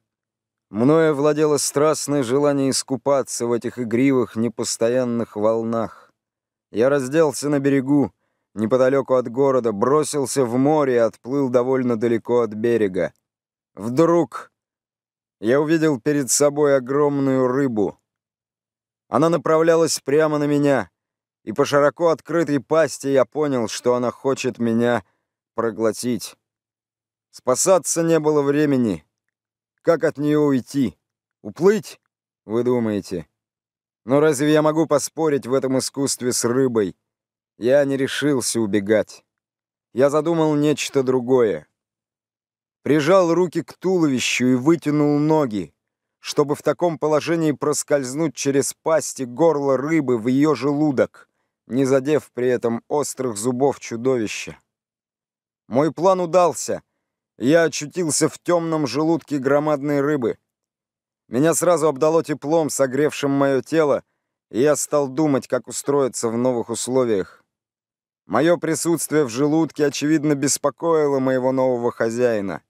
Мною владело страстное желание искупаться в этих игривых, непостоянных волнах. Я разделся на берегу, неподалеку от города, бросился в море и отплыл довольно далеко от берега. Вдруг я увидел перед собой огромную рыбу. Она направлялась прямо на меня, и по широко открытой пасти я понял, что она хочет меня проглотить. Спасаться не было времени. Как от нее уйти? Уплыть? Вы думаете? Но разве я могу поспорить в этом искусстве с рыбой? Я не решился убегать. Я задумал нечто другое. Прижал руки к туловищу и вытянул ноги, чтобы в таком положении проскользнуть через пасти и горло рыбы в ее желудок, не задев при этом острых зубов чудовища. Мой план удался — я очутился в темном желудке громадной рыбы. Меня сразу обдало теплом, согревшим мое тело, и я стал думать, как устроиться в новых условиях. Мое присутствие в желудке, очевидно, беспокоило моего нового хозяина.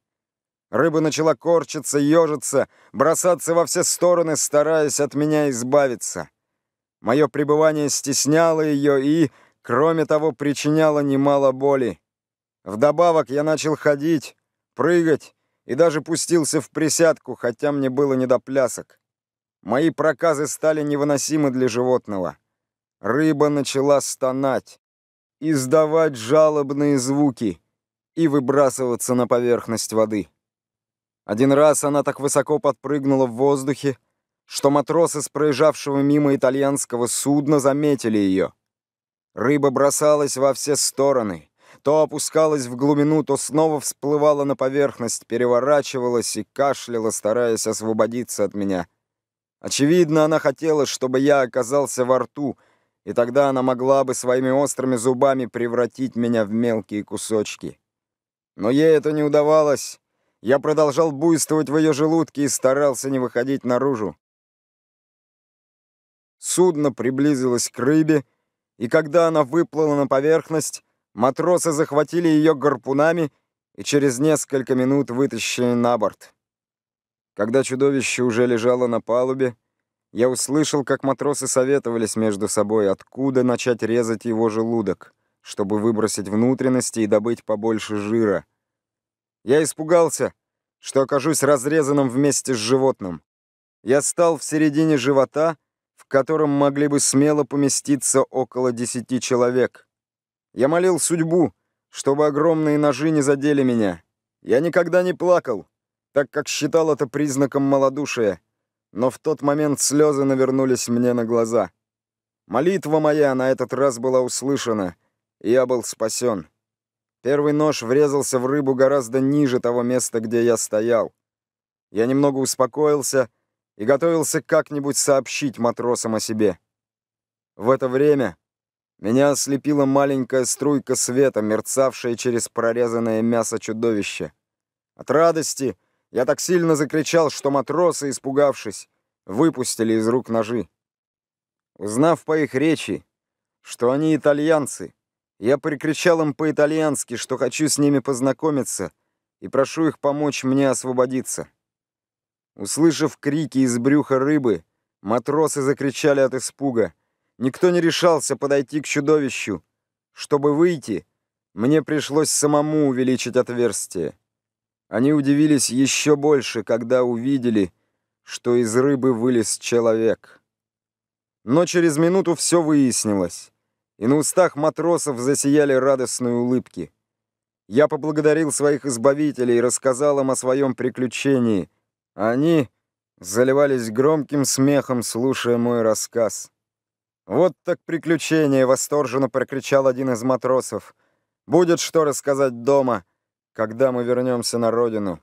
Рыба начала корчиться, ежиться, бросаться во все стороны, стараясь от меня избавиться. Мое пребывание стесняло ее и, кроме того, причиняло немало боли. Вдобавок я начал ходить, прыгать и даже пустился в присядку, хотя мне было не до плясок. Мои проказы стали невыносимы для животного. Рыба начала стонать, издавать жалобные звуки и выбрасываться на поверхность воды. Один раз она так высоко подпрыгнула в воздухе, что матросы с проезжавшего мимо итальянского судна заметили ее. Рыба бросалась во все стороны — то опускалась в глубину, то снова всплывала на поверхность, переворачивалась и кашляла, стараясь освободиться от меня. Очевидно, она хотела, чтобы я оказался во рту, и тогда она могла бы своими острыми зубами превратить меня в мелкие кусочки. Но ей это не удавалось. Я продолжал буйствовать в ее желудке и старался не выходить наружу. Судно приблизилось к рыбе, и когда она выплыла на поверхность, Матросы захватили ее гарпунами и через несколько минут вытащили на борт. Когда чудовище уже лежало на палубе, я услышал, как матросы советовались между собой, откуда начать резать его желудок, чтобы выбросить внутренности и добыть побольше жира. Я испугался, что окажусь разрезанным вместе с животным. Я стал в середине живота, в котором могли бы смело поместиться около десяти человек. Я молил судьбу, чтобы огромные ножи не задели меня. Я никогда не плакал, так как считал это признаком малодушия. Но в тот момент слезы навернулись мне на глаза. Молитва моя на этот раз была услышана, и я был спасен. Первый нож врезался в рыбу гораздо ниже того места, где я стоял. Я немного успокоился и готовился как-нибудь сообщить матросам о себе. В это время меня ослепила маленькая струйка света, мерцавшая через прорезанное мясо чудовища. От радости я так сильно закричал, что матросы, испугавшись, выпустили из рук ножи. Узнав по их речи, что они итальянцы, я прикричал им по-итальянски, что хочу с ними познакомиться и прошу их помочь мне освободиться. Услышав крики из брюха рыбы, матросы закричали от испуга — Никто не решался подойти к чудовищу. Чтобы выйти, мне пришлось самому увеличить отверстие. Они удивились еще больше, когда увидели, что из рыбы вылез человек. Но через минуту все выяснилось, и на устах матросов засияли радостные улыбки. Я поблагодарил своих избавителей и рассказал им о своем приключении. Они заливались громким смехом, слушая мой рассказ. «Вот так приключение!» — восторженно прокричал один из матросов. «Будет что рассказать дома, когда мы вернемся на родину!»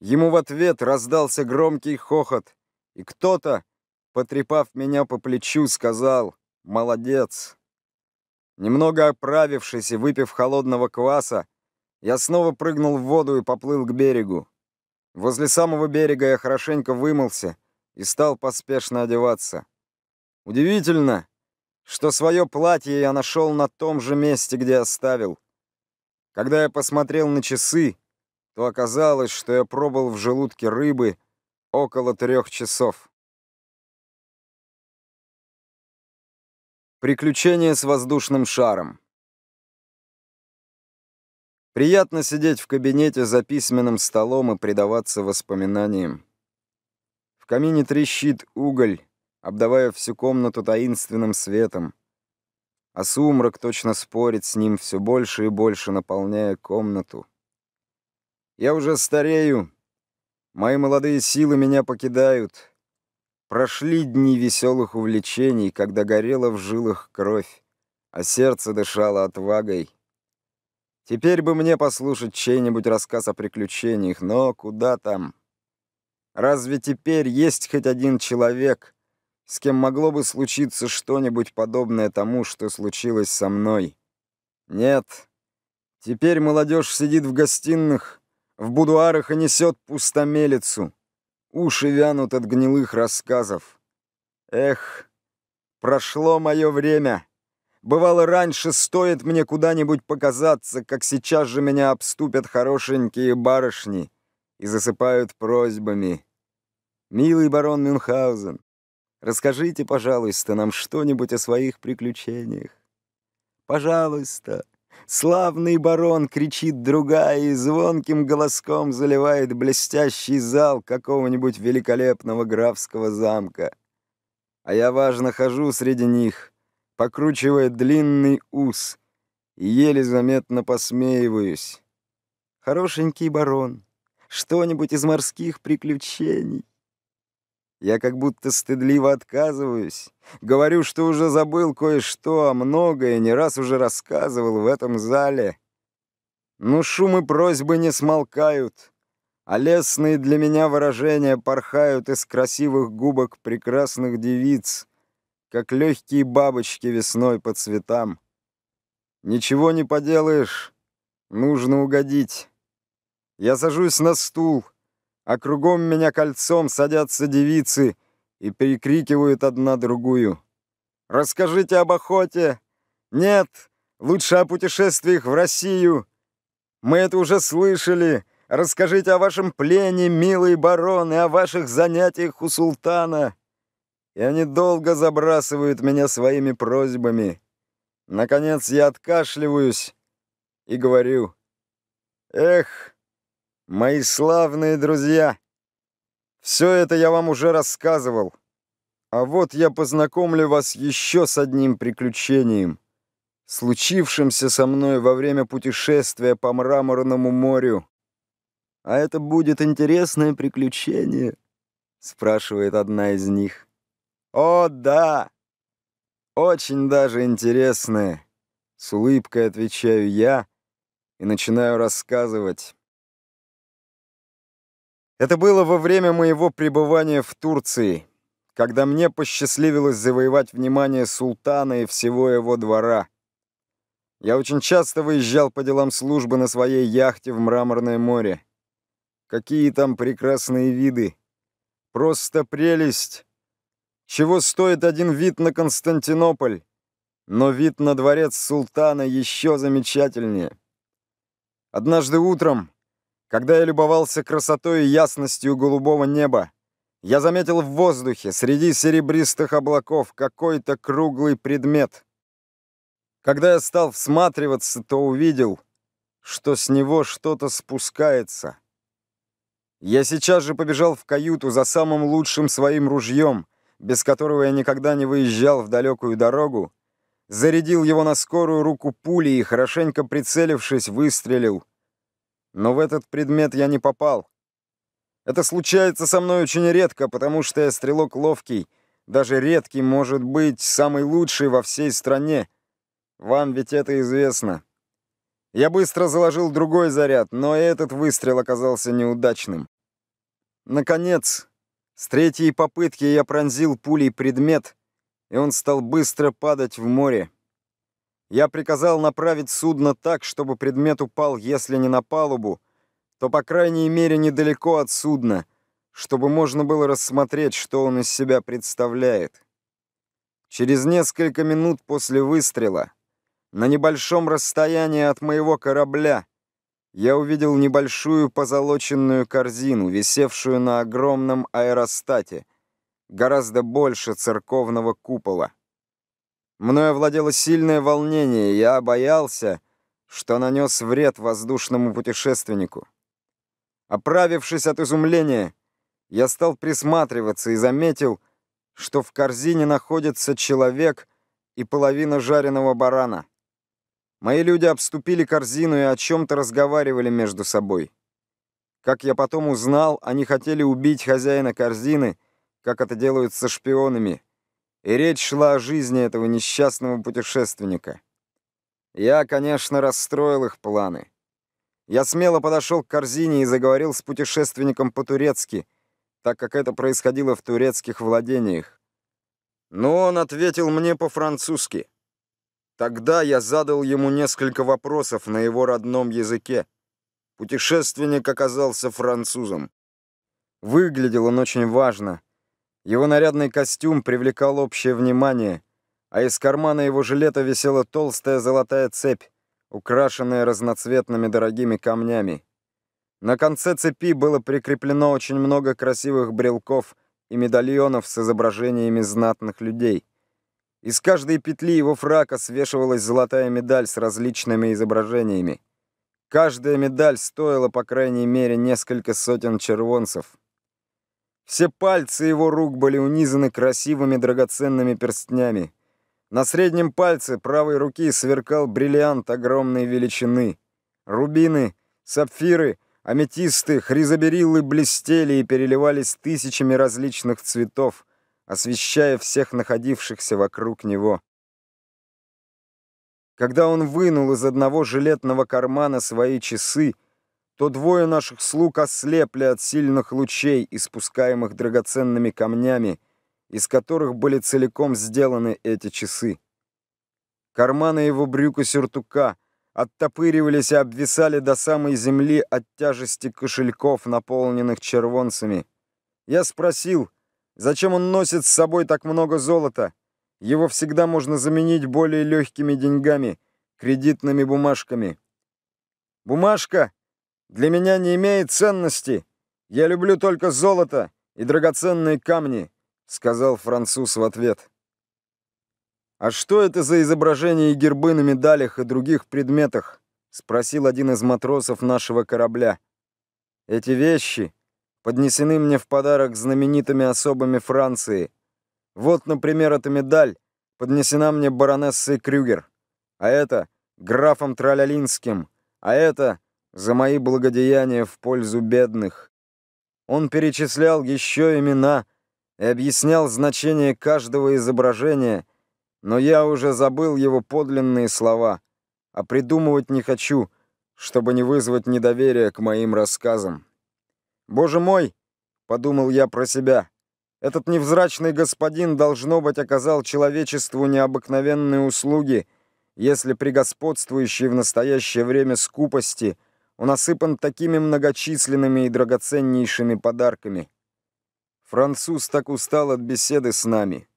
Ему в ответ раздался громкий хохот, и кто-то, потрепав меня по плечу, сказал «Молодец!». Немного оправившись и выпив холодного кваса, я снова прыгнул в воду и поплыл к берегу. Возле самого берега я хорошенько вымылся и стал поспешно одеваться. Удивительно, что свое платье я нашел на том же месте, где оставил. Когда я посмотрел на часы, то оказалось, что я пробыл в желудке рыбы около трех часов. Приключения с воздушным шаром Приятно сидеть в кабинете за письменным столом и предаваться воспоминаниям. В камине трещит уголь, обдавая всю комнату таинственным светом. А сумрак точно спорит с ним все больше и больше, наполняя комнату. Я уже старею. Мои молодые силы меня покидают. Прошли дни веселых увлечений, когда горела в жилах кровь, а сердце дышало отвагой. Теперь бы мне послушать чей-нибудь рассказ о приключениях, но куда там? Разве теперь есть хоть один человек, с кем могло бы случиться что-нибудь подобное тому, что случилось со мной. Нет. Теперь молодежь сидит в гостиных, в будуарах и несет пустомелицу. Уши вянут от гнилых рассказов. Эх, прошло мое время. Бывало, раньше стоит мне куда-нибудь показаться, как сейчас же меня обступят хорошенькие барышни и засыпают просьбами. «Милый барон Мюнхгаузен, Расскажите, пожалуйста, нам что-нибудь о своих приключениях. Пожалуйста. Славный барон кричит другая и звонким голоском заливает блестящий зал какого-нибудь великолепного графского замка. А я важно хожу среди них, покручивая длинный ус, и еле заметно посмеиваюсь. Хорошенький барон, что-нибудь из морских приключений. Я как будто стыдливо отказываюсь. Говорю, что уже забыл кое-что, а многое не раз уже рассказывал в этом зале. Но ну, шум и просьбы не смолкают, а лесные для меня выражения порхают из красивых губок прекрасных девиц, как легкие бабочки весной по цветам. Ничего не поделаешь, нужно угодить. Я сажусь на стул — а кругом меня кольцом садятся девицы и перекрикивают одна другую. «Расскажите об охоте!» «Нет, лучше о путешествиях в Россию!» «Мы это уже слышали!» «Расскажите о вашем плене, милый барон, и о ваших занятиях у султана!» И они долго забрасывают меня своими просьбами. Наконец я откашливаюсь и говорю, «Эх!» Мои славные друзья! Все это я вам уже рассказывал. А вот я познакомлю вас еще с одним приключением, случившимся со мной во время путешествия по Мраморному морю. «А это будет интересное приключение?» — спрашивает одна из них. «О, да! Очень даже интересное!» — с улыбкой отвечаю я и начинаю рассказывать. Это было во время моего пребывания в Турции, когда мне посчастливилось завоевать внимание султана и всего его двора. Я очень часто выезжал по делам службы на своей яхте в Мраморное море. Какие там прекрасные виды! Просто прелесть! Чего стоит один вид на Константинополь, но вид на дворец султана еще замечательнее. Однажды утром... Когда я любовался красотой и ясностью голубого неба, я заметил в воздухе среди серебристых облаков какой-то круглый предмет. Когда я стал всматриваться, то увидел, что с него что-то спускается. Я сейчас же побежал в каюту за самым лучшим своим ружьем, без которого я никогда не выезжал в далекую дорогу, зарядил его на скорую руку пули и, хорошенько прицелившись, выстрелил — но в этот предмет я не попал. Это случается со мной очень редко, потому что я стрелок ловкий. Даже редкий может быть самый лучший во всей стране. Вам ведь это известно. Я быстро заложил другой заряд, но и этот выстрел оказался неудачным. Наконец, с третьей попытки я пронзил пулей предмет, и он стал быстро падать в море. Я приказал направить судно так, чтобы предмет упал, если не на палубу, то, по крайней мере, недалеко от судна, чтобы можно было рассмотреть, что он из себя представляет. Через несколько минут после выстрела, на небольшом расстоянии от моего корабля, я увидел небольшую позолоченную корзину, висевшую на огромном аэростате, гораздо больше церковного купола. Мною овладело сильное волнение, я боялся, что нанес вред воздушному путешественнику. Оправившись от изумления, я стал присматриваться и заметил, что в корзине находится человек и половина жареного барана. Мои люди обступили корзину и о чем-то разговаривали между собой. Как я потом узнал, они хотели убить хозяина корзины, как это делают со шпионами — и речь шла о жизни этого несчастного путешественника. Я, конечно, расстроил их планы. Я смело подошел к корзине и заговорил с путешественником по-турецки, так как это происходило в турецких владениях. Но он ответил мне по-французски. Тогда я задал ему несколько вопросов на его родном языке. Путешественник оказался французом. Выглядел он очень важно — его нарядный костюм привлекал общее внимание, а из кармана его жилета висела толстая золотая цепь, украшенная разноцветными дорогими камнями. На конце цепи было прикреплено очень много красивых брелков и медальонов с изображениями знатных людей. Из каждой петли его фрака свешивалась золотая медаль с различными изображениями. Каждая медаль стоила, по крайней мере, несколько сотен червонцев. Все пальцы его рук были унизаны красивыми драгоценными перстнями. На среднем пальце правой руки сверкал бриллиант огромной величины. Рубины, сапфиры, аметисты, хризобериллы блестели и переливались тысячами различных цветов, освещая всех находившихся вокруг него. Когда он вынул из одного жилетного кармана свои часы, то двое наших слуг ослепли от сильных лучей, испускаемых драгоценными камнями, из которых были целиком сделаны эти часы. Карманы его брюка сюртука оттопыривались и обвисали до самой земли от тяжести кошельков, наполненных червонцами. Я спросил, зачем он носит с собой так много золота? Его всегда можно заменить более легкими деньгами, кредитными бумажками. «Бумажка!» Для меня не имеет ценности. Я люблю только золото и драгоценные камни», — сказал француз в ответ. «А что это за изображения и гербы на медалях и других предметах?» — спросил один из матросов нашего корабля. «Эти вещи поднесены мне в подарок знаменитыми особами Франции. Вот, например, эта медаль поднесена мне баронессой Крюгер, а это — графом Тролялинским, а это — за мои благодеяния в пользу бедных. Он перечислял еще имена и объяснял значение каждого изображения, но я уже забыл его подлинные слова, а придумывать не хочу, чтобы не вызвать недоверия к моим рассказам. «Боже мой!» — подумал я про себя. «Этот невзрачный господин, должно быть, оказал человечеству необыкновенные услуги, если при господствующей в настоящее время скупости — он осыпан такими многочисленными и драгоценнейшими подарками. Француз так устал от беседы с нами,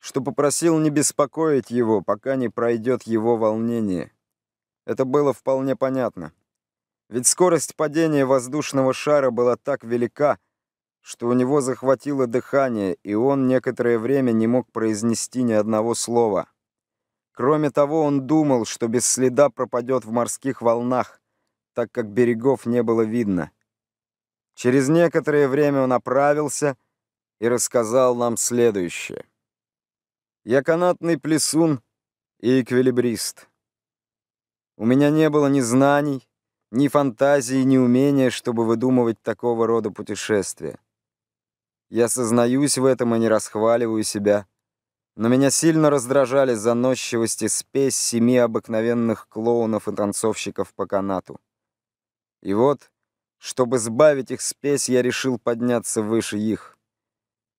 что попросил не беспокоить его, пока не пройдет его волнение. Это было вполне понятно. Ведь скорость падения воздушного шара была так велика, что у него захватило дыхание, и он некоторое время не мог произнести ни одного слова. Кроме того, он думал, что без следа пропадет в морских волнах так как берегов не было видно. Через некоторое время он оправился и рассказал нам следующее. «Я канатный плесун и эквилибрист. У меня не было ни знаний, ни фантазии, ни умения, чтобы выдумывать такого рода путешествия. Я сознаюсь в этом и не расхваливаю себя. Но меня сильно раздражали заносчивости и спесь семи обыкновенных клоунов и танцовщиков по канату. И вот, чтобы сбавить их спесь, я решил подняться выше их.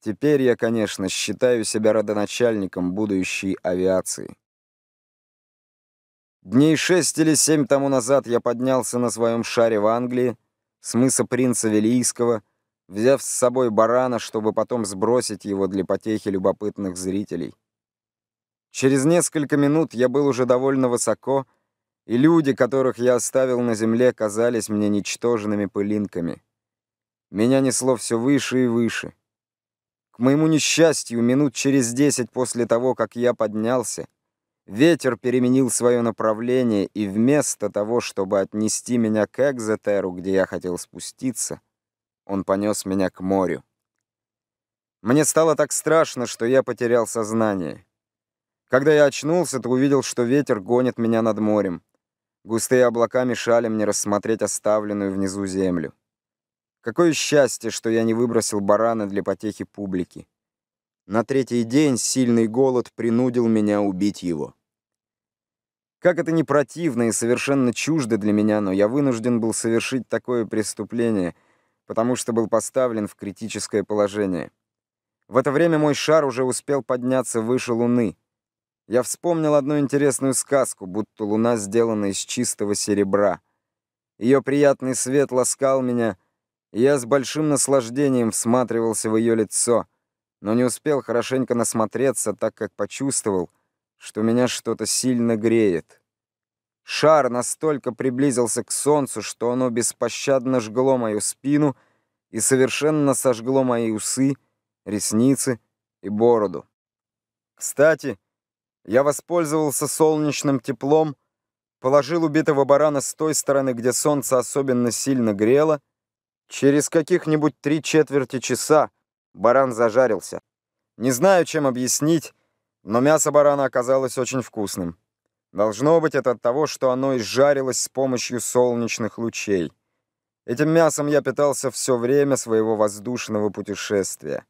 Теперь я, конечно, считаю себя родоначальником будущей авиации. Дней шесть или семь тому назад я поднялся на своем шаре в Англии, с мыса принца Велийского, взяв с собой барана, чтобы потом сбросить его для потехи любопытных зрителей. Через несколько минут я был уже довольно высоко, и люди, которых я оставил на земле, казались мне ничтожными пылинками. Меня несло все выше и выше. К моему несчастью, минут через десять после того, как я поднялся, ветер переменил свое направление, и вместо того, чтобы отнести меня к Экзотеру, где я хотел спуститься, он понес меня к морю. Мне стало так страшно, что я потерял сознание. Когда я очнулся, то увидел, что ветер гонит меня над морем. Густые облака мешали мне рассмотреть оставленную внизу землю. Какое счастье, что я не выбросил барана для потехи публики. На третий день сильный голод принудил меня убить его. Как это не противно и совершенно чуждо для меня, но я вынужден был совершить такое преступление, потому что был поставлен в критическое положение. В это время мой шар уже успел подняться выше Луны — я вспомнил одну интересную сказку, будто луна сделана из чистого серебра. Ее приятный свет ласкал меня, и я с большим наслаждением всматривался в ее лицо, но не успел хорошенько насмотреться, так как почувствовал, что меня что-то сильно греет. Шар настолько приблизился к солнцу, что оно беспощадно жгло мою спину и совершенно сожгло мои усы, ресницы и бороду. Кстати, я воспользовался солнечным теплом, положил убитого барана с той стороны, где солнце особенно сильно грело. Через каких-нибудь три четверти часа баран зажарился. Не знаю, чем объяснить, но мясо барана оказалось очень вкусным. Должно быть это от того, что оно изжарилось с помощью солнечных лучей. Этим мясом я питался все время своего воздушного путешествия.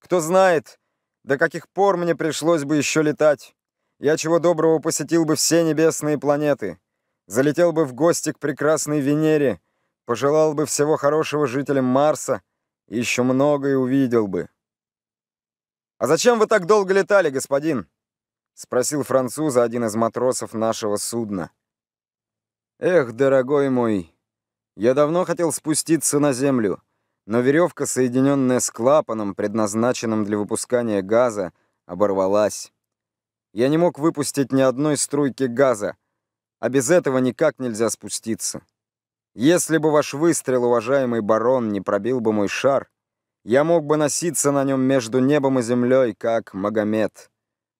Кто знает, до каких пор мне пришлось бы еще летать? Я чего доброго посетил бы все небесные планеты, залетел бы в гости к прекрасной Венере, пожелал бы всего хорошего жителям Марса и еще многое увидел бы. «А зачем вы так долго летали, господин?» — спросил француза один из матросов нашего судна. «Эх, дорогой мой, я давно хотел спуститься на землю» но веревка, соединенная с клапаном, предназначенным для выпускания газа, оборвалась. Я не мог выпустить ни одной струйки газа, а без этого никак нельзя спуститься. Если бы ваш выстрел, уважаемый барон, не пробил бы мой шар, я мог бы носиться на нем между небом и землей, как Магомед,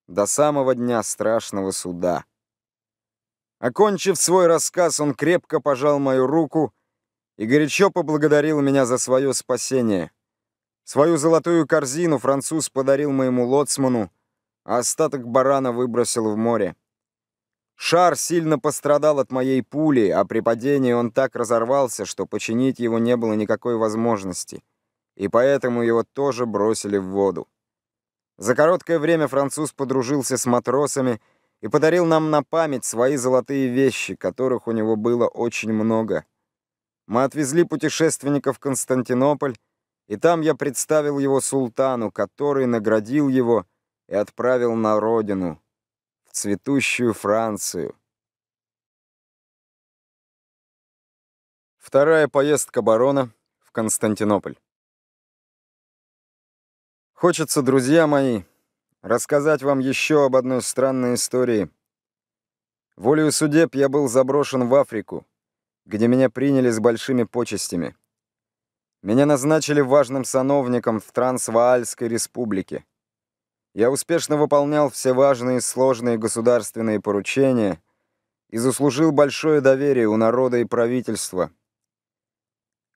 до самого дня страшного суда. Окончив свой рассказ, он крепко пожал мою руку и горячо поблагодарил меня за свое спасение. Свою золотую корзину француз подарил моему лоцману, а остаток барана выбросил в море. Шар сильно пострадал от моей пули, а при падении он так разорвался, что починить его не было никакой возможности, и поэтому его тоже бросили в воду. За короткое время француз подружился с матросами и подарил нам на память свои золотые вещи, которых у него было очень много — мы отвезли путешественника в Константинополь, и там я представил его султану, который наградил его и отправил на родину, в цветущую Францию. Вторая поездка барона в Константинополь. Хочется, друзья мои, рассказать вам еще об одной странной истории. Волею судеб я был заброшен в Африку, где меня приняли с большими почестями. Меня назначили важным сановником в Трансваальской республике. Я успешно выполнял все важные и сложные государственные поручения и заслужил большое доверие у народа и правительства.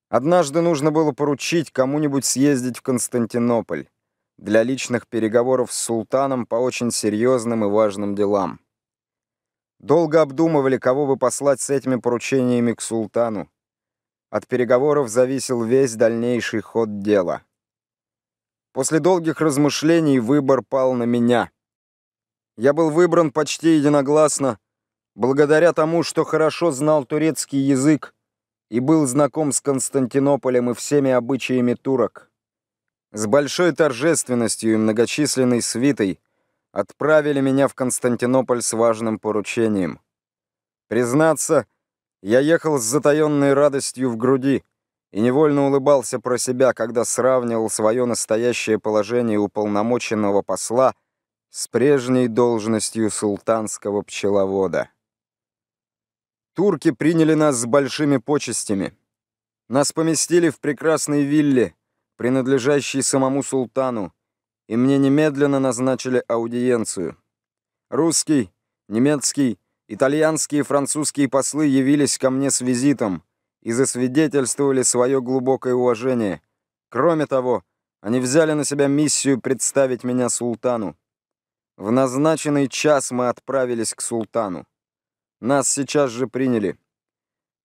Однажды нужно было поручить кому-нибудь съездить в Константинополь для личных переговоров с султаном по очень серьезным и важным делам. Долго обдумывали, кого бы послать с этими поручениями к султану. От переговоров зависел весь дальнейший ход дела. После долгих размышлений выбор пал на меня. Я был выбран почти единогласно, благодаря тому, что хорошо знал турецкий язык и был знаком с Константинополем и всеми обычаями турок. С большой торжественностью и многочисленной свитой – отправили меня в Константинополь с важным поручением. Признаться, я ехал с затаенной радостью в груди и невольно улыбался про себя, когда сравнивал свое настоящее положение уполномоченного посла с прежней должностью султанского пчеловода. Турки приняли нас с большими почестями. Нас поместили в прекрасной вилле, принадлежащей самому султану, и мне немедленно назначили аудиенцию. Русский, немецкий, итальянские и французские послы явились ко мне с визитом и засвидетельствовали свое глубокое уважение. Кроме того, они взяли на себя миссию представить меня султану. В назначенный час мы отправились к султану. Нас сейчас же приняли.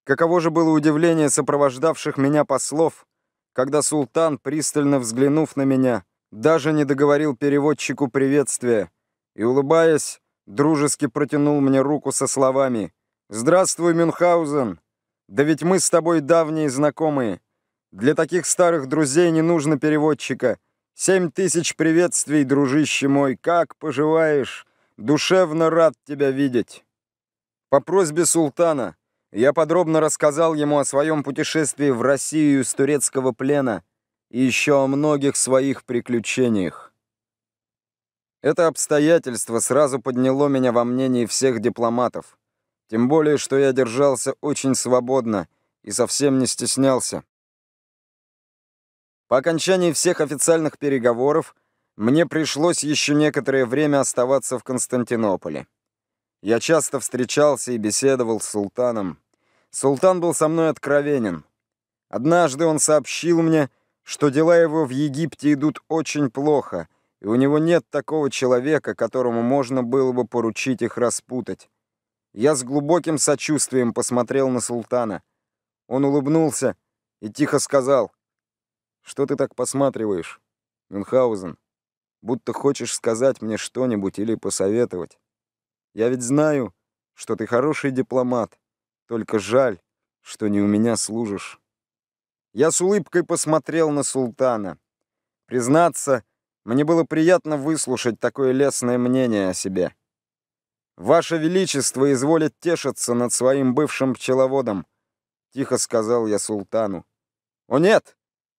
Каково же было удивление сопровождавших меня послов, когда султан, пристально взглянув на меня, даже не договорил переводчику приветствия и, улыбаясь, дружески протянул мне руку со словами «Здравствуй, Мюнхгаузен! Да ведь мы с тобой давние знакомые. Для таких старых друзей не нужно переводчика. Семь тысяч приветствий, дружище мой, как поживаешь? Душевно рад тебя видеть!» По просьбе султана я подробно рассказал ему о своем путешествии в Россию из турецкого плена – и еще о многих своих приключениях. Это обстоятельство сразу подняло меня во мнении всех дипломатов. Тем более, что я держался очень свободно и совсем не стеснялся. По окончании всех официальных переговоров мне пришлось еще некоторое время оставаться в Константинополе. Я часто встречался и беседовал с султаном. Султан был со мной откровенен. Однажды он сообщил мне, что дела его в Египте идут очень плохо, и у него нет такого человека, которому можно было бы поручить их распутать. Я с глубоким сочувствием посмотрел на султана. Он улыбнулся и тихо сказал, «Что ты так посматриваешь, Мюнхгаузен? Будто хочешь сказать мне что-нибудь или посоветовать. Я ведь знаю, что ты хороший дипломат, только жаль, что не у меня служишь». Я с улыбкой посмотрел на султана. Признаться, мне было приятно выслушать такое лестное мнение о себе. «Ваше Величество изволит тешиться над своим бывшим пчеловодом», — тихо сказал я султану. «О нет,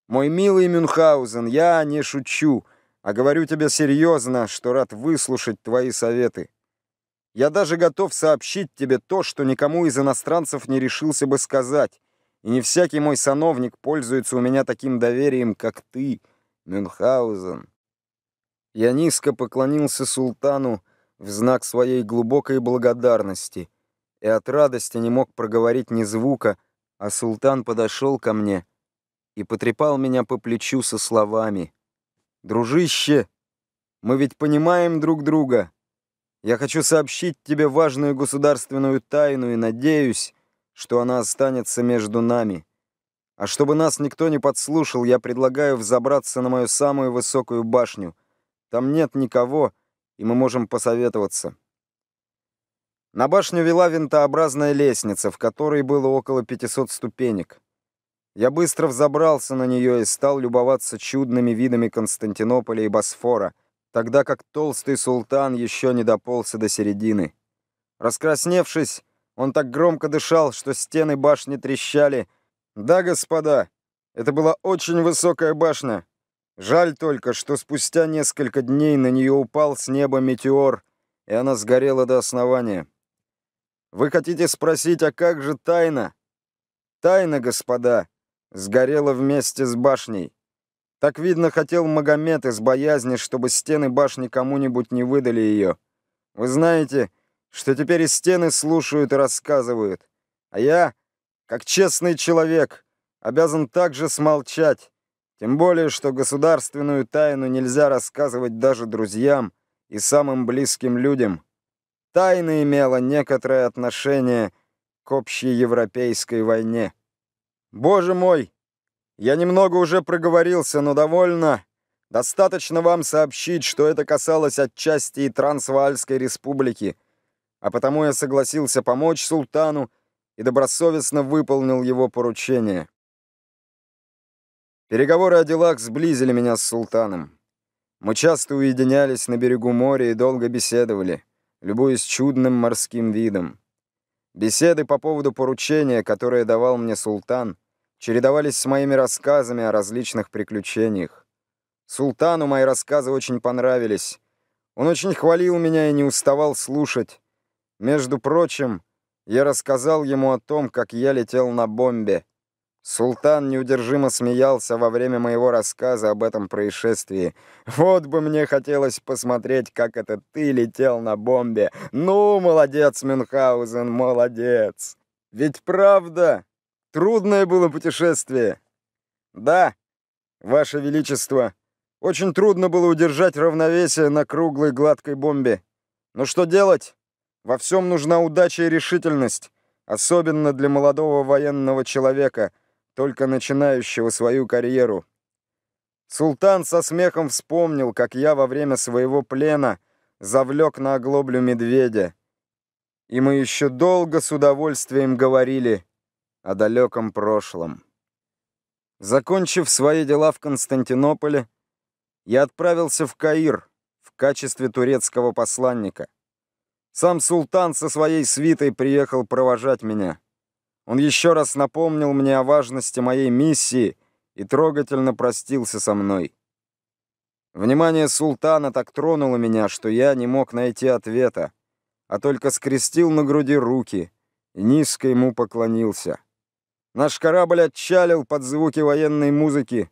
мой милый Мюнхгаузен, я не шучу, а говорю тебе серьезно, что рад выслушать твои советы. Я даже готов сообщить тебе то, что никому из иностранцев не решился бы сказать, и не всякий мой сановник пользуется у меня таким доверием, как ты, Мюнхгаузен. Я низко поклонился султану в знак своей глубокой благодарности и от радости не мог проговорить ни звука, а султан подошел ко мне и потрепал меня по плечу со словами. «Дружище, мы ведь понимаем друг друга. Я хочу сообщить тебе важную государственную тайну и надеюсь, что она останется между нами. А чтобы нас никто не подслушал, я предлагаю взобраться на мою самую высокую башню. Там нет никого, и мы можем посоветоваться. На башню вела винтообразная лестница, в которой было около 500 ступенек. Я быстро взобрался на нее и стал любоваться чудными видами Константинополя и Босфора, тогда как толстый султан еще не дополз до середины. Раскрасневшись, он так громко дышал, что стены башни трещали. Да, господа, это была очень высокая башня. Жаль только, что спустя несколько дней на нее упал с неба метеор, и она сгорела до основания. Вы хотите спросить, а как же тайна? Тайна, господа, сгорела вместе с башней. Так, видно, хотел Магомед из боязни, чтобы стены башни кому-нибудь не выдали ее. Вы знаете, что теперь и стены слушают и рассказывают. А я, как честный человек, обязан также смолчать, тем более, что государственную тайну нельзя рассказывать даже друзьям и самым близким людям. Тайна имела некоторое отношение к общей европейской войне. Боже мой! Я немного уже проговорился, но довольно. Достаточно вам сообщить, что это касалось отчасти и Трансваальской республики — а потому я согласился помочь султану и добросовестно выполнил его поручение. Переговоры о делах сблизили меня с султаном. Мы часто уединялись на берегу моря и долго беседовали, любуясь чудным морским видом. Беседы по поводу поручения, которое давал мне султан, чередовались с моими рассказами о различных приключениях. Султану мои рассказы очень понравились. Он очень хвалил меня и не уставал слушать, между прочим, я рассказал ему о том, как я летел на бомбе. Султан неудержимо смеялся во время моего рассказа об этом происшествии. «Вот бы мне хотелось посмотреть, как это ты летел на бомбе! Ну, молодец, Мюнхгаузен, молодец! Ведь правда, трудное было путешествие!» «Да, Ваше Величество, очень трудно было удержать равновесие на круглой гладкой бомбе. Но ну что делать? Во всем нужна удача и решительность, особенно для молодого военного человека, только начинающего свою карьеру. Султан со смехом вспомнил, как я во время своего плена завлек на оглоблю медведя. И мы еще долго с удовольствием говорили о далеком прошлом. Закончив свои дела в Константинополе, я отправился в Каир в качестве турецкого посланника. Сам султан со своей свитой приехал провожать меня. Он еще раз напомнил мне о важности моей миссии и трогательно простился со мной. Внимание султана так тронуло меня, что я не мог найти ответа, а только скрестил на груди руки и низко ему поклонился. Наш корабль отчалил под звуки военной музыки.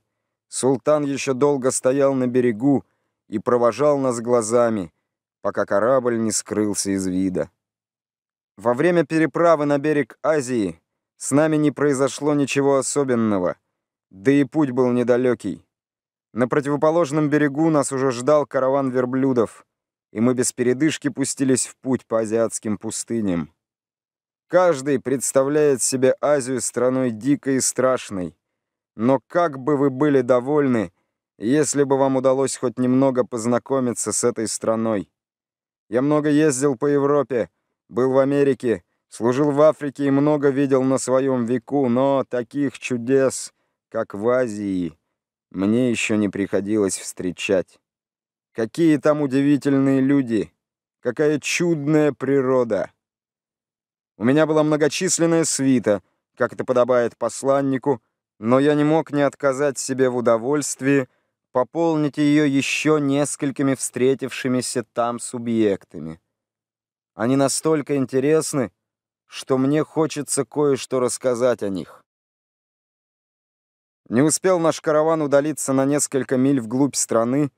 Султан еще долго стоял на берегу и провожал нас глазами — пока корабль не скрылся из вида. Во время переправы на берег Азии с нами не произошло ничего особенного, да и путь был недалекий. На противоположном берегу нас уже ждал караван верблюдов, и мы без передышки пустились в путь по азиатским пустыням. Каждый представляет себе Азию страной дикой и страшной, но как бы вы были довольны, если бы вам удалось хоть немного познакомиться с этой страной. Я много ездил по Европе, был в Америке, служил в Африке и много видел на своем веку, но таких чудес, как в Азии, мне еще не приходилось встречать. Какие там удивительные люди! Какая чудная природа! У меня была многочисленная свита, как это подобает посланнику, но я не мог не отказать себе в удовольствии пополните ее еще несколькими встретившимися там субъектами. Они настолько интересны, что мне хочется кое-что рассказать о них. Не успел наш караван удалиться на несколько миль вглубь страны,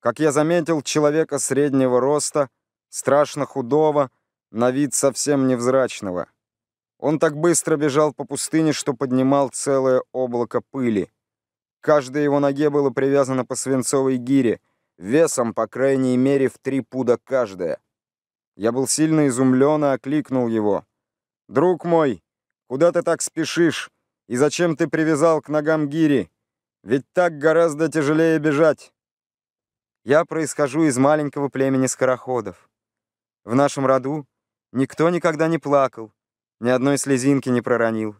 как я заметил человека среднего роста, страшно худого, на вид совсем невзрачного. Он так быстро бежал по пустыне, что поднимал целое облако пыли каждой его ноге было привязано по свинцовой гире, весом, по крайней мере, в три пуда каждая. Я был сильно изумлен и окликнул его. «Друг мой, куда ты так спешишь? И зачем ты привязал к ногам гири? Ведь так гораздо тяжелее бежать». Я происхожу из маленького племени скороходов. В нашем роду никто никогда не плакал, ни одной слезинки не проронил.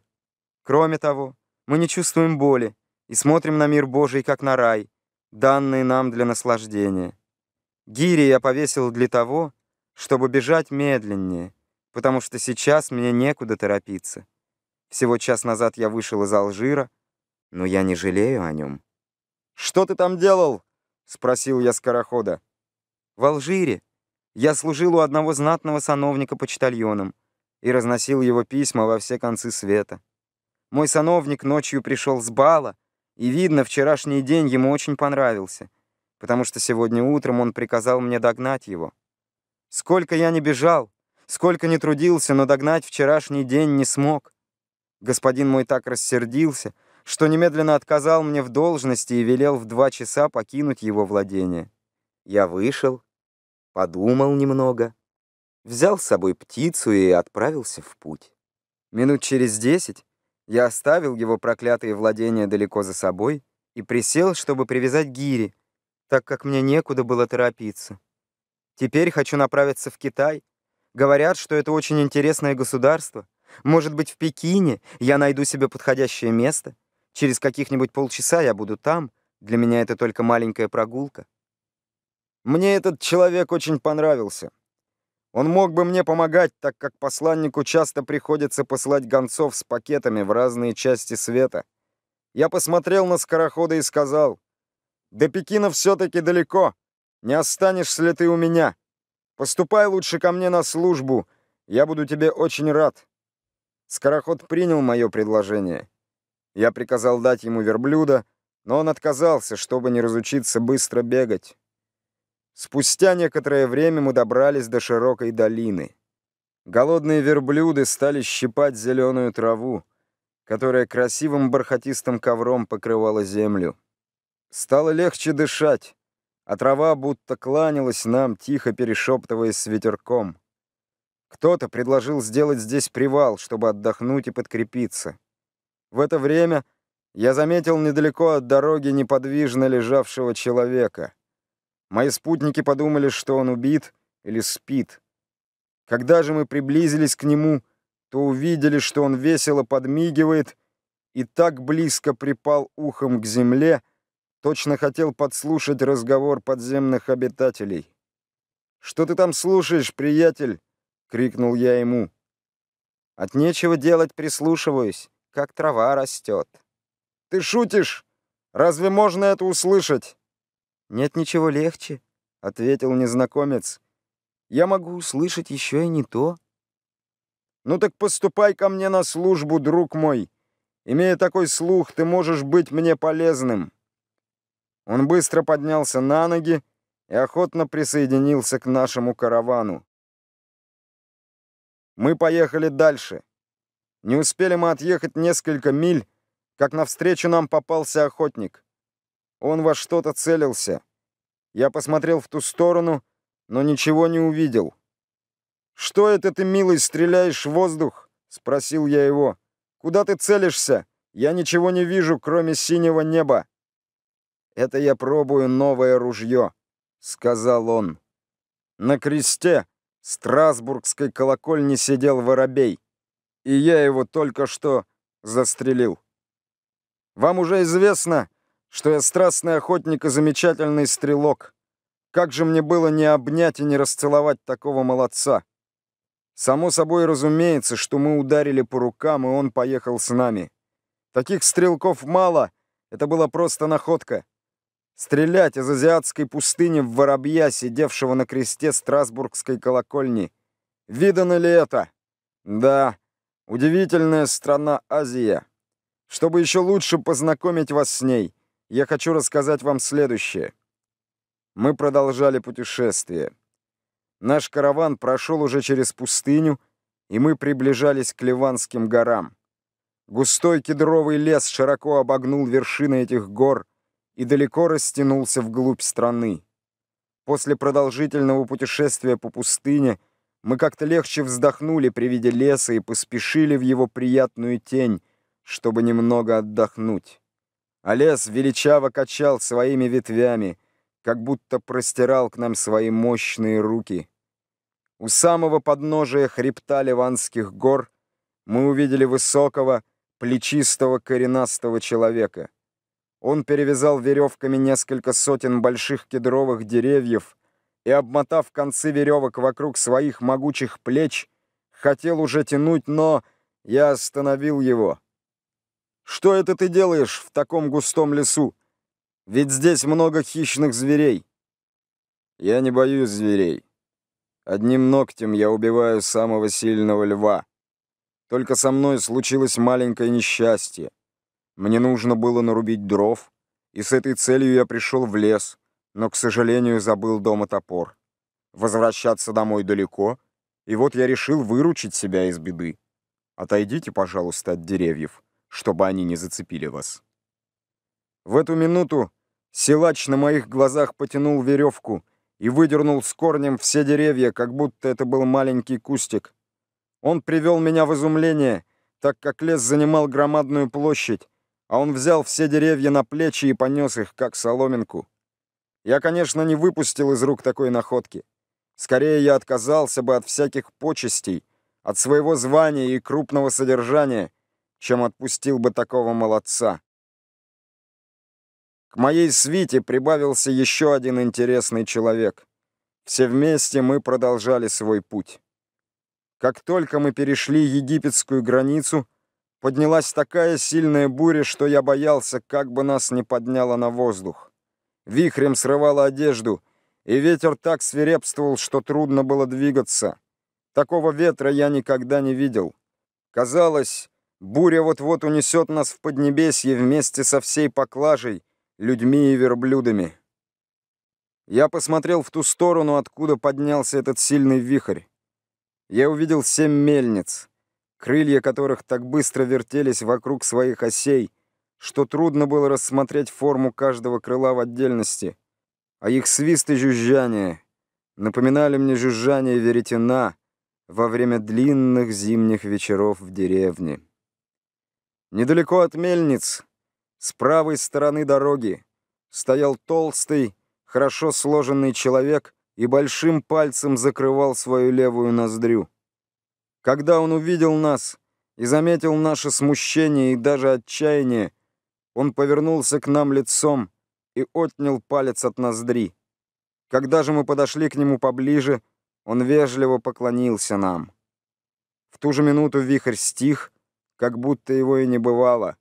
Кроме того, мы не чувствуем боли, и смотрим на мир Божий, как на рай, данный нам для наслаждения. Гири я повесил для того, чтобы бежать медленнее, потому что сейчас мне некуда торопиться. Всего час назад я вышел из Алжира, но я не жалею о нем. «Что ты там делал?» — спросил я скорохода. «В Алжире я служил у одного знатного сановника почтальоном и разносил его письма во все концы света. Мой сановник ночью пришел с бала, и видно, вчерашний день ему очень понравился, потому что сегодня утром он приказал мне догнать его. Сколько я не бежал, сколько не трудился, но догнать вчерашний день не смог. Господин мой так рассердился, что немедленно отказал мне в должности и велел в два часа покинуть его владение. Я вышел, подумал немного, взял с собой птицу и отправился в путь. Минут через десять я оставил его проклятые владения далеко за собой и присел, чтобы привязать гири, так как мне некуда было торопиться. Теперь хочу направиться в Китай. Говорят, что это очень интересное государство. Может быть, в Пекине я найду себе подходящее место. Через каких-нибудь полчаса я буду там. Для меня это только маленькая прогулка. Мне этот человек очень понравился, он мог бы мне помогать, так как посланнику часто приходится посылать гонцов с пакетами в разные части света. Я посмотрел на скорохода и сказал, «До Пекина все-таки далеко. Не останешься ли ты у меня? Поступай лучше ко мне на службу. Я буду тебе очень рад». Скороход принял мое предложение. Я приказал дать ему верблюда, но он отказался, чтобы не разучиться быстро бегать. Спустя некоторое время мы добрались до широкой долины. Голодные верблюды стали щипать зеленую траву, которая красивым бархатистым ковром покрывала землю. Стало легче дышать, а трава будто кланялась нам, тихо перешептываясь с ветерком. Кто-то предложил сделать здесь привал, чтобы отдохнуть и подкрепиться. В это время я заметил недалеко от дороги неподвижно лежавшего человека — Мои спутники подумали, что он убит или спит. Когда же мы приблизились к нему, то увидели, что он весело подмигивает и так близко припал ухом к земле, точно хотел подслушать разговор подземных обитателей. «Что ты там слушаешь, приятель?» — крикнул я ему. «От нечего делать прислушиваюсь, как трава растет». «Ты шутишь? Разве можно это услышать?» Нет ничего легче, ответил незнакомец. Я могу услышать еще и не то. Ну так поступай ко мне на службу, друг мой. Имея такой слух, ты можешь быть мне полезным. Он быстро поднялся на ноги и охотно присоединился к нашему каравану. Мы поехали дальше. Не успели мы отъехать несколько миль, как навстречу нам попался охотник. Он во что-то целился. Я посмотрел в ту сторону, но ничего не увидел. «Что это ты, милый, стреляешь в воздух?» — спросил я его. «Куда ты целишься? Я ничего не вижу, кроме синего неба». «Это я пробую новое ружье», — сказал он. На кресте Страсбургской колокольни сидел воробей, и я его только что застрелил. «Вам уже известно, что я страстный охотник и замечательный стрелок. Как же мне было не обнять и не расцеловать такого молодца? Само собой разумеется, что мы ударили по рукам, и он поехал с нами. Таких стрелков мало, это была просто находка. Стрелять из азиатской пустыни в воробья, сидевшего на кресте Страсбургской колокольни. Видано ли это? Да, удивительная страна Азия. Чтобы еще лучше познакомить вас с ней, я хочу рассказать вам следующее. Мы продолжали путешествие. Наш караван прошел уже через пустыню, и мы приближались к Ливанским горам. Густой кедровый лес широко обогнул вершины этих гор и далеко растянулся вглубь страны. После продолжительного путешествия по пустыне мы как-то легче вздохнули при виде леса и поспешили в его приятную тень, чтобы немного отдохнуть а лес величаво качал своими ветвями, как будто простирал к нам свои мощные руки. У самого подножия хребта Ливанских гор мы увидели высокого, плечистого, коренастого человека. Он перевязал веревками несколько сотен больших кедровых деревьев и, обмотав концы веревок вокруг своих могучих плеч, хотел уже тянуть, но я остановил его. Что это ты делаешь в таком густом лесу? Ведь здесь много хищных зверей. Я не боюсь зверей. Одним ногтем я убиваю самого сильного льва. Только со мной случилось маленькое несчастье. Мне нужно было нарубить дров, и с этой целью я пришел в лес, но, к сожалению, забыл дома топор. Возвращаться домой далеко, и вот я решил выручить себя из беды. Отойдите, пожалуйста, от деревьев чтобы они не зацепили вас. В эту минуту силач на моих глазах потянул веревку и выдернул с корнем все деревья, как будто это был маленький кустик. Он привел меня в изумление, так как лес занимал громадную площадь, а он взял все деревья на плечи и понес их, как соломинку. Я, конечно, не выпустил из рук такой находки. Скорее, я отказался бы от всяких почестей, от своего звания и крупного содержания, чем отпустил бы такого молодца. К моей свите прибавился еще один интересный человек. Все вместе мы продолжали свой путь. Как только мы перешли египетскую границу, поднялась такая сильная буря, что я боялся, как бы нас не подняло на воздух. Вихрем срывало одежду, и ветер так свирепствовал, что трудно было двигаться. Такого ветра я никогда не видел. Казалось, Буря вот-вот унесет нас в Поднебесье вместе со всей поклажей, людьми и верблюдами. Я посмотрел в ту сторону, откуда поднялся этот сильный вихрь. Я увидел семь мельниц, крылья которых так быстро вертелись вокруг своих осей, что трудно было рассмотреть форму каждого крыла в отдельности. А их свист и жужжание напоминали мне жужжание веретена во время длинных зимних вечеров в деревне. Недалеко от мельниц, с правой стороны дороги, стоял толстый, хорошо сложенный человек и большим пальцем закрывал свою левую ноздрю. Когда он увидел нас и заметил наше смущение и даже отчаяние, он повернулся к нам лицом и отнял палец от ноздри. Когда же мы подошли к нему поближе, он вежливо поклонился нам. В ту же минуту вихрь стих — как будто его и не бывало.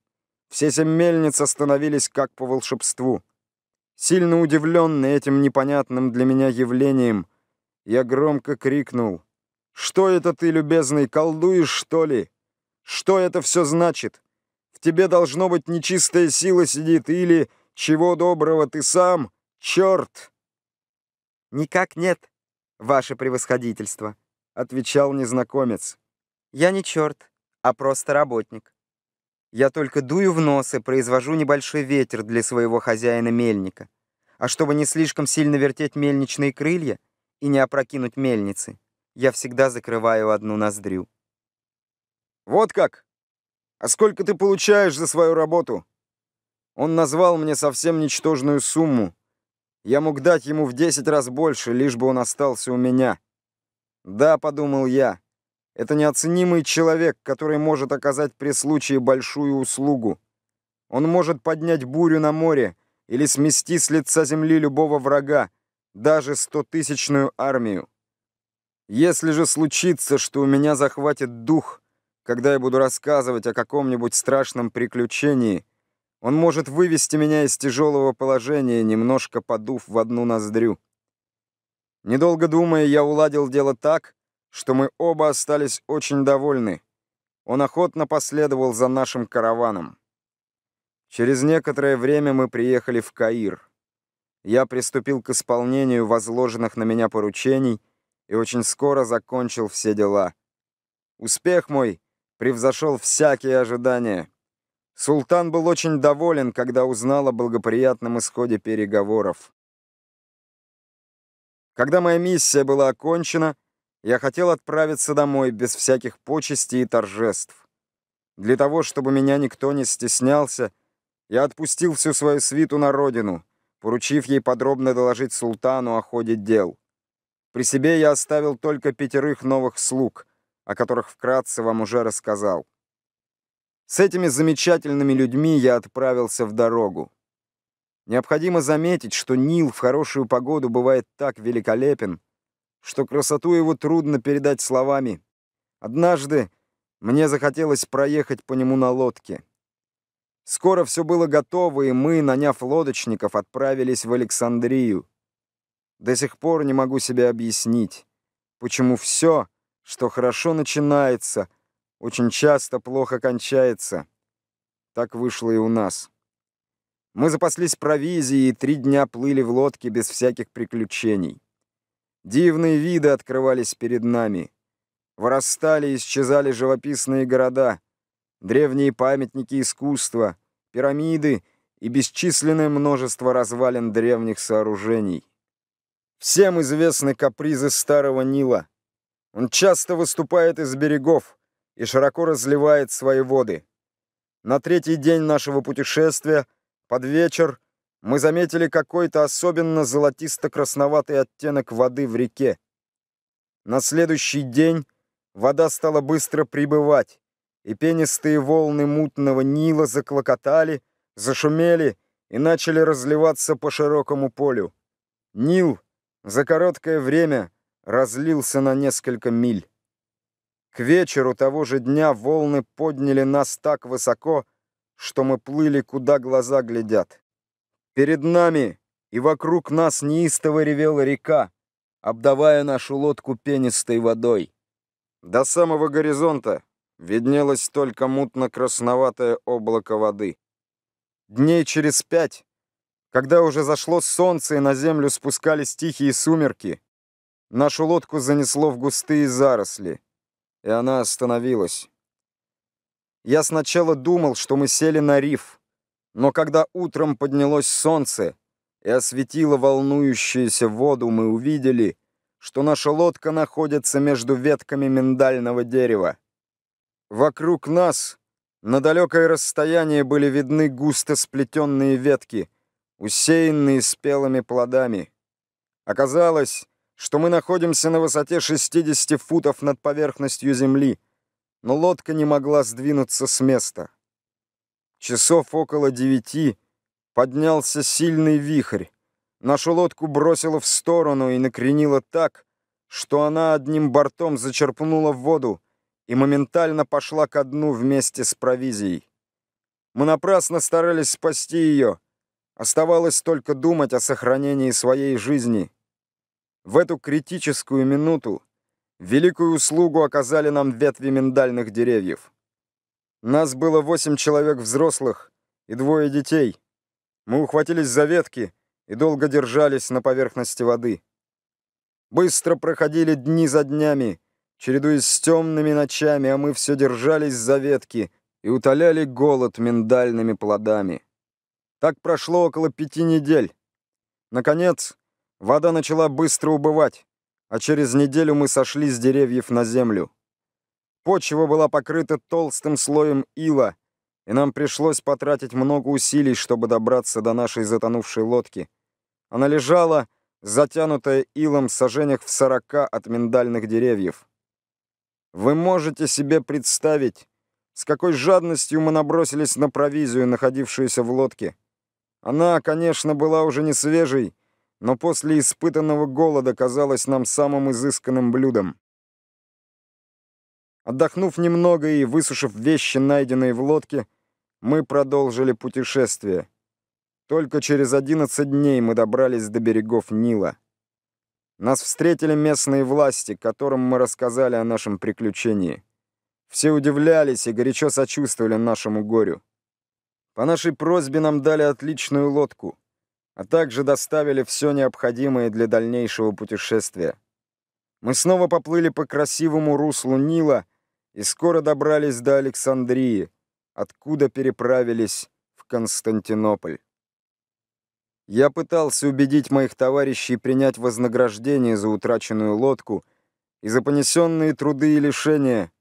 Все семь мельниц остановились как по волшебству. Сильно удивленный этим непонятным для меня явлением, я громко крикнул. «Что это ты, любезный, колдуешь, что ли? Что это все значит? В тебе, должно быть, нечистая сила сидит, или, чего доброго, ты сам? Черт!» «Никак нет, ваше превосходительство», — отвечал незнакомец. «Я не черт а просто работник. Я только дую в нос и произвожу небольшой ветер для своего хозяина-мельника. А чтобы не слишком сильно вертеть мельничные крылья и не опрокинуть мельницы, я всегда закрываю одну ноздрю. «Вот как? А сколько ты получаешь за свою работу?» Он назвал мне совсем ничтожную сумму. Я мог дать ему в десять раз больше, лишь бы он остался у меня. «Да», — подумал я, — это неоценимый человек, который может оказать при случае большую услугу. Он может поднять бурю на море или смести с лица земли любого врага, даже стотысячную армию. Если же случится, что у меня захватит дух, когда я буду рассказывать о каком-нибудь страшном приключении, он может вывести меня из тяжелого положения, немножко подув в одну ноздрю. Недолго думая, я уладил дело так, что мы оба остались очень довольны. Он охотно последовал за нашим караваном. Через некоторое время мы приехали в Каир. Я приступил к исполнению возложенных на меня поручений и очень скоро закончил все дела. Успех мой превзошел всякие ожидания. Султан был очень доволен, когда узнал о благоприятном исходе переговоров. Когда моя миссия была окончена, я хотел отправиться домой без всяких почестей и торжеств. Для того, чтобы меня никто не стеснялся, я отпустил всю свою свиту на родину, поручив ей подробно доложить султану о ходе дел. При себе я оставил только пятерых новых слуг, о которых вкратце вам уже рассказал. С этими замечательными людьми я отправился в дорогу. Необходимо заметить, что Нил в хорошую погоду бывает так великолепен, что красоту его трудно передать словами. Однажды мне захотелось проехать по нему на лодке. Скоро все было готово, и мы, наняв лодочников, отправились в Александрию. До сих пор не могу себе объяснить, почему все, что хорошо начинается, очень часто плохо кончается. Так вышло и у нас. Мы запаслись провизией и три дня плыли в лодке без всяких приключений. Дивные виды открывались перед нами. Вырастали и исчезали живописные города, древние памятники искусства, пирамиды и бесчисленное множество развалин древних сооружений. Всем известны капризы старого Нила. Он часто выступает из берегов и широко разливает свои воды. На третий день нашего путешествия, под вечер, мы заметили какой-то особенно золотисто-красноватый оттенок воды в реке. На следующий день вода стала быстро прибывать, и пенистые волны мутного Нила заклокотали, зашумели и начали разливаться по широкому полю. Нил за короткое время разлился на несколько миль. К вечеру того же дня волны подняли нас так высоко, что мы плыли, куда глаза глядят. Перед нами и вокруг нас неистово ревела река, обдавая нашу лодку пенистой водой. До самого горизонта виднелось только мутно-красноватое облако воды. Дней через пять, когда уже зашло солнце и на землю спускались тихие сумерки, нашу лодку занесло в густые заросли, и она остановилась. Я сначала думал, что мы сели на риф, но когда утром поднялось солнце и осветило волнующуюся воду, мы увидели, что наша лодка находится между ветками миндального дерева. Вокруг нас на далекое расстояние были видны густо сплетенные ветки, усеянные спелыми плодами. Оказалось, что мы находимся на высоте 60 футов над поверхностью земли, но лодка не могла сдвинуться с места. Часов около девяти поднялся сильный вихрь. Нашу лодку бросило в сторону и накренило так, что она одним бортом зачерпнула в воду и моментально пошла ко дну вместе с провизией. Мы напрасно старались спасти ее. Оставалось только думать о сохранении своей жизни. В эту критическую минуту великую услугу оказали нам ветви миндальных деревьев. Нас было восемь человек взрослых и двое детей. Мы ухватились за ветки и долго держались на поверхности воды. Быстро проходили дни за днями, чередуясь с темными ночами, а мы все держались за ветки и утоляли голод миндальными плодами. Так прошло около пяти недель. Наконец, вода начала быстро убывать, а через неделю мы сошли с деревьев на землю. Почва была покрыта толстым слоем ила, и нам пришлось потратить много усилий, чтобы добраться до нашей затонувшей лодки. Она лежала, затянутая илом в сажениях в сорока от миндальных деревьев. Вы можете себе представить, с какой жадностью мы набросились на провизию, находившуюся в лодке. Она, конечно, была уже не свежей, но после испытанного голода казалась нам самым изысканным блюдом. Отдохнув немного и высушив вещи, найденные в лодке, мы продолжили путешествие. Только через 11 дней мы добрались до берегов Нила. Нас встретили местные власти, которым мы рассказали о нашем приключении. Все удивлялись и горячо сочувствовали нашему горю. По нашей просьбе нам дали отличную лодку, а также доставили все необходимое для дальнейшего путешествия. Мы снова поплыли по красивому руслу Нила — и скоро добрались до Александрии, откуда переправились в Константинополь. Я пытался убедить моих товарищей принять вознаграждение за утраченную лодку и за понесенные труды и лишения,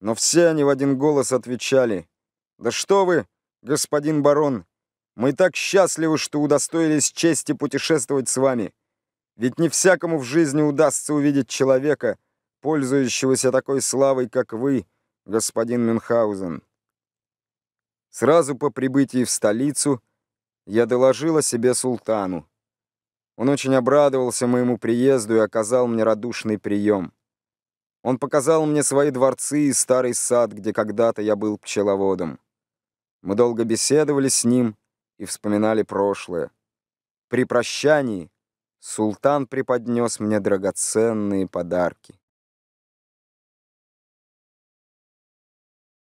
но все они в один голос отвечали, «Да что вы, господин барон, мы так счастливы, что удостоились чести путешествовать с вами. Ведь не всякому в жизни удастся увидеть человека, — пользующегося такой славой, как вы, господин Мюнхгаузен. Сразу по прибытии в столицу я доложил о себе султану. Он очень обрадовался моему приезду и оказал мне радушный прием. Он показал мне свои дворцы и старый сад, где когда-то я был пчеловодом. Мы долго беседовали с ним и вспоминали прошлое. При прощании султан преподнес мне драгоценные подарки.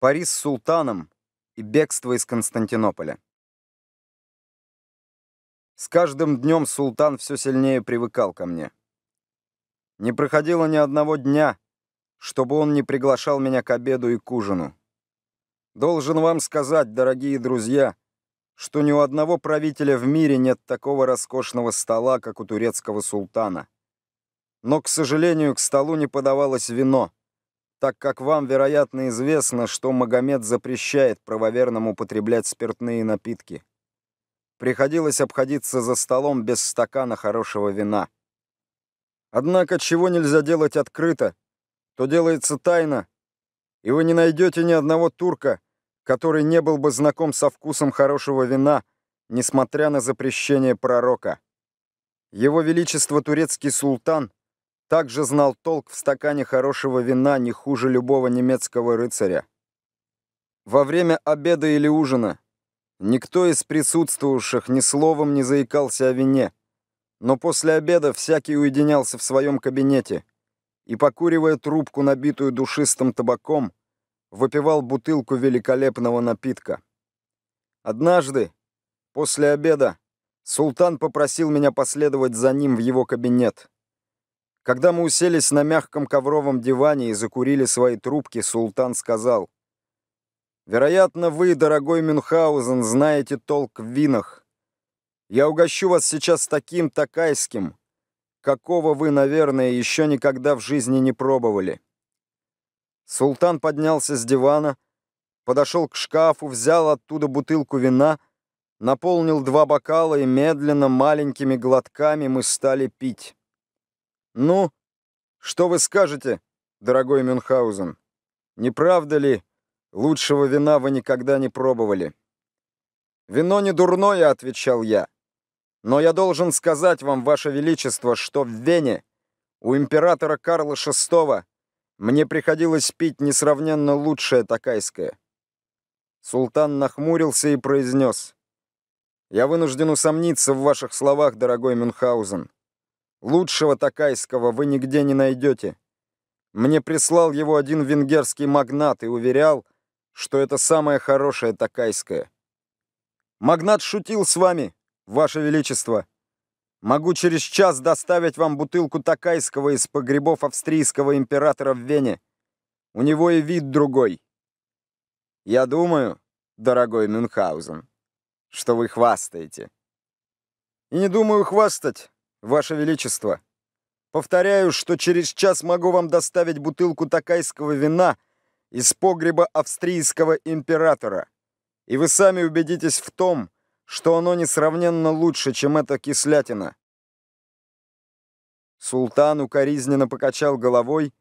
Пари с султаном и бегство из Константинополя. С каждым днем султан все сильнее привыкал ко мне. Не проходило ни одного дня, чтобы он не приглашал меня к обеду и к ужину. Должен вам сказать, дорогие друзья, что ни у одного правителя в мире нет такого роскошного стола, как у турецкого султана. Но, к сожалению, к столу не подавалось вино так как вам, вероятно, известно, что Магомед запрещает правоверным употреблять спиртные напитки. Приходилось обходиться за столом без стакана хорошего вина. Однако, чего нельзя делать открыто, то делается тайно, и вы не найдете ни одного турка, который не был бы знаком со вкусом хорошего вина, несмотря на запрещение пророка. Его Величество Турецкий Султан — также знал толк в стакане хорошего вина не хуже любого немецкого рыцаря. Во время обеда или ужина никто из присутствовавших ни словом не заикался о вине, но после обеда всякий уединялся в своем кабинете и, покуривая трубку, набитую душистым табаком, выпивал бутылку великолепного напитка. Однажды, после обеда, султан попросил меня последовать за ним в его кабинет. Когда мы уселись на мягком ковровом диване и закурили свои трубки, султан сказал, «Вероятно, вы, дорогой Мюнхгаузен, знаете толк в винах. Я угощу вас сейчас таким такайским, какого вы, наверное, еще никогда в жизни не пробовали». Султан поднялся с дивана, подошел к шкафу, взял оттуда бутылку вина, наполнил два бокала и медленно, маленькими глотками мы стали пить. Ну, что вы скажете, дорогой Мюнхгаузен? Не правда ли, лучшего вина вы никогда не пробовали? Вино не дурное, отвечал я. Но я должен сказать вам, ваше величество, что в Вене у императора Карла VI мне приходилось пить несравненно лучшее такайское. Султан нахмурился и произнес. «Я вынужден усомниться в ваших словах, дорогой Мюнхгаузен. Лучшего такайского вы нигде не найдете. Мне прислал его один венгерский магнат и уверял, что это самое хорошее такайское. Магнат шутил с вами, ваше величество. Могу через час доставить вам бутылку такайского из погребов австрийского императора в Вене. У него и вид другой. Я думаю, дорогой Мюнхгаузен, что вы хвастаете. И не думаю хвастать. Ваше Величество, повторяю, что через час могу вам доставить бутылку такайского вина из погреба австрийского императора, и вы сами убедитесь в том, что оно несравненно лучше, чем эта кислятина». Султан укоризненно покачал головой,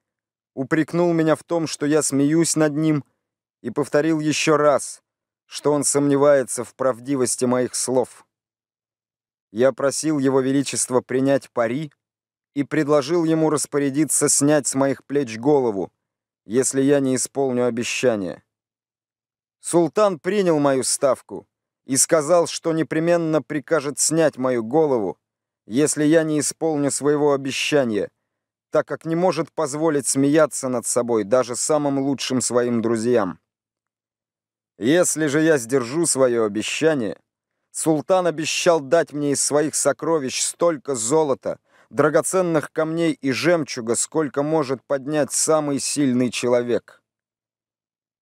упрекнул меня в том, что я смеюсь над ним, и повторил еще раз, что он сомневается в правдивости моих слов. Я просил его величество принять пари и предложил ему распорядиться снять с моих плеч голову, если я не исполню обещание. Султан принял мою ставку и сказал, что непременно прикажет снять мою голову, если я не исполню своего обещания, так как не может позволить смеяться над собой даже самым лучшим своим друзьям. Если же я сдержу свое обещание, Султан обещал дать мне из своих сокровищ столько золота, драгоценных камней и жемчуга, сколько может поднять самый сильный человек.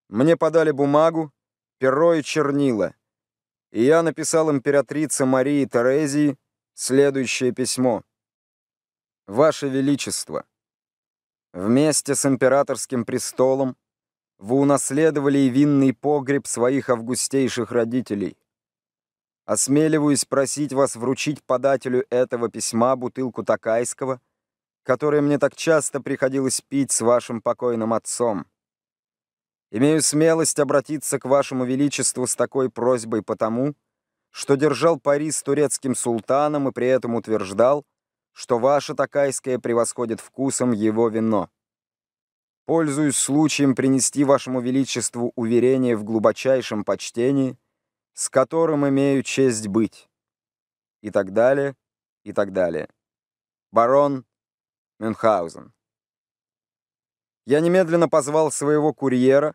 Мне подали бумагу, перо и чернила, и я написал императрице Марии Терезии следующее письмо. «Ваше Величество, вместе с императорским престолом вы унаследовали и винный погреб своих августейших родителей» осмеливаюсь просить вас вручить подателю этого письма бутылку такайского, который мне так часто приходилось пить с вашим покойным отцом. Имею смелость обратиться к вашему величеству с такой просьбой потому, что держал пари с турецким султаном и при этом утверждал, что ваше такайское превосходит вкусом его вино. Пользуюсь случаем принести вашему величеству уверение в глубочайшем почтении – с которым имею честь быть. И так далее, и так далее. Барон Мюнхгаузен. Я немедленно позвал своего курьера,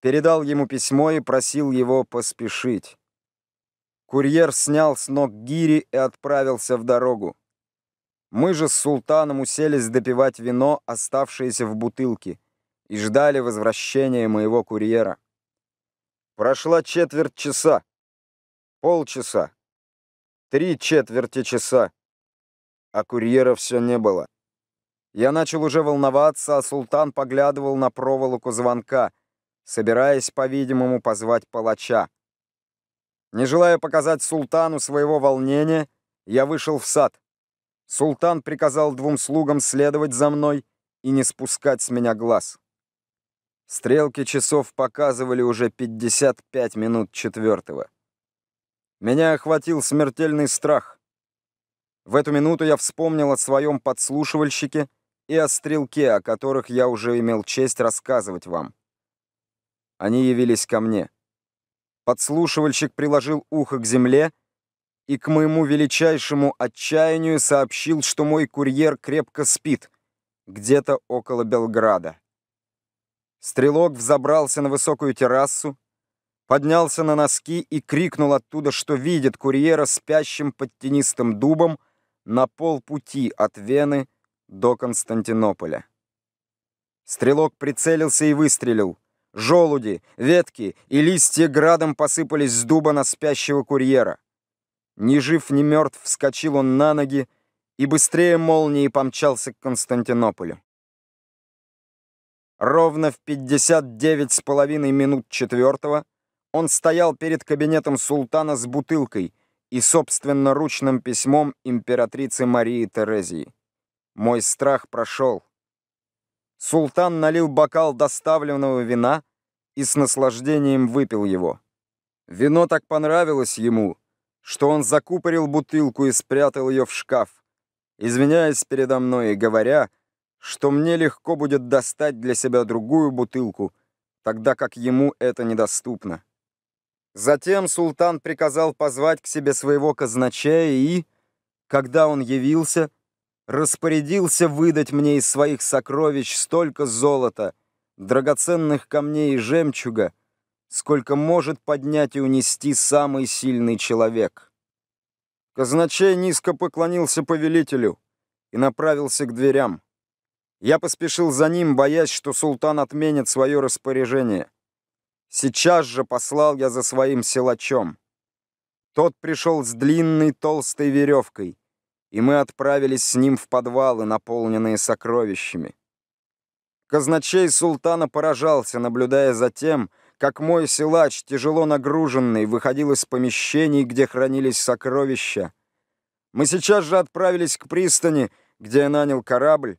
передал ему письмо и просил его поспешить. Курьер снял с ног гири и отправился в дорогу. Мы же с султаном уселись допивать вино, оставшееся в бутылке, и ждали возвращения моего курьера. Прошла четверть часа. Полчаса. Три четверти часа. А курьера все не было. Я начал уже волноваться, а султан поглядывал на проволоку звонка, собираясь, по-видимому, позвать палача. Не желая показать султану своего волнения, я вышел в сад. Султан приказал двум слугам следовать за мной и не спускать с меня глаз. Стрелки часов показывали уже 55 минут четвертого. Меня охватил смертельный страх. В эту минуту я вспомнил о своем подслушивальщике и о стрелке, о которых я уже имел честь рассказывать вам. Они явились ко мне. Подслушивальщик приложил ухо к земле и к моему величайшему отчаянию сообщил, что мой курьер крепко спит, где-то около Белграда. Стрелок взобрался на высокую террасу, поднялся на носки и крикнул оттуда, что видит курьера спящим под тенистым дубом на полпути от Вены до Константинополя. Стрелок прицелился и выстрелил. Желуди, ветки и листья градом посыпались с дуба на спящего курьера. Ни жив, ни мертв вскочил он на ноги и быстрее молнии помчался к Константинополю. Ровно в 59 с половиной минут четвертого — он стоял перед кабинетом султана с бутылкой и собственноручным письмом императрицы Марии Терезии. Мой страх прошел. Султан налил бокал доставленного вина и с наслаждением выпил его. Вино так понравилось ему, что он закупорил бутылку и спрятал ее в шкаф, извиняясь передо мной и говоря, что мне легко будет достать для себя другую бутылку, тогда как ему это недоступно. Затем султан приказал позвать к себе своего казначея и, когда он явился, распорядился выдать мне из своих сокровищ столько золота, драгоценных камней и жемчуга, сколько может поднять и унести самый сильный человек. Казначей низко поклонился повелителю и направился к дверям. Я поспешил за ним, боясь, что султан отменит свое распоряжение. Сейчас же послал я за своим силачом. Тот пришел с длинной толстой веревкой, и мы отправились с ним в подвалы, наполненные сокровищами. Казначей султана поражался, наблюдая за тем, как мой силач, тяжело нагруженный, выходил из помещений, где хранились сокровища. Мы сейчас же отправились к пристани, где я нанял корабль,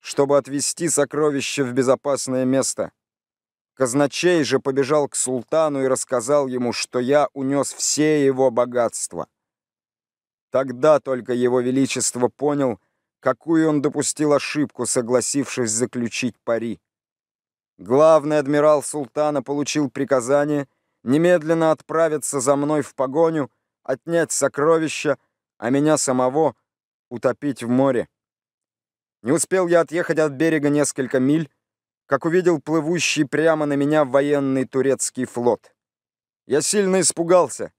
чтобы отвезти сокровища в безопасное место. Казначей же побежал к султану и рассказал ему, что я унес все его богатства. Тогда только его величество понял, какую он допустил ошибку, согласившись заключить пари. Главный адмирал султана получил приказание немедленно отправиться за мной в погоню, отнять сокровища, а меня самого утопить в море. Не успел я отъехать от берега несколько миль, как увидел плывущий прямо на меня военный турецкий флот. Я сильно испугался,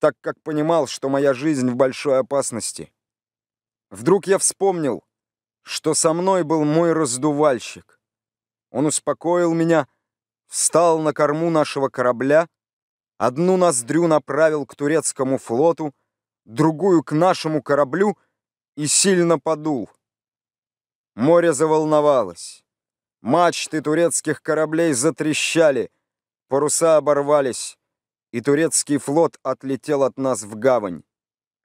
так как понимал, что моя жизнь в большой опасности. Вдруг я вспомнил, что со мной был мой раздувальщик. Он успокоил меня, встал на корму нашего корабля, одну ноздрю направил к турецкому флоту, другую к нашему кораблю и сильно подул. Море заволновалось. Мачты турецких кораблей затрещали, паруса оборвались, и турецкий флот отлетел от нас в гавань.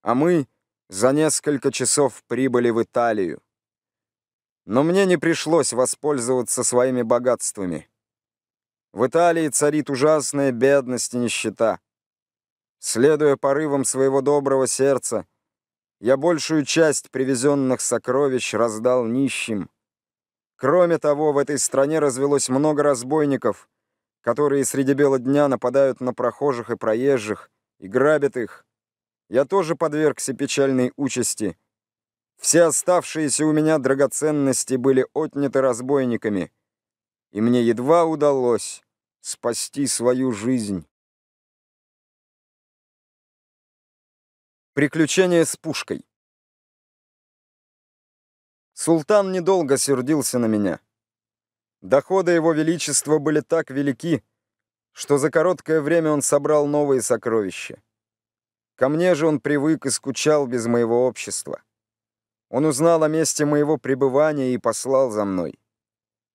А мы за несколько часов прибыли в Италию. Но мне не пришлось воспользоваться своими богатствами. В Италии царит ужасная бедность и нищета. Следуя порывам своего доброго сердца, я большую часть привезенных сокровищ раздал нищим, Кроме того, в этой стране развелось много разбойников, которые среди бела дня нападают на прохожих и проезжих и грабят их. Я тоже подвергся печальной участи. Все оставшиеся у меня драгоценности были отняты разбойниками, и мне едва удалось спасти свою жизнь. Приключения с пушкой Султан недолго сердился на меня. Доходы его величества были так велики, что за короткое время он собрал новые сокровища. Ко мне же он привык и скучал без моего общества. Он узнал о месте моего пребывания и послал за мной.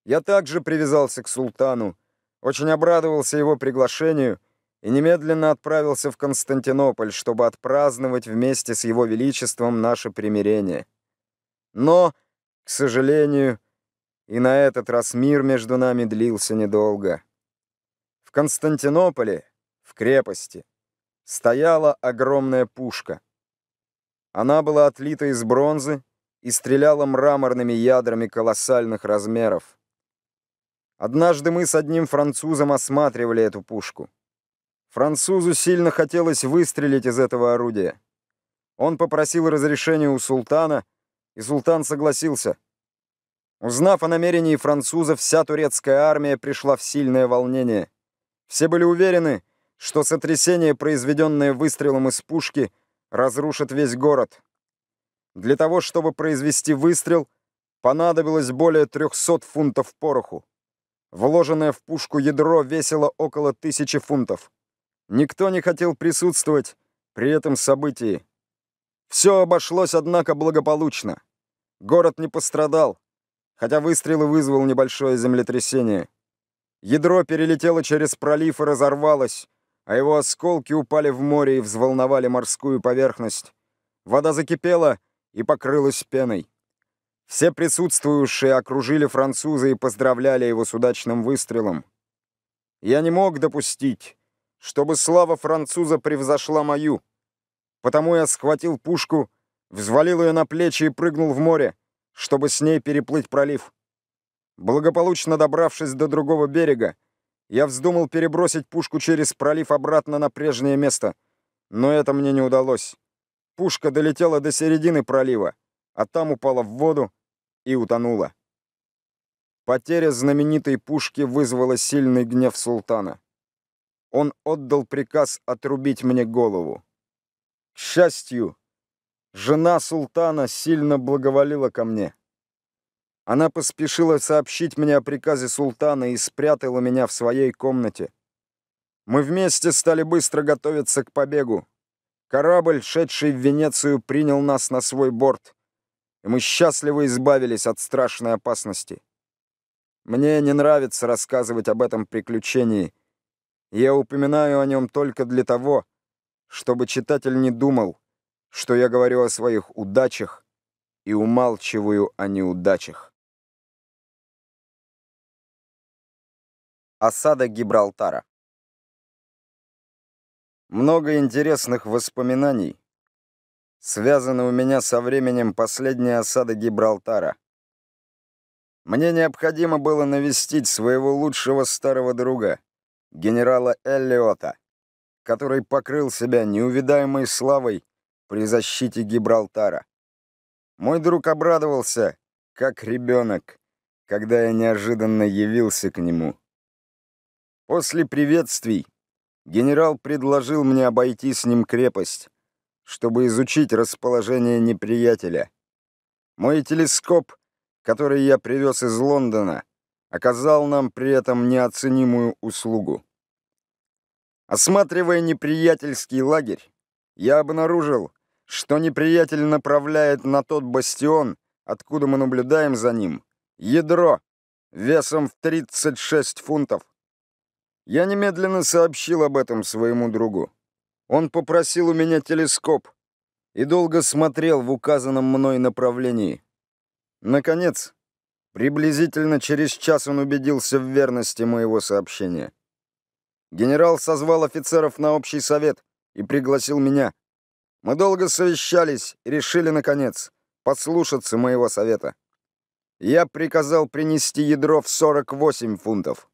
Я также привязался к султану, очень обрадовался его приглашению и немедленно отправился в Константинополь, чтобы отпраздновать вместе с его величеством наше примирение. Но к сожалению, и на этот раз мир между нами длился недолго. В Константинополе, в крепости, стояла огромная пушка. Она была отлита из бронзы и стреляла мраморными ядрами колоссальных размеров. Однажды мы с одним французом осматривали эту пушку. Французу сильно хотелось выстрелить из этого орудия. Он попросил разрешения у султана — и султан согласился. Узнав о намерении французов, вся турецкая армия пришла в сильное волнение. Все были уверены, что сотрясение, произведенное выстрелом из пушки, разрушит весь город. Для того, чтобы произвести выстрел, понадобилось более 300 фунтов пороху. Вложенное в пушку ядро весило около тысячи фунтов. Никто не хотел присутствовать при этом событии. Все обошлось, однако, благополучно. Город не пострадал, хотя выстрелы вызвал небольшое землетрясение. Ядро перелетело через пролив и разорвалось, а его осколки упали в море и взволновали морскую поверхность. Вода закипела и покрылась пеной. Все присутствующие окружили француза и поздравляли его с удачным выстрелом. Я не мог допустить, чтобы слава француза превзошла мою, потому я схватил пушку взвалил ее на плечи и прыгнул в море, чтобы с ней переплыть пролив. Благополучно добравшись до другого берега, я вздумал перебросить пушку через пролив обратно на прежнее место, но это мне не удалось. Пушка долетела до середины пролива, а там упала в воду и утонула. Потеря знаменитой пушки вызвала сильный гнев султана. Он отдал приказ отрубить мне голову. К счастью, Жена султана сильно благоволила ко мне. Она поспешила сообщить мне о приказе султана и спрятала меня в своей комнате. Мы вместе стали быстро готовиться к побегу. Корабль, шедший в Венецию, принял нас на свой борт, и мы счастливо избавились от страшной опасности. Мне не нравится рассказывать об этом приключении. Я упоминаю о нем только для того, чтобы читатель не думал, что я говорю о своих удачах и умалчиваю о неудачах. Осада Гибралтара Много интересных воспоминаний связано у меня со временем последней осады Гибралтара. Мне необходимо было навестить своего лучшего старого друга, генерала Эллиота, который покрыл себя неувидаемой славой при защите Гибралтара. Мой друг обрадовался, как ребенок, когда я неожиданно явился к нему. После приветствий генерал предложил мне обойти с ним крепость, чтобы изучить расположение неприятеля. Мой телескоп, который я привез из Лондона, оказал нам при этом неоценимую услугу. Осматривая неприятельский лагерь, я обнаружил, что неприятель направляет на тот бастион, откуда мы наблюдаем за ним, ядро весом в 36 фунтов. Я немедленно сообщил об этом своему другу. Он попросил у меня телескоп и долго смотрел в указанном мной направлении. Наконец, приблизительно через час он убедился в верности моего сообщения. Генерал созвал офицеров на общий совет и пригласил меня. Мы долго совещались и решили, наконец, послушаться моего совета. Я приказал принести ядро в 48 фунтов.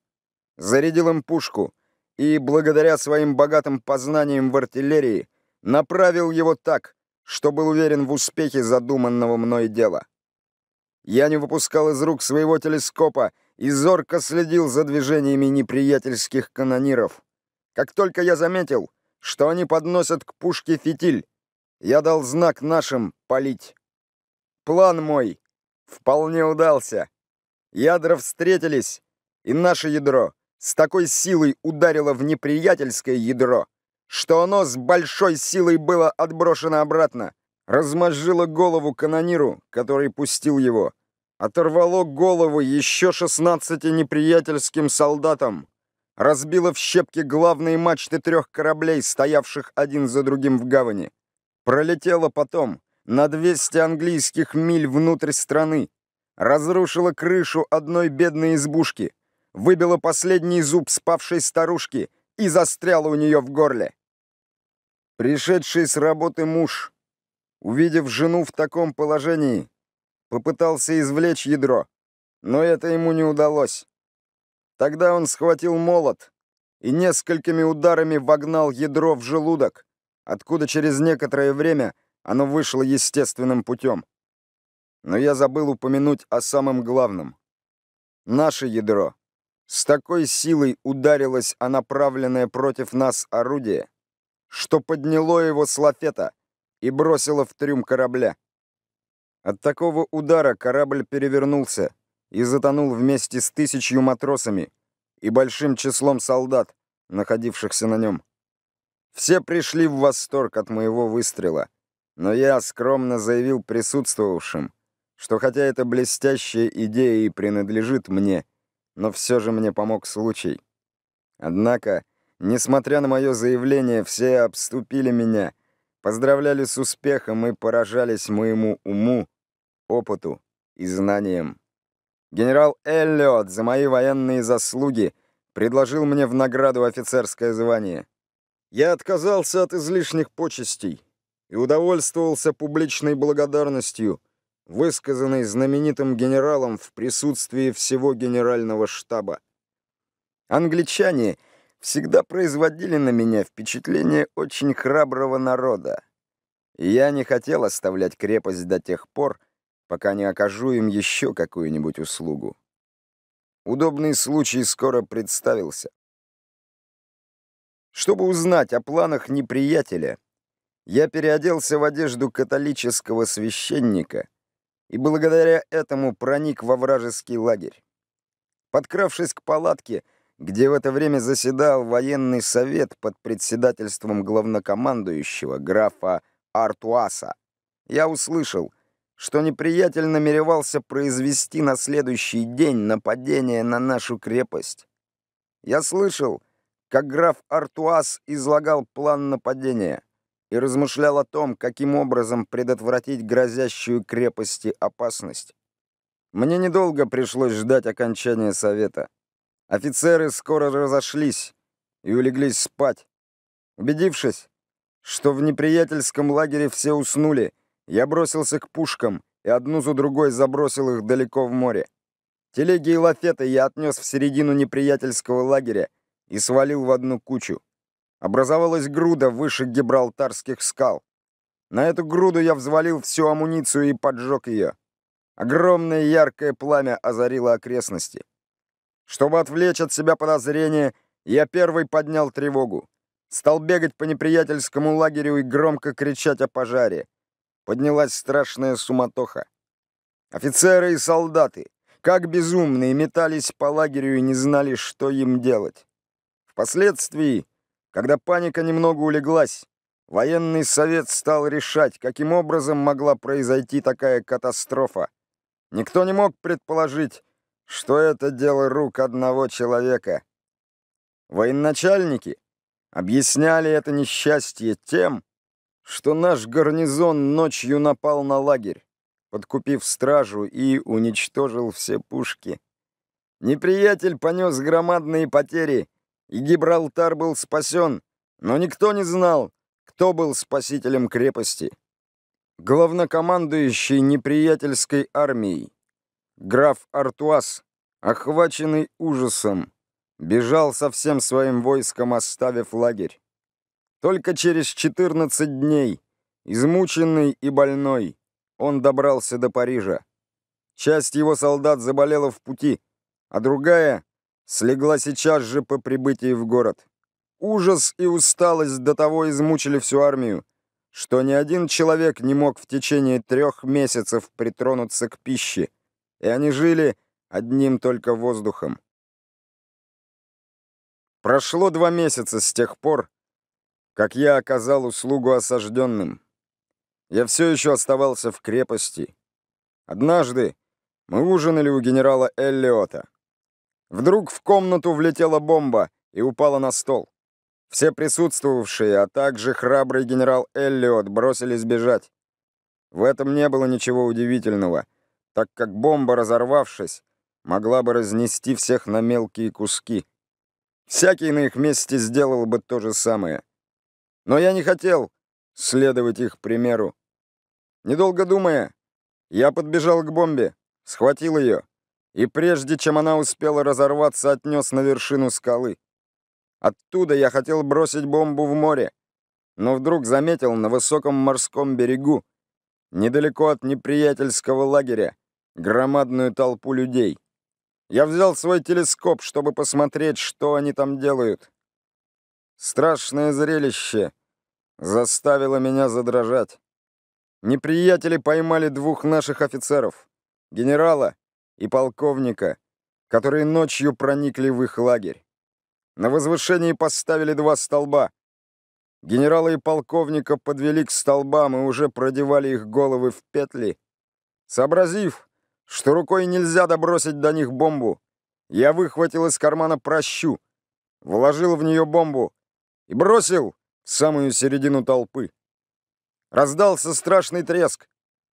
Зарядил им пушку и, благодаря своим богатым познаниям в артиллерии, направил его так, что был уверен в успехе задуманного мной дела. Я не выпускал из рук своего телескопа и зорко следил за движениями неприятельских канониров. Как только я заметил, что они подносят к пушке фитиль, я дал знак нашим палить. План мой вполне удался. Ядра встретились, и наше ядро с такой силой ударило в неприятельское ядро, что оно с большой силой было отброшено обратно, размозжило голову канониру, который пустил его, оторвало голову еще 16 неприятельским солдатам, разбило в щепки главные мачты трех кораблей, стоявших один за другим в гавани пролетела потом на 200 английских миль внутрь страны, разрушила крышу одной бедной избушки, выбила последний зуб спавшей старушки и застряла у нее в горле. Пришедший с работы муж, увидев жену в таком положении, попытался извлечь ядро, но это ему не удалось. Тогда он схватил молот и несколькими ударами вогнал ядро в желудок, откуда через некоторое время оно вышло естественным путем. Но я забыл упомянуть о самом главном. Наше ядро. С такой силой ударилось о направленное против нас орудие, что подняло его с лафета и бросило в трюм корабля. От такого удара корабль перевернулся и затонул вместе с тысячью матросами и большим числом солдат, находившихся на нем. Все пришли в восторг от моего выстрела, но я скромно заявил присутствовавшим, что хотя эта блестящая идея и принадлежит мне, но все же мне помог случай. Однако, несмотря на мое заявление, все обступили меня, поздравляли с успехом и поражались моему уму, опыту и знаниям. Генерал Эллиот за мои военные заслуги предложил мне в награду офицерское звание. Я отказался от излишних почестей и удовольствовался публичной благодарностью, высказанной знаменитым генералом в присутствии всего генерального штаба. Англичане всегда производили на меня впечатление очень храброго народа. И я не хотел оставлять крепость до тех пор, пока не окажу им еще какую-нибудь услугу. Удобный случай скоро представился. Чтобы узнать о планах неприятеля, я переоделся в одежду католического священника и благодаря этому проник во вражеский лагерь. Подкравшись к палатке, где в это время заседал военный совет под председательством главнокомандующего графа Артуаса, я услышал, что неприятель намеревался произвести на следующий день нападение на нашу крепость. Я слышал, как граф Артуаз излагал план нападения и размышлял о том, каким образом предотвратить грозящую крепости опасность. Мне недолго пришлось ждать окончания совета. Офицеры скоро разошлись и улеглись спать. Убедившись, что в неприятельском лагере все уснули, я бросился к пушкам и одну за другой забросил их далеко в море. Телеги и лафеты я отнес в середину неприятельского лагеря и свалил в одну кучу. Образовалась груда выше гибралтарских скал. На эту груду я взвалил всю амуницию и поджег ее. Огромное яркое пламя озарило окрестности. Чтобы отвлечь от себя подозрения, я первый поднял тревогу. Стал бегать по неприятельскому лагерю и громко кричать о пожаре. Поднялась страшная суматоха. Офицеры и солдаты, как безумные, метались по лагерю и не знали, что им делать. Впоследствии, когда паника немного улеглась, военный совет стал решать, каким образом могла произойти такая катастрофа. Никто не мог предположить, что это дело рук одного человека. Военачальники объясняли это несчастье тем, что наш гарнизон ночью напал на лагерь, подкупив стражу и уничтожил все пушки. Неприятель понес громадные потери — и Гибралтар был спасен, но никто не знал, кто был спасителем крепости. Главнокомандующий неприятельской армией, граф Артуас, охваченный ужасом, бежал со всем своим войском, оставив лагерь. Только через 14 дней, измученный и больной, он добрался до Парижа. Часть его солдат заболела в пути, а другая слегла сейчас же по прибытии в город. Ужас и усталость до того измучили всю армию, что ни один человек не мог в течение трех месяцев притронуться к пище, и они жили одним только воздухом. Прошло два месяца с тех пор, как я оказал услугу осажденным. Я все еще оставался в крепости. Однажды мы ужинали у генерала Эллиота. Вдруг в комнату влетела бомба и упала на стол. Все присутствовавшие, а также храбрый генерал Эллиот бросились бежать. В этом не было ничего удивительного, так как бомба, разорвавшись, могла бы разнести всех на мелкие куски. Всякий на их месте сделал бы то же самое. Но я не хотел следовать их примеру. Недолго думая, я подбежал к бомбе, схватил ее и прежде чем она успела разорваться, отнес на вершину скалы. Оттуда я хотел бросить бомбу в море, но вдруг заметил на высоком морском берегу, недалеко от неприятельского лагеря, громадную толпу людей. Я взял свой телескоп, чтобы посмотреть, что они там делают. Страшное зрелище заставило меня задрожать. Неприятели поймали двух наших офицеров, генерала и полковника, которые ночью проникли в их лагерь. На возвышении поставили два столба. Генерала и полковника подвели к столбам и уже продевали их головы в петли. Сообразив, что рукой нельзя добросить до них бомбу, я выхватил из кармана прощу, вложил в нее бомбу и бросил в самую середину толпы. Раздался страшный треск.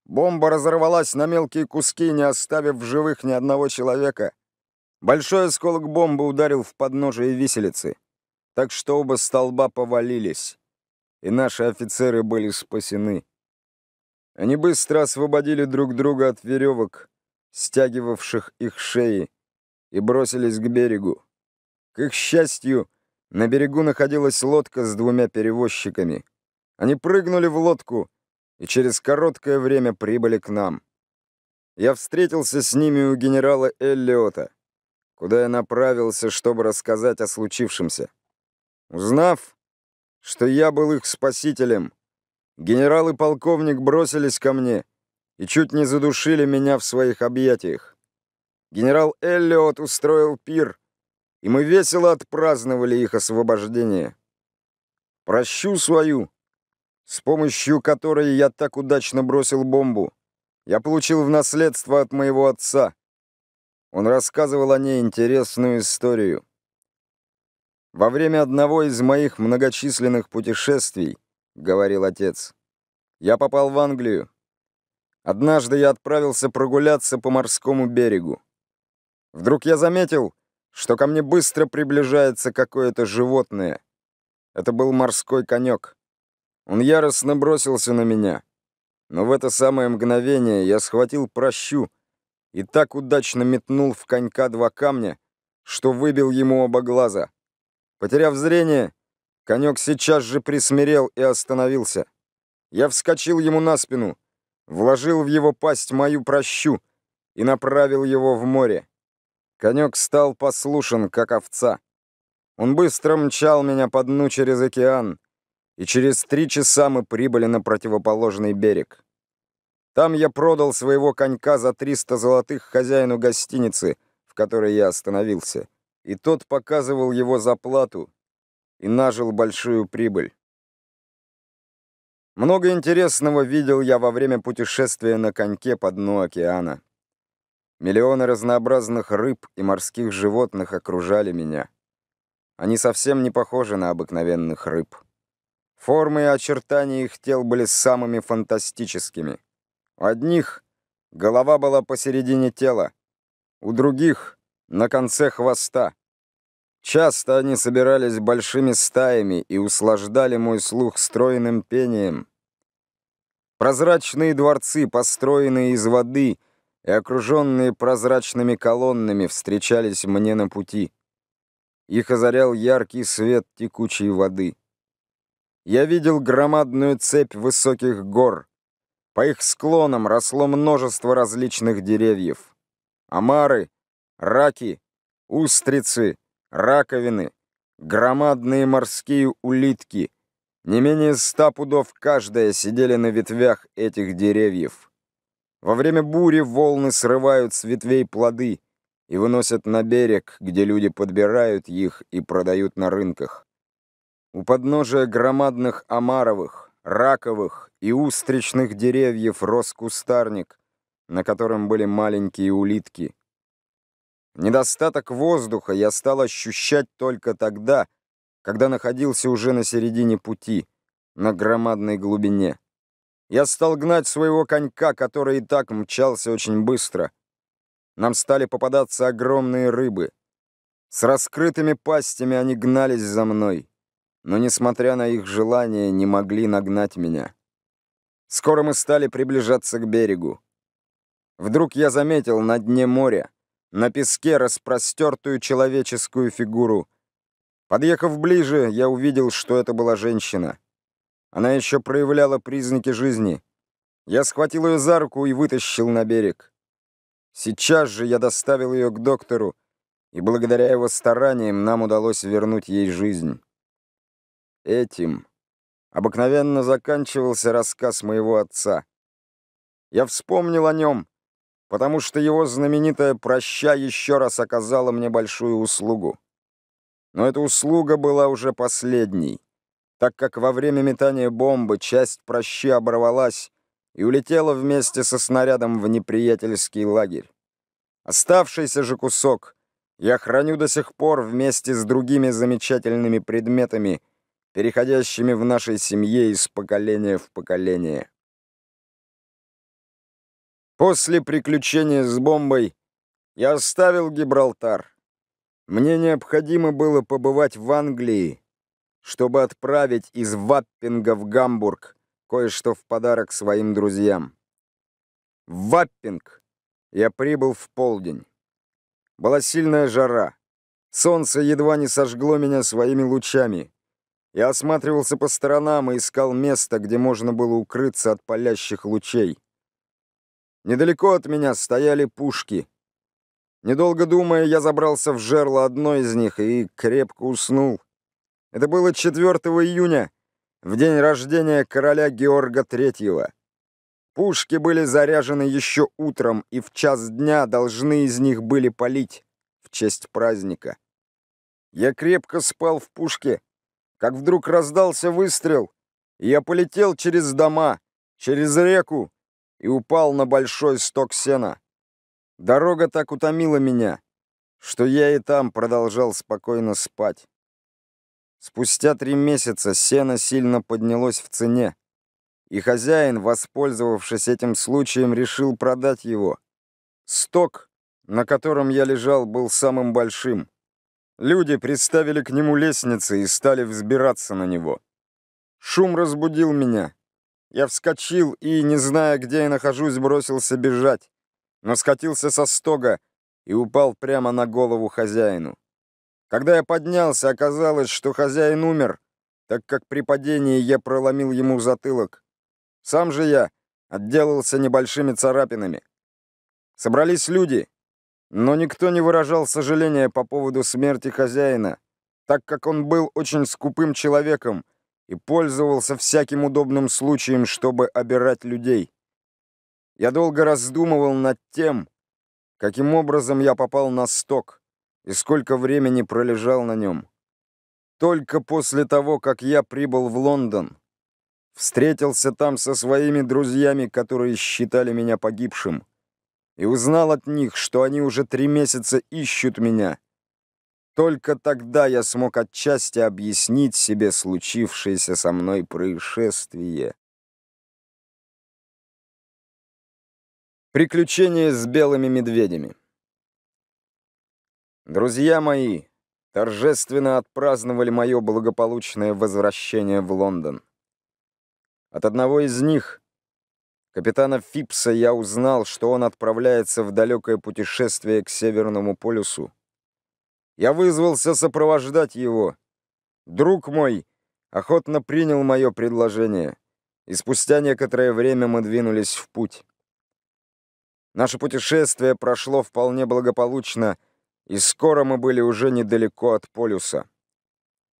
Бомба разорвалась на мелкие куски, не оставив в живых ни одного человека. Большой осколок бомбы ударил в подножие виселицы, так что оба столба повалились, и наши офицеры были спасены. Они быстро освободили друг друга от веревок, стягивавших их шеи, и бросились к берегу. К их счастью, на берегу находилась лодка с двумя перевозчиками. Они прыгнули в лодку — и через короткое время прибыли к нам. Я встретился с ними у генерала Эллиота, куда я направился, чтобы рассказать о случившемся. Узнав, что я был их спасителем, генерал и полковник бросились ко мне и чуть не задушили меня в своих объятиях. Генерал Эллиот устроил пир, и мы весело отпраздновали их освобождение. Прощу свою с помощью которой я так удачно бросил бомбу, я получил в наследство от моего отца. Он рассказывал о ней интересную историю. «Во время одного из моих многочисленных путешествий, — говорил отец, — я попал в Англию. Однажды я отправился прогуляться по морскому берегу. Вдруг я заметил, что ко мне быстро приближается какое-то животное. Это был морской конек. Он яростно бросился на меня. Но в это самое мгновение я схватил прощу и так удачно метнул в конька два камня, что выбил ему оба глаза. Потеряв зрение, конек сейчас же присмирел и остановился. Я вскочил ему на спину, вложил в его пасть мою прощу и направил его в море. Конек стал послушен, как овца. Он быстро мчал меня по дну через океан, и через три часа мы прибыли на противоположный берег. Там я продал своего конька за 300 золотых хозяину гостиницы, в которой я остановился, и тот показывал его за плату и нажил большую прибыль. Много интересного видел я во время путешествия на коньке по дну океана. Миллионы разнообразных рыб и морских животных окружали меня. Они совсем не похожи на обыкновенных рыб. Формы и очертания их тел были самыми фантастическими. У одних голова была посередине тела, у других — на конце хвоста. Часто они собирались большими стаями и услаждали мой слух стройным пением. Прозрачные дворцы, построенные из воды и окруженные прозрачными колоннами, встречались мне на пути. Их озарял яркий свет текучей воды — я видел громадную цепь высоких гор. По их склонам росло множество различных деревьев. Омары, раки, устрицы, раковины, громадные морские улитки. Не менее ста пудов каждая сидели на ветвях этих деревьев. Во время бури волны срывают с ветвей плоды и выносят на берег, где люди подбирают их и продают на рынках. У подножия громадных омаровых, раковых и устричных деревьев рос кустарник, на котором были маленькие улитки. Недостаток воздуха я стал ощущать только тогда, когда находился уже на середине пути, на громадной глубине. Я стал гнать своего конька, который и так мчался очень быстро. Нам стали попадаться огромные рыбы. С раскрытыми пастями они гнались за мной но, несмотря на их желание, не могли нагнать меня. Скоро мы стали приближаться к берегу. Вдруг я заметил на дне моря, на песке распростертую человеческую фигуру. Подъехав ближе, я увидел, что это была женщина. Она еще проявляла признаки жизни. Я схватил ее за руку и вытащил на берег. Сейчас же я доставил ее к доктору, и благодаря его стараниям нам удалось вернуть ей жизнь. Этим обыкновенно заканчивался рассказ моего отца. Я вспомнил о нем, потому что его знаменитая «Проща» еще раз оказала мне большую услугу. Но эта услуга была уже последней, так как во время метания бомбы часть «Прощи» оборвалась и улетела вместе со снарядом в неприятельский лагерь. Оставшийся же кусок я храню до сих пор вместе с другими замечательными предметами — переходящими в нашей семье из поколения в поколение. После приключения с бомбой я оставил Гибралтар. Мне необходимо было побывать в Англии, чтобы отправить из Ваппинга в Гамбург кое-что в подарок своим друзьям. В Ваппинг я прибыл в полдень. Была сильная жара. Солнце едва не сожгло меня своими лучами. Я осматривался по сторонам и искал место, где можно было укрыться от палящих лучей. Недалеко от меня стояли пушки. Недолго думая, я забрался в жерло одной из них и крепко уснул. Это было 4 июня, в день рождения короля Георга III. Пушки были заряжены еще утром, и в час дня должны из них были палить в честь праздника. Я крепко спал в пушке, как вдруг раздался выстрел, я полетел через дома, через реку и упал на большой сток сена. Дорога так утомила меня, что я и там продолжал спокойно спать. Спустя три месяца сено сильно поднялось в цене, и хозяин, воспользовавшись этим случаем, решил продать его. Сток, на котором я лежал, был самым большим. Люди приставили к нему лестницы и стали взбираться на него. Шум разбудил меня. Я вскочил и, не зная, где я нахожусь, бросился бежать, но скатился со стога и упал прямо на голову хозяину. Когда я поднялся, оказалось, что хозяин умер, так как при падении я проломил ему затылок. Сам же я отделался небольшими царапинами. Собрались люди — но никто не выражал сожаления по поводу смерти хозяина, так как он был очень скупым человеком и пользовался всяким удобным случаем, чтобы обирать людей. Я долго раздумывал над тем, каким образом я попал на сток и сколько времени пролежал на нем. Только после того, как я прибыл в Лондон, встретился там со своими друзьями, которые считали меня погибшим и узнал от них, что они уже три месяца ищут меня. Только тогда я смог отчасти объяснить себе случившееся со мной происшествие. Приключения с белыми медведями Друзья мои торжественно отпраздновали мое благополучное возвращение в Лондон. От одного из них — Капитана Фипса я узнал, что он отправляется в далекое путешествие к Северному полюсу. Я вызвался сопровождать его. Друг мой охотно принял мое предложение, и спустя некоторое время мы двинулись в путь. Наше путешествие прошло вполне благополучно, и скоро мы были уже недалеко от полюса.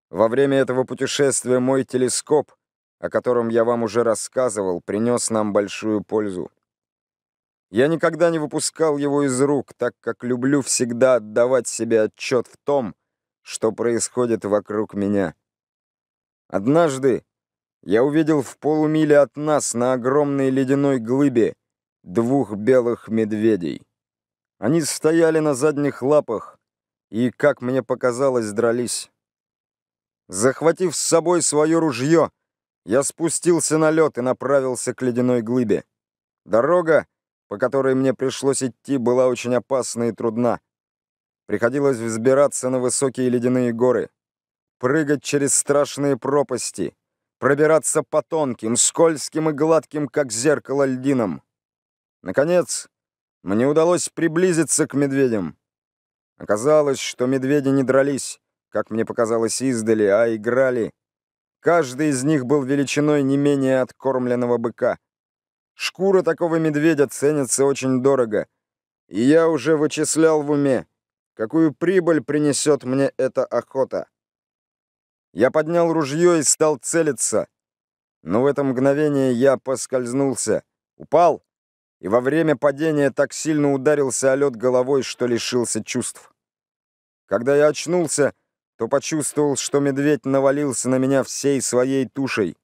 Во время этого путешествия мой телескоп — о котором я вам уже рассказывал, принес нам большую пользу. Я никогда не выпускал его из рук, так как люблю всегда отдавать себе отчет в том, что происходит вокруг меня. Однажды я увидел в полумиле от нас на огромной ледяной глыбе двух белых медведей. Они стояли на задних лапах и, как мне показалось, дрались. Захватив с собой свое ружье, я спустился на лед и направился к ледяной глыбе. Дорога, по которой мне пришлось идти, была очень опасна и трудна. Приходилось взбираться на высокие ледяные горы, прыгать через страшные пропасти, пробираться по тонким, скользким и гладким, как зеркало, льдинам. Наконец, мне удалось приблизиться к медведям. Оказалось, что медведи не дрались, как мне показалось издали, а играли — Каждый из них был величиной не менее откормленного быка. Шкура такого медведя ценится очень дорого. И я уже вычислял в уме, какую прибыль принесет мне эта охота. Я поднял ружье и стал целиться. Но в это мгновение я поскользнулся, упал, и во время падения так сильно ударился о лед головой, что лишился чувств. Когда я очнулся, то почувствовал, что медведь навалился на меня всей своей тушей.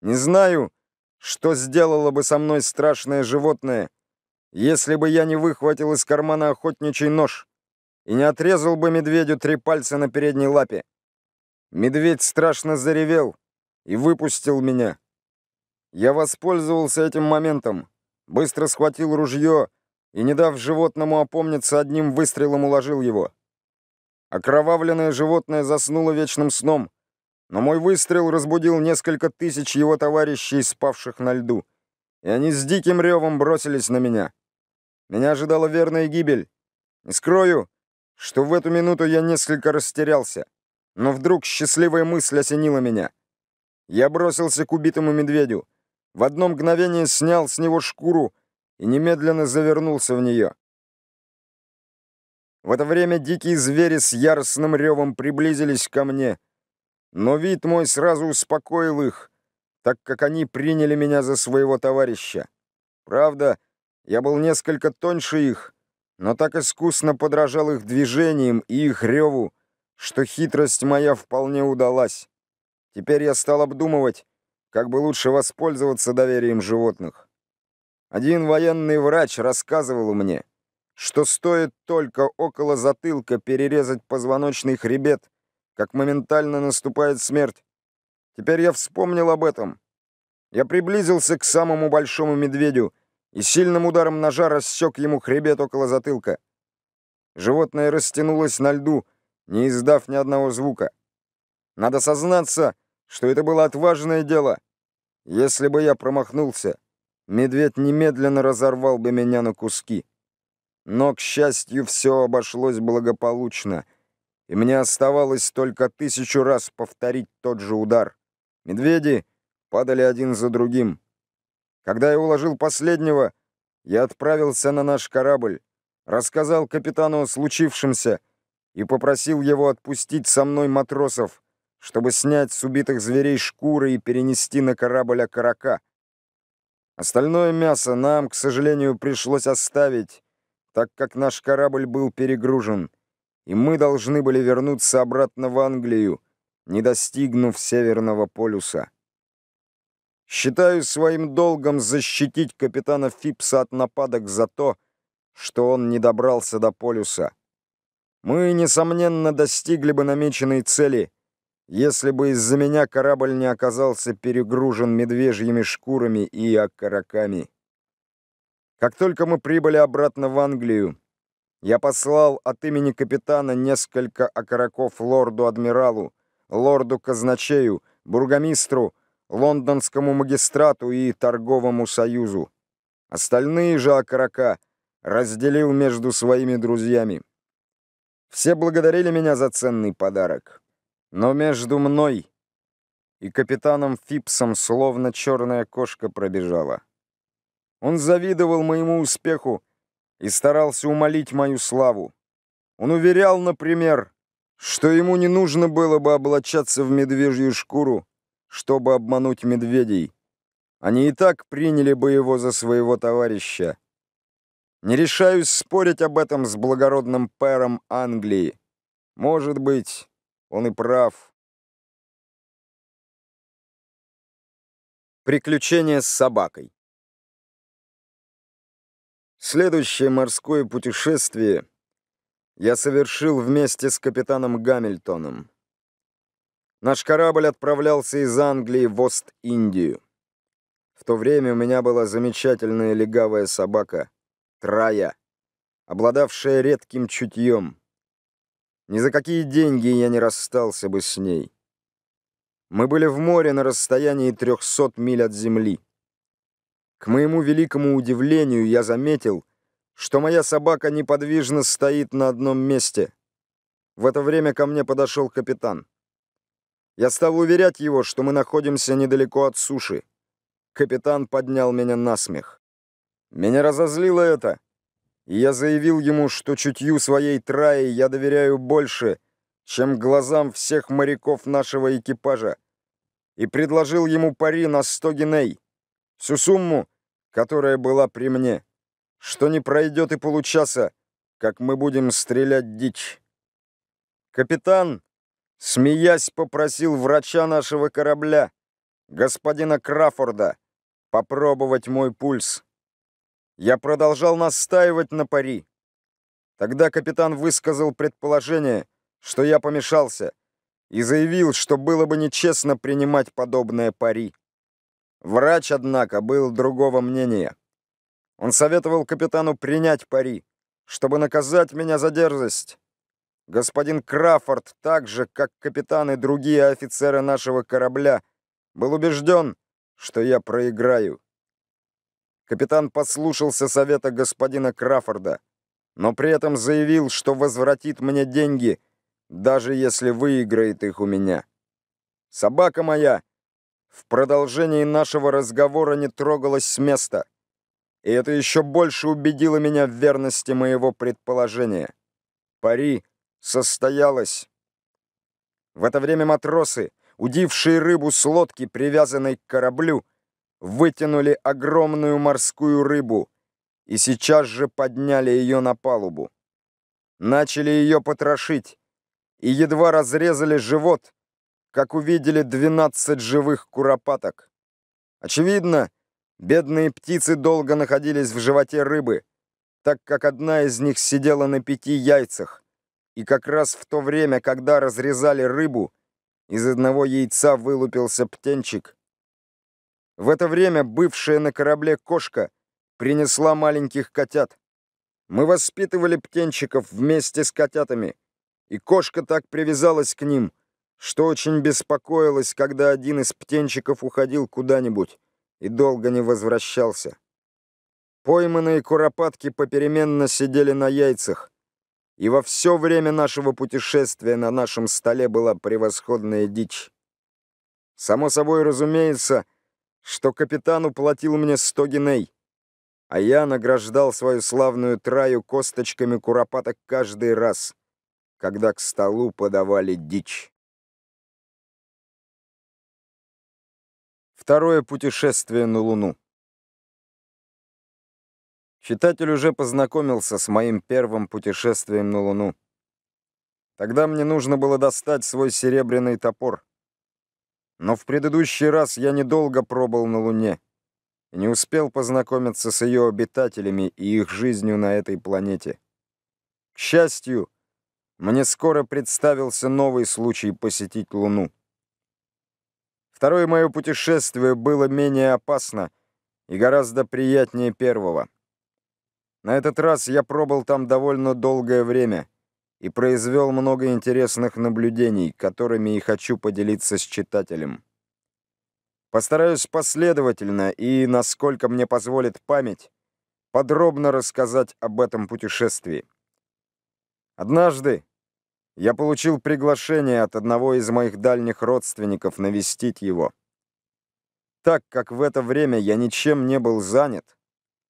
Не знаю, что сделало бы со мной страшное животное, если бы я не выхватил из кармана охотничий нож и не отрезал бы медведю три пальца на передней лапе. Медведь страшно заревел и выпустил меня. Я воспользовался этим моментом, быстро схватил ружье и, не дав животному опомниться, одним выстрелом уложил его. Окровавленное животное заснуло вечным сном, но мой выстрел разбудил несколько тысяч его товарищей, спавших на льду, и они с диким ревом бросились на меня. Меня ожидала верная гибель. Не скрою, что в эту минуту я несколько растерялся, но вдруг счастливая мысль осенила меня. Я бросился к убитому медведю, в одно мгновение снял с него шкуру и немедленно завернулся в нее. В это время дикие звери с яростным ревом приблизились ко мне. Но вид мой сразу успокоил их, так как они приняли меня за своего товарища. Правда, я был несколько тоньше их, но так искусно подражал их движениям и их реву, что хитрость моя вполне удалась. Теперь я стал обдумывать, как бы лучше воспользоваться доверием животных. Один военный врач рассказывал мне — что стоит только около затылка перерезать позвоночный хребет, как моментально наступает смерть. Теперь я вспомнил об этом. Я приблизился к самому большому медведю и сильным ударом ножа рассек ему хребет около затылка. Животное растянулось на льду, не издав ни одного звука. Надо сознаться, что это было отважное дело. Если бы я промахнулся, медведь немедленно разорвал бы меня на куски. Но, к счастью, все обошлось благополучно, и мне оставалось только тысячу раз повторить тот же удар. Медведи падали один за другим. Когда я уложил последнего, я отправился на наш корабль, рассказал капитану о случившемся и попросил его отпустить со мной матросов, чтобы снять с убитых зверей шкуры и перенести на корабль окорока. Остальное мясо нам, к сожалению, пришлось оставить, так как наш корабль был перегружен, и мы должны были вернуться обратно в Англию, не достигнув Северного полюса. Считаю своим долгом защитить капитана Фипса от нападок за то, что он не добрался до полюса. Мы, несомненно, достигли бы намеченной цели, если бы из-за меня корабль не оказался перегружен медвежьими шкурами и окороками. Как только мы прибыли обратно в Англию, я послал от имени капитана несколько окороков лорду-адмиралу, лорду-казначею, бургомистру, лондонскому магистрату и торговому союзу. Остальные же окорока разделил между своими друзьями. Все благодарили меня за ценный подарок. Но между мной и капитаном Фипсом словно черная кошка пробежала. Он завидовал моему успеху и старался умолить мою славу. Он уверял, например, что ему не нужно было бы облачаться в медвежью шкуру, чтобы обмануть медведей. Они и так приняли бы его за своего товарища. Не решаюсь спорить об этом с благородным пэром Англии. Может быть, он и прав. Приключения с собакой Следующее морское путешествие я совершил вместе с капитаном Гамильтоном. Наш корабль отправлялся из Англии в Ост-Индию. В то время у меня была замечательная легавая собака, Трая, обладавшая редким чутьем. Ни за какие деньги я не расстался бы с ней. Мы были в море на расстоянии 300 миль от земли. К моему великому удивлению я заметил, что моя собака неподвижно стоит на одном месте. В это время ко мне подошел капитан. Я стал уверять его, что мы находимся недалеко от суши. Капитан поднял меня на смех. Меня разозлило это, и я заявил ему, что чутью своей траи я доверяю больше, чем глазам всех моряков нашего экипажа, и предложил ему пари на сто геней всю сумму, которая была при мне, что не пройдет и получаса, как мы будем стрелять дичь. Капитан, смеясь, попросил врача нашего корабля, господина Краффорда, попробовать мой пульс. Я продолжал настаивать на пари. Тогда капитан высказал предположение, что я помешался, и заявил, что было бы нечестно принимать подобное пари. Врач, однако, был другого мнения. Он советовал капитану принять пари, чтобы наказать меня за дерзость. Господин Краффорд, так же, как капитан и другие офицеры нашего корабля, был убежден, что я проиграю. Капитан послушался совета господина Краффорда, но при этом заявил, что возвратит мне деньги, даже если выиграет их у меня. Собака моя в продолжении нашего разговора не трогалась с места. И это еще больше убедило меня в верности моего предположения. Пари состоялось. В это время матросы, удившие рыбу с лодки, привязанной к кораблю, вытянули огромную морскую рыбу и сейчас же подняли ее на палубу. Начали ее потрошить и едва разрезали живот, как увидели 12 живых куропаток. Очевидно, бедные птицы долго находились в животе рыбы, так как одна из них сидела на пяти яйцах, и как раз в то время, когда разрезали рыбу, из одного яйца вылупился птенчик. В это время бывшая на корабле кошка принесла маленьких котят. Мы воспитывали птенчиков вместе с котятами, и кошка так привязалась к ним — что очень беспокоилась, когда один из птенчиков уходил куда-нибудь и долго не возвращался. Пойманные куропатки попеременно сидели на яйцах, и во все время нашего путешествия на нашем столе была превосходная дичь. Само собой разумеется, что капитан уплатил мне сто геней, а я награждал свою славную траю косточками куропаток каждый раз, когда к столу подавали дичь. Второе путешествие на Луну. Читатель уже познакомился с моим первым путешествием на Луну. Тогда мне нужно было достать свой серебряный топор. Но в предыдущий раз я недолго пробыл на Луне и не успел познакомиться с ее обитателями и их жизнью на этой планете. К счастью, мне скоро представился новый случай посетить Луну — Второе мое путешествие было менее опасно и гораздо приятнее первого. На этот раз я пробыл там довольно долгое время и произвел много интересных наблюдений, которыми и хочу поделиться с читателем. Постараюсь последовательно и, насколько мне позволит память, подробно рассказать об этом путешествии. Однажды, я получил приглашение от одного из моих дальних родственников навестить его. Так как в это время я ничем не был занят,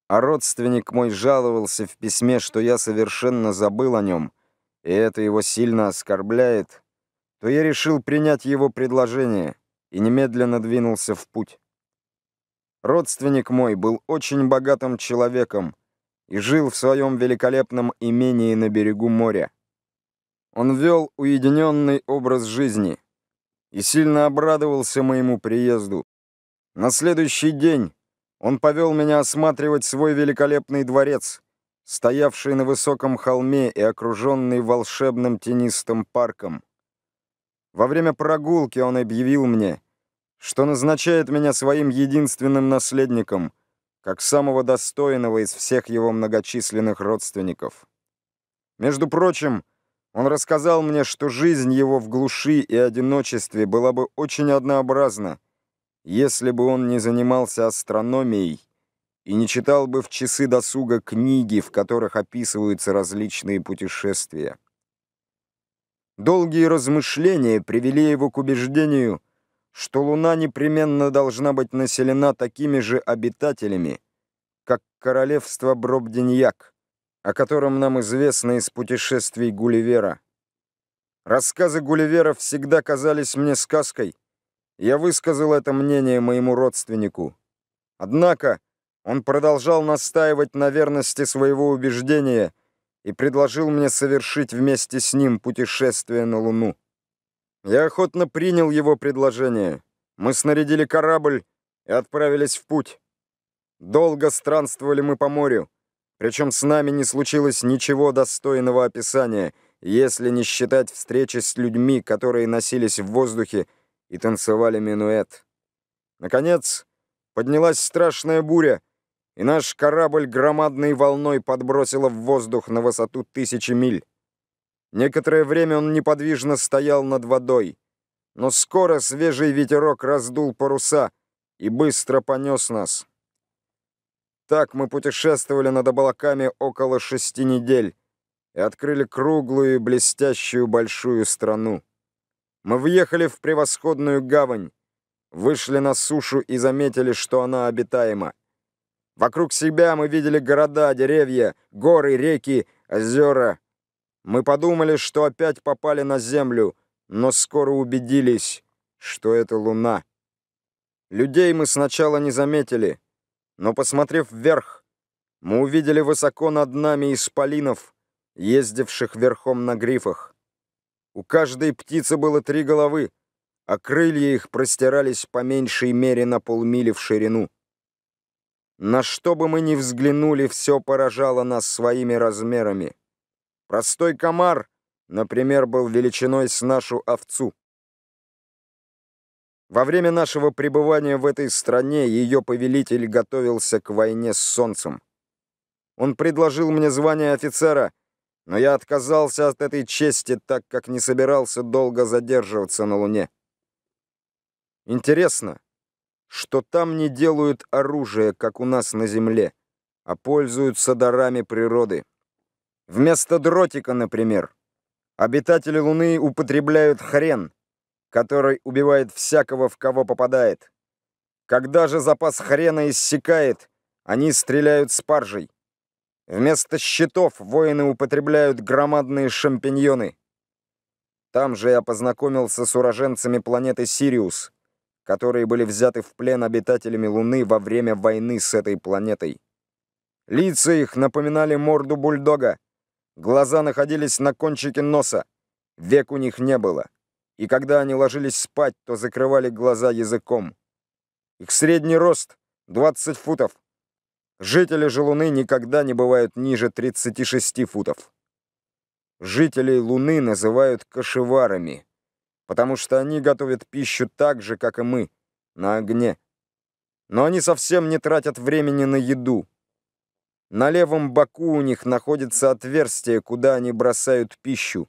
а родственник мой жаловался в письме, что я совершенно забыл о нем, и это его сильно оскорбляет, то я решил принять его предложение и немедленно двинулся в путь. Родственник мой был очень богатым человеком и жил в своем великолепном имении на берегу моря. Он вел уединенный образ жизни и сильно обрадовался моему приезду. На следующий день он повел меня осматривать свой великолепный дворец, стоявший на высоком холме и окруженный волшебным тенистым парком. Во время прогулки он объявил мне, что назначает меня своим единственным наследником, как самого достойного из всех его многочисленных родственников. Между прочим, он рассказал мне, что жизнь его в глуши и одиночестве была бы очень однообразна, если бы он не занимался астрономией и не читал бы в часы досуга книги, в которых описываются различные путешествия. Долгие размышления привели его к убеждению, что Луна непременно должна быть населена такими же обитателями, как королевство Бробденьяк, о котором нам известно из путешествий Гулливера. Рассказы Гулливера всегда казались мне сказкой. Я высказал это мнение моему родственнику. Однако он продолжал настаивать на верности своего убеждения и предложил мне совершить вместе с ним путешествие на Луну. Я охотно принял его предложение. Мы снарядили корабль и отправились в путь. Долго странствовали мы по морю. Причем с нами не случилось ничего достойного описания, если не считать встречи с людьми, которые носились в воздухе и танцевали минуэт. Наконец, поднялась страшная буря, и наш корабль громадной волной подбросило в воздух на высоту тысячи миль. Некоторое время он неподвижно стоял над водой, но скоро свежий ветерок раздул паруса и быстро понес нас. Так мы путешествовали над облаками около шести недель и открыли круглую и блестящую большую страну. Мы въехали в превосходную гавань, вышли на сушу и заметили, что она обитаема. Вокруг себя мы видели города, деревья, горы, реки, озера. Мы подумали, что опять попали на землю, но скоро убедились, что это луна. Людей мы сначала не заметили — но, посмотрев вверх, мы увидели высоко над нами исполинов, ездивших верхом на грифах. У каждой птицы было три головы, а крылья их простирались по меньшей мере на полмили в ширину. На что бы мы ни взглянули, все поражало нас своими размерами. Простой комар, например, был величиной с нашу овцу. Во время нашего пребывания в этой стране ее повелитель готовился к войне с солнцем. Он предложил мне звание офицера, но я отказался от этой чести, так как не собирался долго задерживаться на Луне. Интересно, что там не делают оружие, как у нас на Земле, а пользуются дарами природы. Вместо дротика, например, обитатели Луны употребляют хрен — который убивает всякого, в кого попадает. Когда же запас хрена иссякает, они стреляют спаржей. Вместо щитов воины употребляют громадные шампиньоны. Там же я познакомился с уроженцами планеты Сириус, которые были взяты в плен обитателями Луны во время войны с этой планетой. Лица их напоминали морду бульдога, глаза находились на кончике носа, век у них не было и когда они ложились спать, то закрывали глаза языком. Их средний рост — 20 футов. Жители же Луны никогда не бывают ниже 36 футов. Жителей Луны называют кашеварами, потому что они готовят пищу так же, как и мы, на огне. Но они совсем не тратят времени на еду. На левом боку у них находится отверстие, куда они бросают пищу.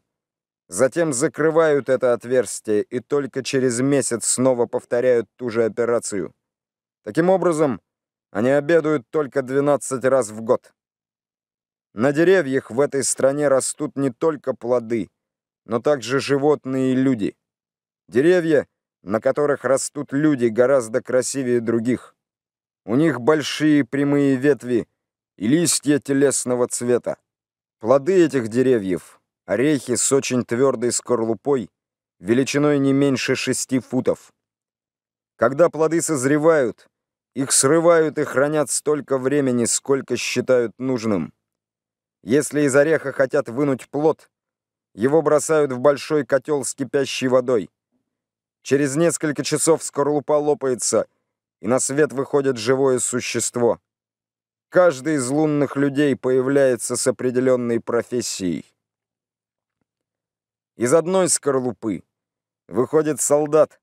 Затем закрывают это отверстие и только через месяц снова повторяют ту же операцию. Таким образом, они обедают только 12 раз в год. На деревьях в этой стране растут не только плоды, но также животные и люди. Деревья, на которых растут люди, гораздо красивее других. У них большие прямые ветви и листья телесного цвета. Плоды этих деревьев орехи с очень твердой скорлупой, величиной не меньше шести футов. Когда плоды созревают, их срывают и хранят столько времени, сколько считают нужным. Если из ореха хотят вынуть плод, его бросают в большой котел с кипящей водой. Через несколько часов скорлупа лопается, и на свет выходит живое существо. Каждый из лунных людей появляется с определенной профессией. Из одной скорлупы выходит солдат,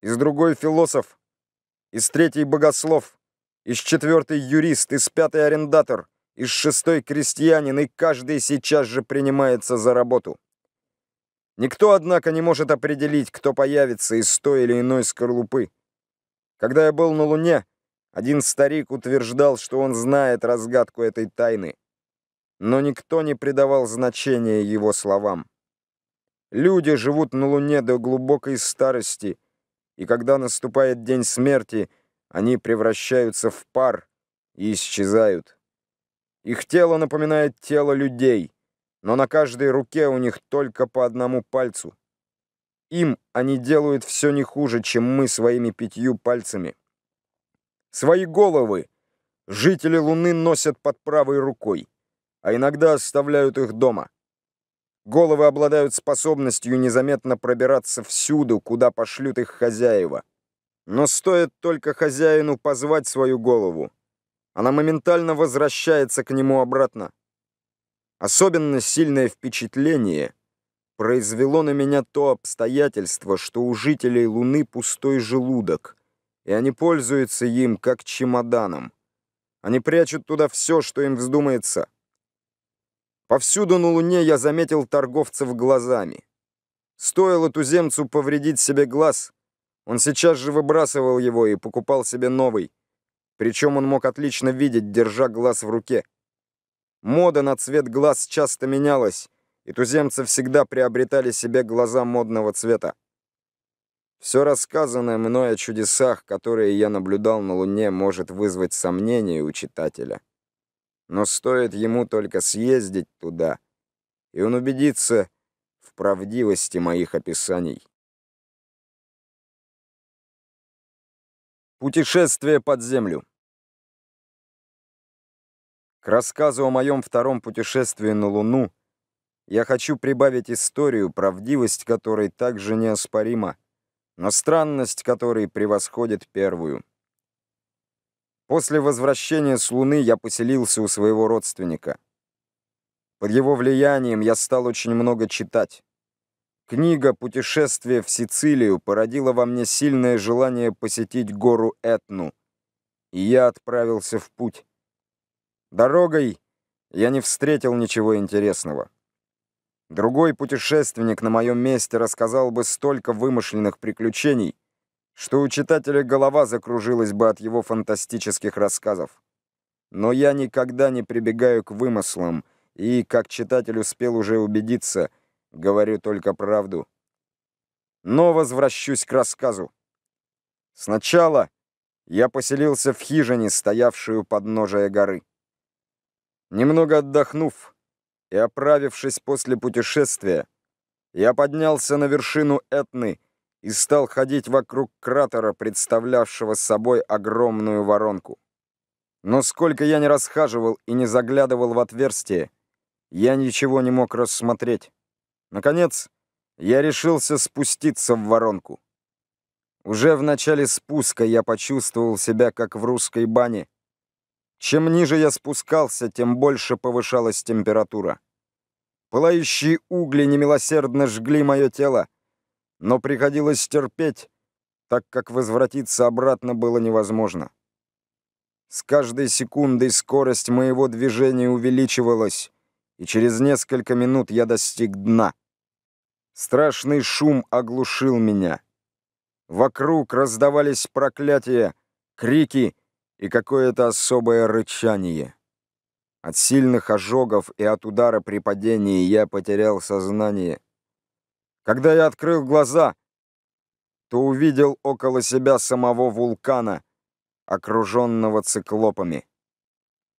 из другой философ, из третьей богослов, из четвертой юрист, из пятой арендатор, из шестой крестьянин, и каждый сейчас же принимается за работу. Никто, однако, не может определить, кто появится из той или иной скорлупы. Когда я был на Луне, один старик утверждал, что он знает разгадку этой тайны, но никто не придавал значения его словам. Люди живут на Луне до глубокой старости, и когда наступает день смерти, они превращаются в пар и исчезают. Их тело напоминает тело людей, но на каждой руке у них только по одному пальцу. Им они делают все не хуже, чем мы своими пятью пальцами. Свои головы жители Луны носят под правой рукой, а иногда оставляют их дома. Головы обладают способностью незаметно пробираться всюду, куда пошлют их хозяева. Но стоит только хозяину позвать свою голову, она моментально возвращается к нему обратно. Особенно сильное впечатление произвело на меня то обстоятельство, что у жителей Луны пустой желудок, и они пользуются им как чемоданом. Они прячут туда все, что им вздумается. Повсюду на Луне я заметил торговцев глазами. Стоило туземцу повредить себе глаз, он сейчас же выбрасывал его и покупал себе новый. Причем он мог отлично видеть, держа глаз в руке. Мода на цвет глаз часто менялась, и туземцы всегда приобретали себе глаза модного цвета. Все рассказанное мной о чудесах, которые я наблюдал на Луне, может вызвать сомнения у читателя. Но стоит ему только съездить туда, и он убедится в правдивости моих описаний. Путешествие под землю. К рассказу о моем втором путешествии на Луну я хочу прибавить историю, правдивость которой также неоспорима, но странность которой превосходит первую. После возвращения с Луны я поселился у своего родственника. Под его влиянием я стал очень много читать. Книга «Путешествие в Сицилию» породила во мне сильное желание посетить гору Этну, и я отправился в путь. Дорогой я не встретил ничего интересного. Другой путешественник на моем месте рассказал бы столько вымышленных приключений, что у читателя голова закружилась бы от его фантастических рассказов. Но я никогда не прибегаю к вымыслам, и, как читатель успел уже убедиться, говорю только правду. Но возвращусь к рассказу. Сначала я поселился в хижине, стоявшей у подножия горы. Немного отдохнув и оправившись после путешествия, я поднялся на вершину Этны, и стал ходить вокруг кратера, представлявшего собой огромную воронку. Но сколько я не расхаживал и не заглядывал в отверстие, я ничего не мог рассмотреть. Наконец, я решился спуститься в воронку. Уже в начале спуска я почувствовал себя как в русской бане. Чем ниже я спускался, тем больше повышалась температура. Пылающие угли немилосердно жгли мое тело, но приходилось терпеть, так как возвратиться обратно было невозможно. С каждой секундой скорость моего движения увеличивалась, и через несколько минут я достиг дна. Страшный шум оглушил меня. Вокруг раздавались проклятия, крики и какое-то особое рычание. От сильных ожогов и от удара при падении я потерял сознание. Когда я открыл глаза, то увидел около себя самого вулкана, окруженного циклопами.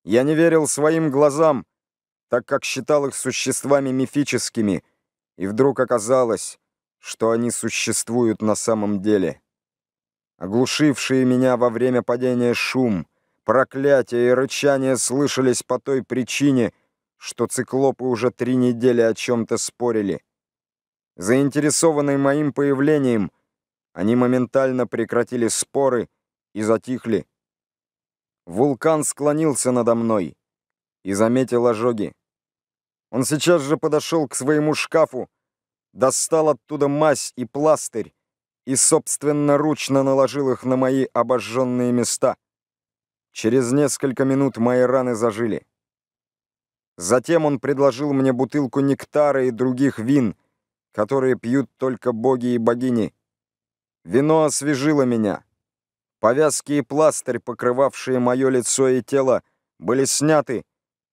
Я не верил своим глазам, так как считал их существами мифическими, и вдруг оказалось, что они существуют на самом деле. Оглушившие меня во время падения шум, проклятия и рычания слышались по той причине, что циклопы уже три недели о чем-то спорили — заинтересованный моим появлением, они моментально прекратили споры и затихли. Вулкан склонился надо мной и заметил ожоги. Он сейчас же подошел к своему шкафу, достал оттуда мазь и пластырь и собственноручно наложил их на мои обожженные места. Через несколько минут мои раны зажили. Затем он предложил мне бутылку нектара и других вин — которые пьют только боги и богини. Вино освежило меня. Повязки и пластырь, покрывавшие мое лицо и тело, были сняты,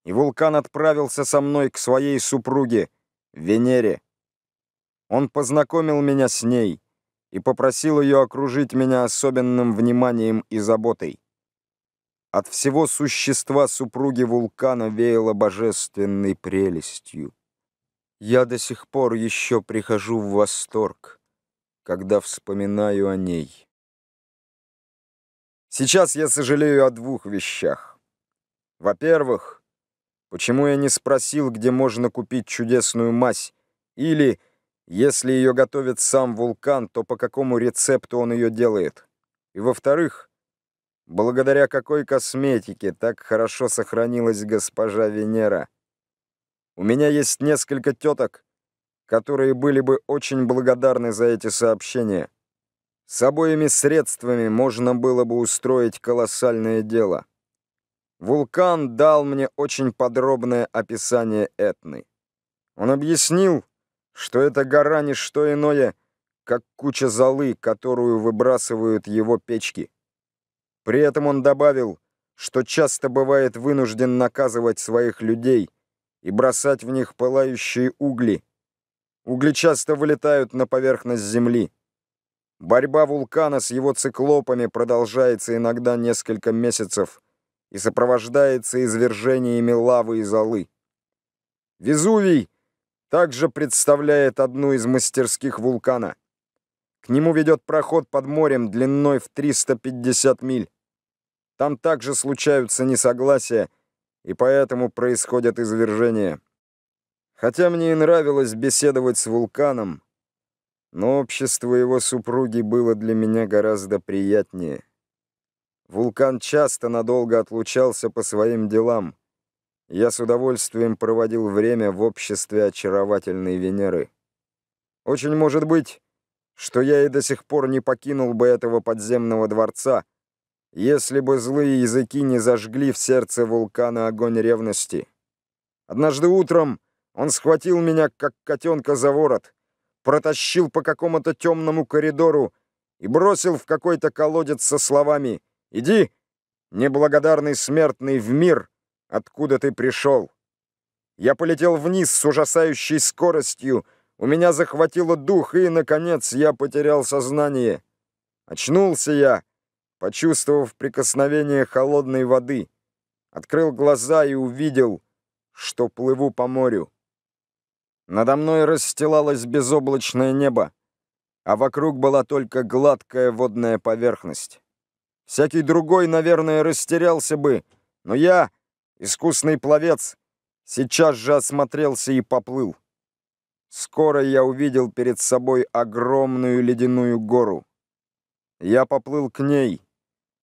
и вулкан отправился со мной к своей супруге, Венере. Он познакомил меня с ней и попросил ее окружить меня особенным вниманием и заботой. От всего существа супруги вулкана веяло божественной прелестью. Я до сих пор еще прихожу в восторг, когда вспоминаю о ней. Сейчас я сожалею о двух вещах. Во-первых, почему я не спросил, где можно купить чудесную мазь, или, если ее готовит сам вулкан, то по какому рецепту он ее делает. И во-вторых, благодаря какой косметике так хорошо сохранилась госпожа Венера. У меня есть несколько теток, которые были бы очень благодарны за эти сообщения. С обоими средствами можно было бы устроить колоссальное дело. Вулкан дал мне очень подробное описание Этны. Он объяснил, что эта гора не что иное, как куча золы, которую выбрасывают его печки. При этом он добавил, что часто бывает вынужден наказывать своих людей – и бросать в них пылающие угли. Угли часто вылетают на поверхность Земли. Борьба вулкана с его циклопами продолжается иногда несколько месяцев и сопровождается извержениями лавы и золы. Везувий также представляет одну из мастерских вулкана. К нему ведет проход под морем длиной в 350 миль. Там также случаются несогласия, и поэтому происходят извержения. Хотя мне и нравилось беседовать с вулканом, но общество его супруги было для меня гораздо приятнее. Вулкан часто надолго отлучался по своим делам. Я с удовольствием проводил время в обществе очаровательной Венеры. Очень может быть, что я и до сих пор не покинул бы этого подземного дворца, если бы злые языки не зажгли в сердце вулкана огонь ревности. Однажды утром он схватил меня, как котенка за ворот, протащил по какому-то темному коридору и бросил в какой-то колодец со словами «Иди, неблагодарный смертный, в мир, откуда ты пришел». Я полетел вниз с ужасающей скоростью, у меня захватило дух, и, наконец, я потерял сознание. Очнулся я почувствовав прикосновение холодной воды, открыл глаза и увидел, что плыву по морю. Надо мной расстилалось безоблачное небо, а вокруг была только гладкая водная поверхность. Всякий другой, наверное, растерялся бы, но я, искусный пловец, сейчас же осмотрелся и поплыл. Скоро я увидел перед собой огромную ледяную гору. Я поплыл к ней —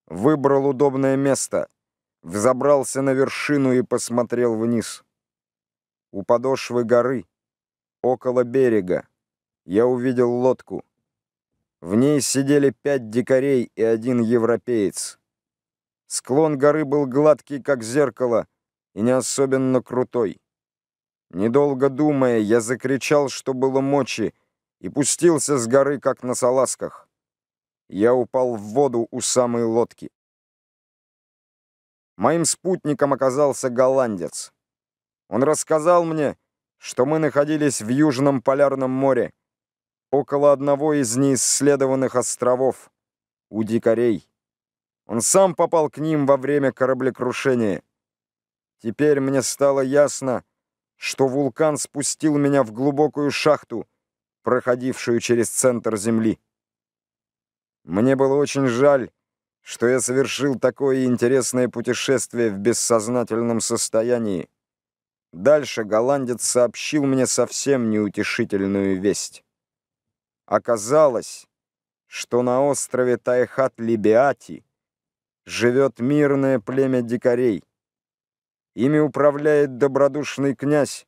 выбрал удобное место, взобрался на вершину и посмотрел вниз. У подошвы горы, около берега, я увидел лодку. В ней сидели пять дикарей и один европеец. Склон горы был гладкий, как зеркало, и не особенно крутой. Недолго думая, я закричал, что было мочи, и пустился с горы, как на салазках я упал в воду у самой лодки. Моим спутником оказался голландец. Он рассказал мне, что мы находились в Южном Полярном море, около одного из неисследованных островов, у дикарей. Он сам попал к ним во время кораблекрушения. Теперь мне стало ясно, что вулкан спустил меня в глубокую шахту, проходившую через центр Земли. Мне было очень жаль, что я совершил такое интересное путешествие в бессознательном состоянии. Дальше голландец сообщил мне совсем неутешительную весть. Оказалось, что на острове Тайхат-Либиати живет мирное племя дикарей. Ими управляет добродушный князь,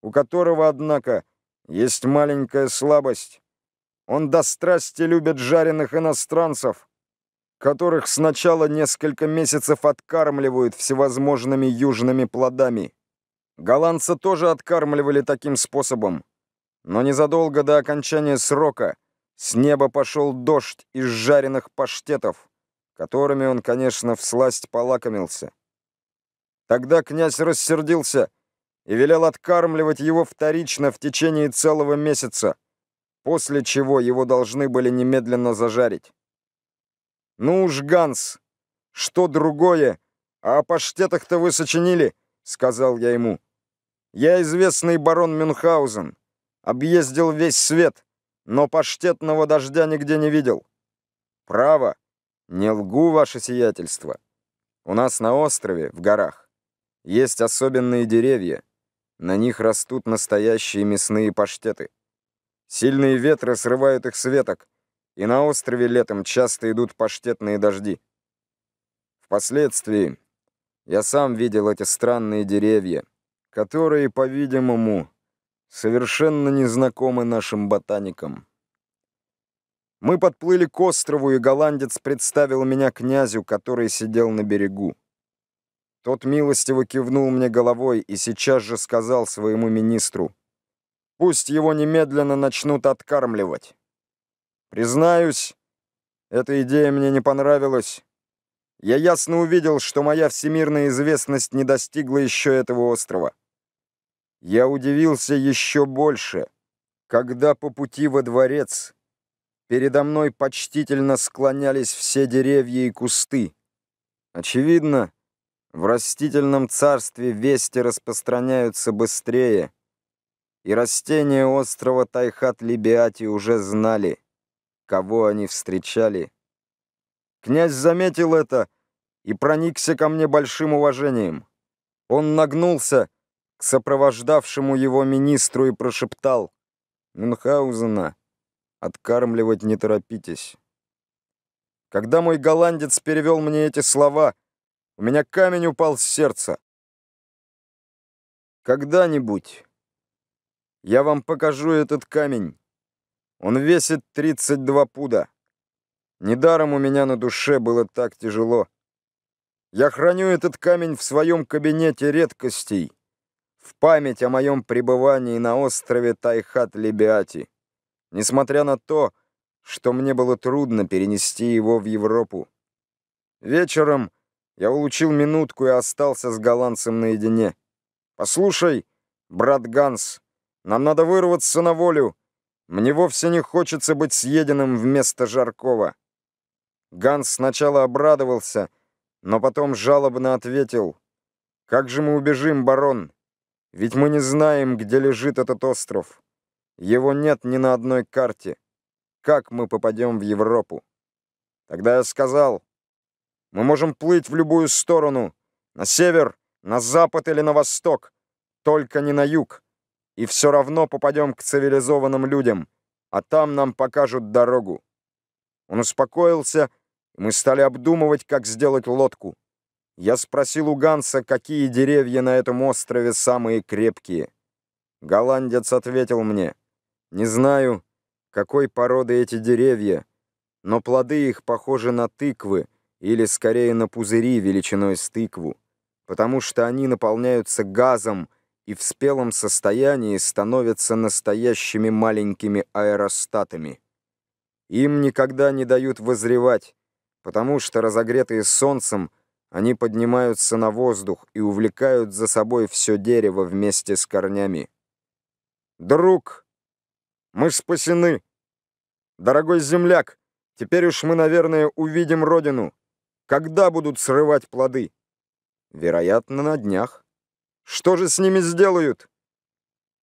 у которого, однако, есть маленькая слабость. Он до страсти любит жареных иностранцев, которых сначала несколько месяцев откармливают всевозможными южными плодами. Голландцы тоже откармливали таким способом. Но незадолго до окончания срока с неба пошел дождь из жареных паштетов, которыми он, конечно, всласть полакомился. Тогда князь рассердился и велел откармливать его вторично в течение целого месяца после чего его должны были немедленно зажарить. «Ну уж, Ганс, что другое? А о паштетах-то вы сочинили?» — сказал я ему. «Я известный барон Мюнхгаузен. Объездил весь свет, но паштетного дождя нигде не видел. Право, не лгу, ваше сиятельство. У нас на острове, в горах, есть особенные деревья. На них растут настоящие мясные паштеты. Сильные ветры срывают их с веток, и на острове летом часто идут паштетные дожди. Впоследствии я сам видел эти странные деревья, которые, по-видимому, совершенно незнакомы нашим ботаникам. Мы подплыли к острову, и голландец представил меня князю, который сидел на берегу. Тот милостиво кивнул мне головой и сейчас же сказал своему министру — Пусть его немедленно начнут откармливать. Признаюсь, эта идея мне не понравилась. Я ясно увидел, что моя всемирная известность не достигла еще этого острова. Я удивился еще больше, когда по пути во дворец передо мной почтительно склонялись все деревья и кусты. Очевидно, в растительном царстве вести распространяются быстрее — и растения острова Тайхат-Либиати уже знали, кого они встречали. Князь заметил это и проникся ко мне большим уважением. Он нагнулся к сопровождавшему его министру и прошептал «Мюнхгаузена, откармливать не торопитесь». Когда мой голландец перевел мне эти слова, у меня камень упал с сердца. Когда-нибудь... Я вам покажу этот камень. Он весит 32 пуда. Недаром у меня на душе было так тяжело. Я храню этот камень в своем кабинете редкостей, в память о моем пребывании на острове Тайхат-Лебиати, несмотря на то, что мне было трудно перенести его в Европу. Вечером я улучил минутку и остался с голландцем наедине. «Послушай, брат Ганс», нам надо вырваться на волю. Мне вовсе не хочется быть съеденным вместо Жаркова». Ганс сначала обрадовался, но потом жалобно ответил. «Как же мы убежим, барон? Ведь мы не знаем, где лежит этот остров. Его нет ни на одной карте. Как мы попадем в Европу?» Тогда я сказал, «Мы можем плыть в любую сторону, на север, на запад или на восток, только не на юг и все равно попадем к цивилизованным людям, а там нам покажут дорогу». Он успокоился, и мы стали обдумывать, как сделать лодку. Я спросил у Ганса, какие деревья на этом острове самые крепкие. Голландец ответил мне, «Не знаю, какой породы эти деревья, но плоды их похожи на тыквы или, скорее, на пузыри величиной с тыкву, потому что они наполняются газом, и в спелом состоянии становятся настоящими маленькими аэростатами. Им никогда не дают возревать, потому что, разогретые солнцем, они поднимаются на воздух и увлекают за собой все дерево вместе с корнями. «Друг, мы спасены! Дорогой земляк, теперь уж мы, наверное, увидим родину. Когда будут срывать плоды?» «Вероятно, на днях». Что же с ними сделают?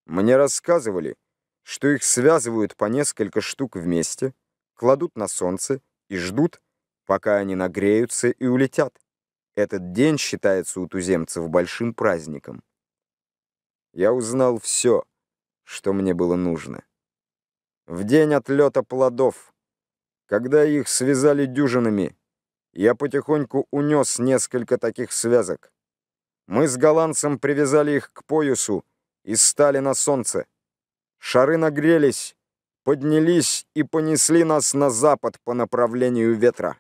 Мне рассказывали, что их связывают по несколько штук вместе, кладут на солнце и ждут, пока они нагреются и улетят. Этот день считается у туземцев большим праздником. Я узнал все, что мне было нужно. В день отлета плодов, когда их связали дюжинами, я потихоньку унес несколько таких связок. Мы с голландцем привязали их к поясу и стали на солнце. Шары нагрелись, поднялись и понесли нас на запад по направлению ветра.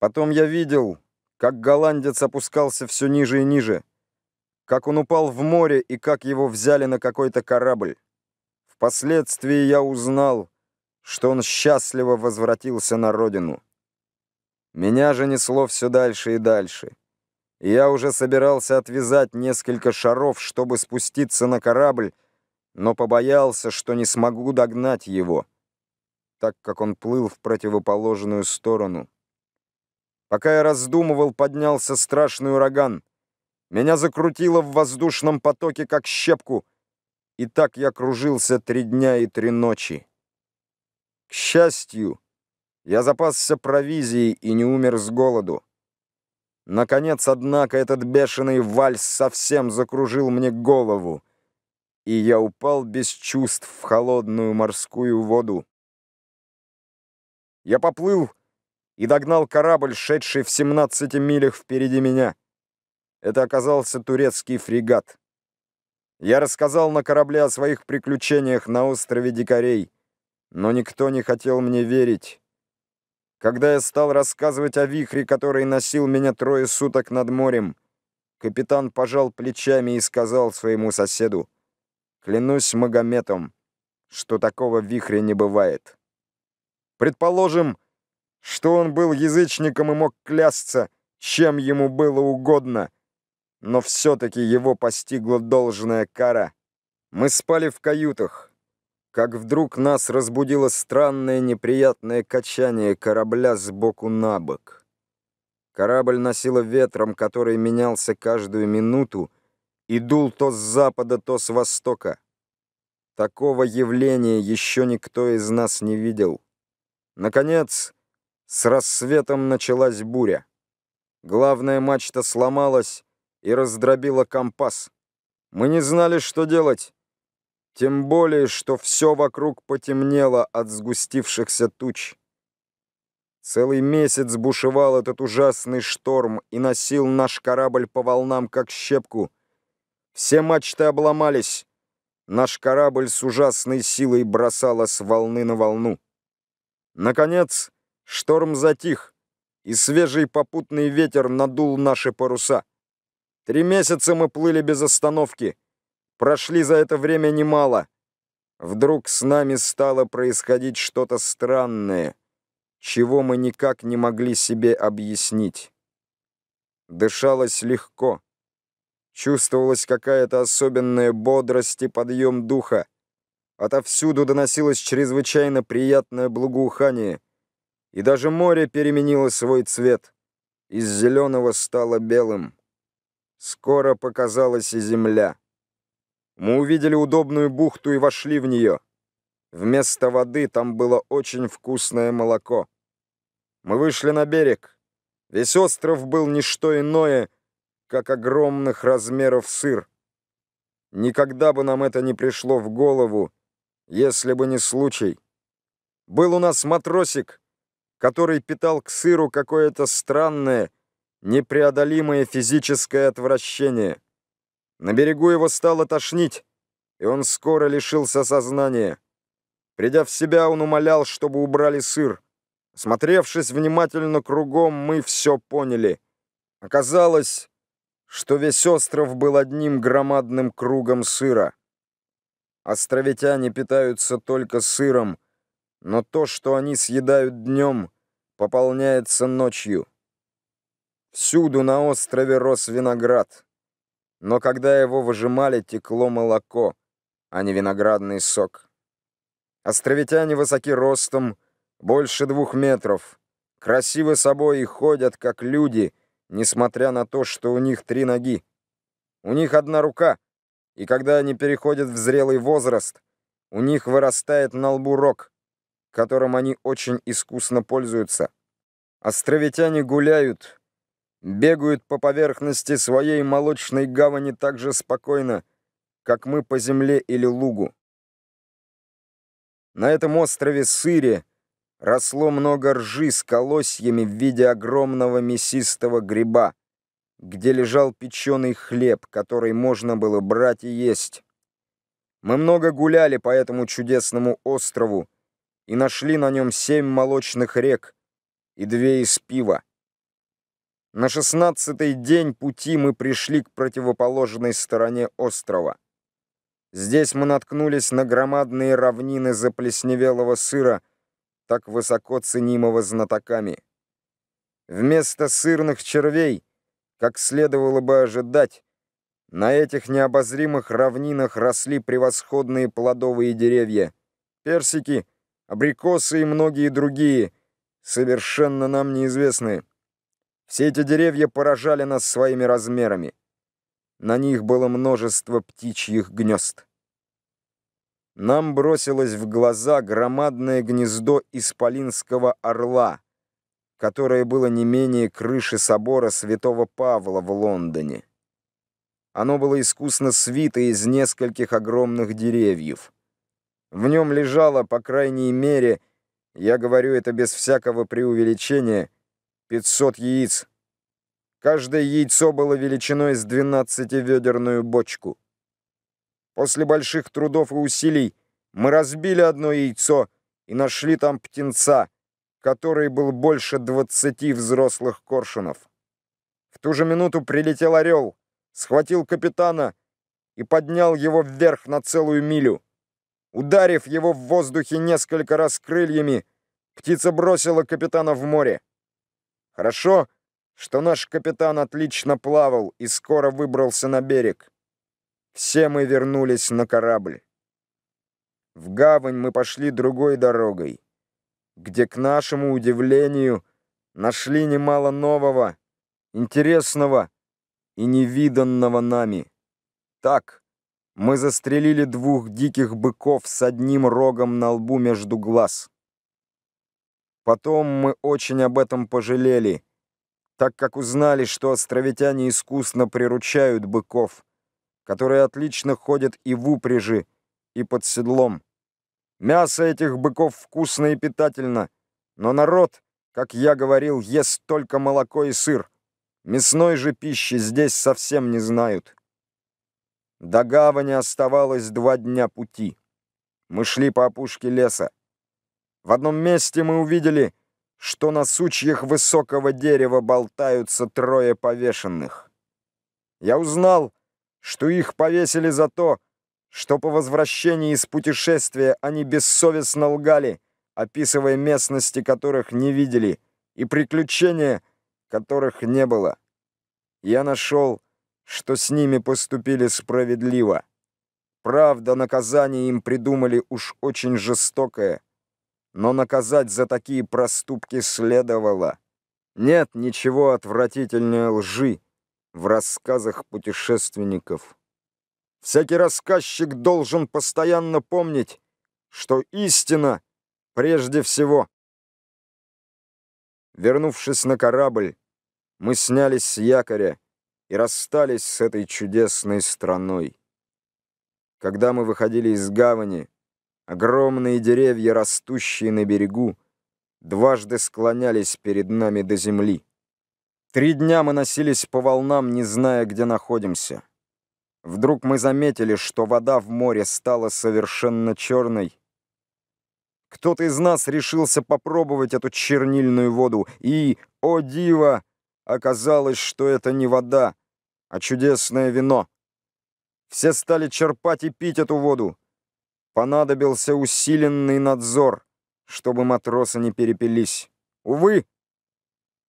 Потом я видел, как голландец опускался все ниже и ниже, как он упал в море и как его взяли на какой-то корабль. Впоследствии я узнал, что он счастливо возвратился на родину. Меня же несло все дальше и дальше. Я уже собирался отвязать несколько шаров, чтобы спуститься на корабль, но побоялся, что не смогу догнать его, так как он плыл в противоположную сторону. Пока я раздумывал, поднялся страшный ураган. Меня закрутило в воздушном потоке, как щепку, и так я кружился три дня и три ночи. К счастью, я запасся провизией и не умер с голоду. Наконец, однако, этот бешеный вальс совсем закружил мне голову, и я упал без чувств в холодную морскую воду. Я поплыл и догнал корабль, шедший в 17 милях впереди меня. Это оказался турецкий фрегат. Я рассказал на корабле о своих приключениях на острове Дикарей, но никто не хотел мне верить когда я стал рассказывать о вихре, который носил меня трое суток над морем, капитан пожал плечами и сказал своему соседу, «Клянусь Магометом, что такого вихря не бывает». Предположим, что он был язычником и мог клясться, чем ему было угодно, но все-таки его постигла должная кара. Мы спали в каютах, как вдруг нас разбудило странное неприятное качание корабля с боку на бок. Корабль носило ветром, который менялся каждую минуту и дул то с запада, то с востока. Такого явления еще никто из нас не видел. Наконец, с рассветом началась буря. Главная мачта сломалась и раздробила компас. Мы не знали, что делать. Тем более, что все вокруг потемнело от сгустившихся туч. Целый месяц бушевал этот ужасный шторм и носил наш корабль по волнам, как щепку. Все мачты обломались. Наш корабль с ужасной силой бросала с волны на волну. Наконец, шторм затих, и свежий попутный ветер надул наши паруса. Три месяца мы плыли без остановки — Прошли за это время немало. Вдруг с нами стало происходить что-то странное, чего мы никак не могли себе объяснить. Дышалось легко. Чувствовалась какая-то особенная бодрость и подъем духа. Отовсюду доносилось чрезвычайно приятное благоухание. И даже море переменило свой цвет. Из зеленого стало белым. Скоро показалась и земля. Мы увидели удобную бухту и вошли в нее. Вместо воды там было очень вкусное молоко. Мы вышли на берег. Весь остров был не что иное, как огромных размеров сыр. Никогда бы нам это не пришло в голову, если бы не случай. Был у нас матросик, который питал к сыру какое-то странное, непреодолимое физическое отвращение. На берегу его стало тошнить, и он скоро лишился сознания. Придя в себя, он умолял, чтобы убрали сыр. Смотревшись внимательно кругом, мы все поняли. Оказалось, что весь остров был одним громадным кругом сыра. Островитяне питаются только сыром, но то, что они съедают днем, пополняется ночью. Всюду на острове рос виноград но когда его выжимали, текло молоко, а не виноградный сок. Островитяне высоки ростом, больше двух метров, красивы собой и ходят, как люди, несмотря на то, что у них три ноги. У них одна рука, и когда они переходят в зрелый возраст, у них вырастает на лбу рог, которым они очень искусно пользуются. Островитяне гуляют, бегают по поверхности своей молочной гавани так же спокойно, как мы по земле или лугу. На этом острове Сыре росло много ржи с колосьями в виде огромного мясистого гриба, где лежал печеный хлеб, который можно было брать и есть. Мы много гуляли по этому чудесному острову и нашли на нем семь молочных рек и две из пива. На шестнадцатый день пути мы пришли к противоположной стороне острова. Здесь мы наткнулись на громадные равнины заплесневелого сыра, так высоко ценимого знатоками. Вместо сырных червей, как следовало бы ожидать, на этих необозримых равнинах росли превосходные плодовые деревья, персики, абрикосы и многие другие, совершенно нам неизвестные. Все эти деревья поражали нас своими размерами. На них было множество птичьих гнезд. Нам бросилось в глаза громадное гнездо исполинского орла, которое было не менее крыши собора святого Павла в Лондоне. Оно было искусно свито из нескольких огромных деревьев. В нем лежало, по крайней мере, я говорю это без всякого преувеличения, — 500 яиц. Каждое яйцо было величиной с 12-ведерную бочку. После больших трудов и усилий мы разбили одно яйцо и нашли там птенца, который был больше двадцати взрослых коршунов. В ту же минуту прилетел орел, схватил капитана и поднял его вверх на целую милю. Ударив его в воздухе несколько раз крыльями, птица бросила капитана в море. Хорошо, что наш капитан отлично плавал и скоро выбрался на берег. Все мы вернулись на корабль. В гавань мы пошли другой дорогой, где, к нашему удивлению, нашли немало нового, интересного и невиданного нами. Так, мы застрелили двух диких быков с одним рогом на лбу между глаз. Потом мы очень об этом пожалели, так как узнали, что островитяне искусно приручают быков, которые отлично ходят и в упряжи, и под седлом. Мясо этих быков вкусно и питательно, но народ, как я говорил, ест только молоко и сыр. Мясной же пищи здесь совсем не знают. До гавани оставалось два дня пути. Мы шли по опушке леса. В одном месте мы увидели, что на сучьях высокого дерева болтаются трое повешенных. Я узнал, что их повесили за то, что по возвращении из путешествия они бессовестно лгали, описывая местности, которых не видели, и приключения, которых не было. Я нашел, что с ними поступили справедливо. Правда, наказание им придумали уж очень жестокое — но наказать за такие проступки следовало. Нет ничего отвратительнее лжи в рассказах путешественников. Всякий рассказчик должен постоянно помнить, что истина прежде всего. Вернувшись на корабль, мы снялись с якоря и расстались с этой чудесной страной. Когда мы выходили из гавани, Огромные деревья, растущие на берегу, дважды склонялись перед нами до земли. Три дня мы носились по волнам, не зная, где находимся. Вдруг мы заметили, что вода в море стала совершенно черной. Кто-то из нас решился попробовать эту чернильную воду, и, о диво, оказалось, что это не вода, а чудесное вино. Все стали черпать и пить эту воду понадобился усиленный надзор, чтобы матросы не перепились. Увы,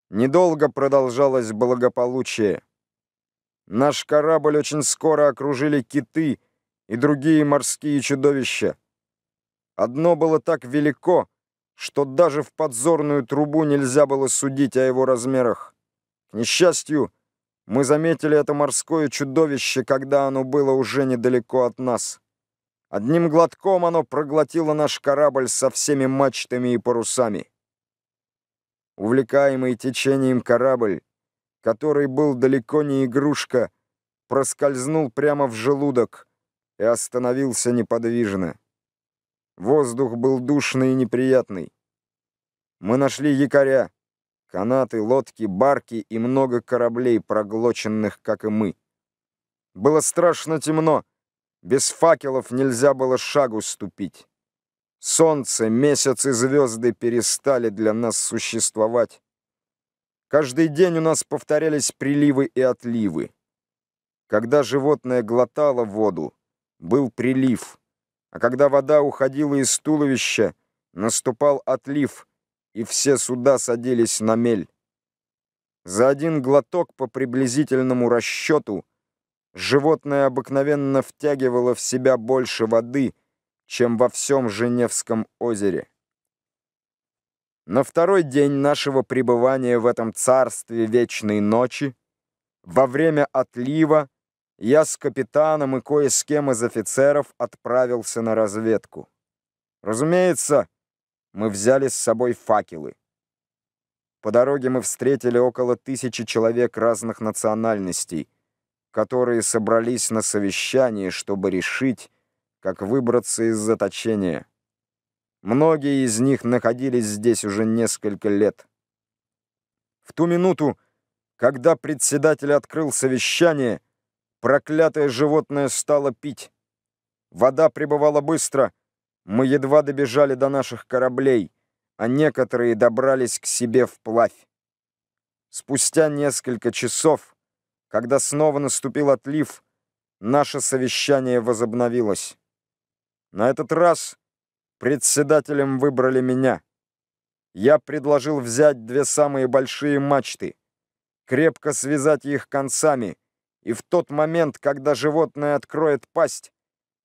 недолго продолжалось благополучие. Наш корабль очень скоро окружили киты и другие морские чудовища. Одно было так велико, что даже в подзорную трубу нельзя было судить о его размерах. К несчастью, мы заметили это морское чудовище, когда оно было уже недалеко от нас. Одним глотком оно проглотило наш корабль со всеми мачтами и парусами. Увлекаемый течением корабль, который был далеко не игрушка, проскользнул прямо в желудок и остановился неподвижно. Воздух был душный и неприятный. Мы нашли якоря, канаты, лодки, барки и много кораблей, проглоченных, как и мы. Было страшно темно, без факелов нельзя было шагу ступить. Солнце, месяц и звезды перестали для нас существовать. Каждый день у нас повторялись приливы и отливы. Когда животное глотало воду, был прилив, а когда вода уходила из туловища, наступал отлив, и все суда садились на мель. За один глоток по приблизительному расчету – Животное обыкновенно втягивало в себя больше воды, чем во всем Женевском озере. На второй день нашего пребывания в этом царстве вечной ночи, во время отлива, я с капитаном и кое с кем из офицеров отправился на разведку. Разумеется, мы взяли с собой факелы. По дороге мы встретили около тысячи человек разных национальностей — которые собрались на совещании, чтобы решить, как выбраться из заточения. Многие из них находились здесь уже несколько лет. В ту минуту, когда председатель открыл совещание, проклятое животное стало пить. Вода прибывала быстро, мы едва добежали до наших кораблей, а некоторые добрались к себе вплавь. Спустя несколько часов когда снова наступил отлив, наше совещание возобновилось. На этот раз председателем выбрали меня. Я предложил взять две самые большие мачты, крепко связать их концами, и в тот момент, когда животное откроет пасть,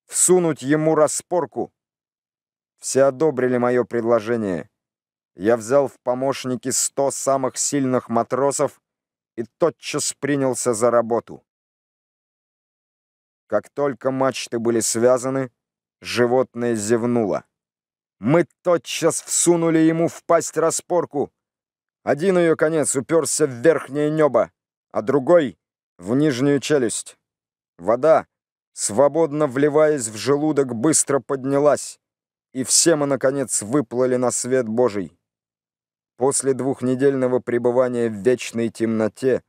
всунуть ему распорку. Все одобрили мое предложение. Я взял в помощники сто самых сильных матросов и тотчас принялся за работу. Как только мачты были связаны, животное зевнуло. Мы тотчас всунули ему в пасть распорку. Один ее конец уперся в верхнее небо, а другой — в нижнюю челюсть. Вода, свободно вливаясь в желудок, быстро поднялась, и все мы, наконец, выплыли на свет Божий. После двухнедельного пребывания в вечной темноте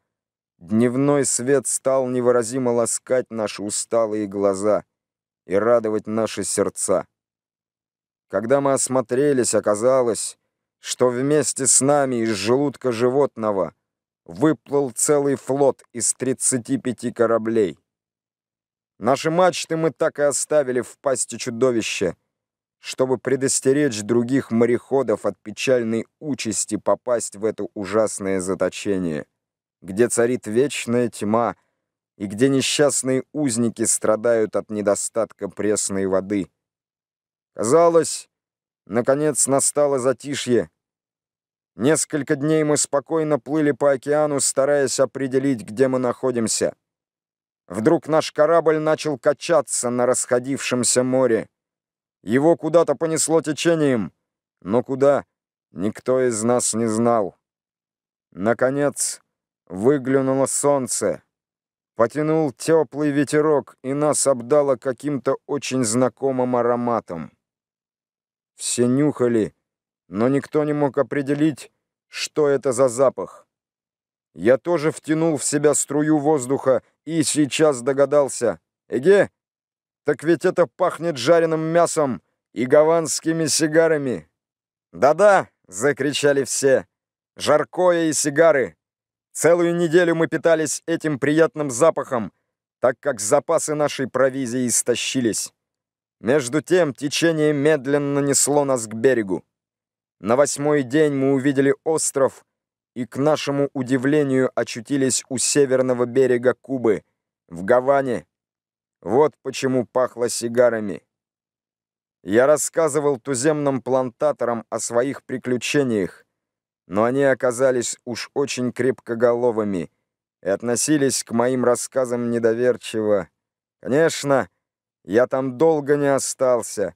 дневной свет стал невыразимо ласкать наши усталые глаза и радовать наши сердца. Когда мы осмотрелись, оказалось, что вместе с нами из желудка животного выплыл целый флот из 35 кораблей. Наши мачты мы так и оставили в пасти чудовища, чтобы предостеречь других мореходов от печальной участи попасть в это ужасное заточение, где царит вечная тьма и где несчастные узники страдают от недостатка пресной воды. Казалось, наконец настало затишье. Несколько дней мы спокойно плыли по океану, стараясь определить, где мы находимся. Вдруг наш корабль начал качаться на расходившемся море. Его куда-то понесло течением. Но куда, никто из нас не знал. Наконец, выглянуло солнце. Потянул теплый ветерок, и нас обдало каким-то очень знакомым ароматом. Все нюхали, но никто не мог определить, что это за запах. Я тоже втянул в себя струю воздуха и сейчас догадался. Эге, так ведь это пахнет жареным мясом и гаванскими сигарами. Да-да, закричали все. Жаркое и сигары. Целую неделю мы питались этим приятным запахом, так как запасы нашей провизии истощились. Между тем течение медленно несло нас к берегу. На восьмой день мы увидели остров и, к нашему удивлению, очутились у северного берега Кубы, в Гаване, вот почему пахло сигарами. Я рассказывал туземным плантаторам о своих приключениях, но они оказались уж очень крепкоголовыми и относились к моим рассказам недоверчиво. Конечно, я там долго не остался.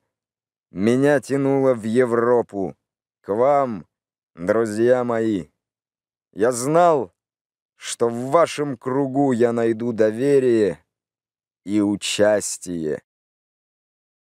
Меня тянуло в Европу, к вам, друзья мои. Я знал, что в вашем кругу я найду доверие, и участие.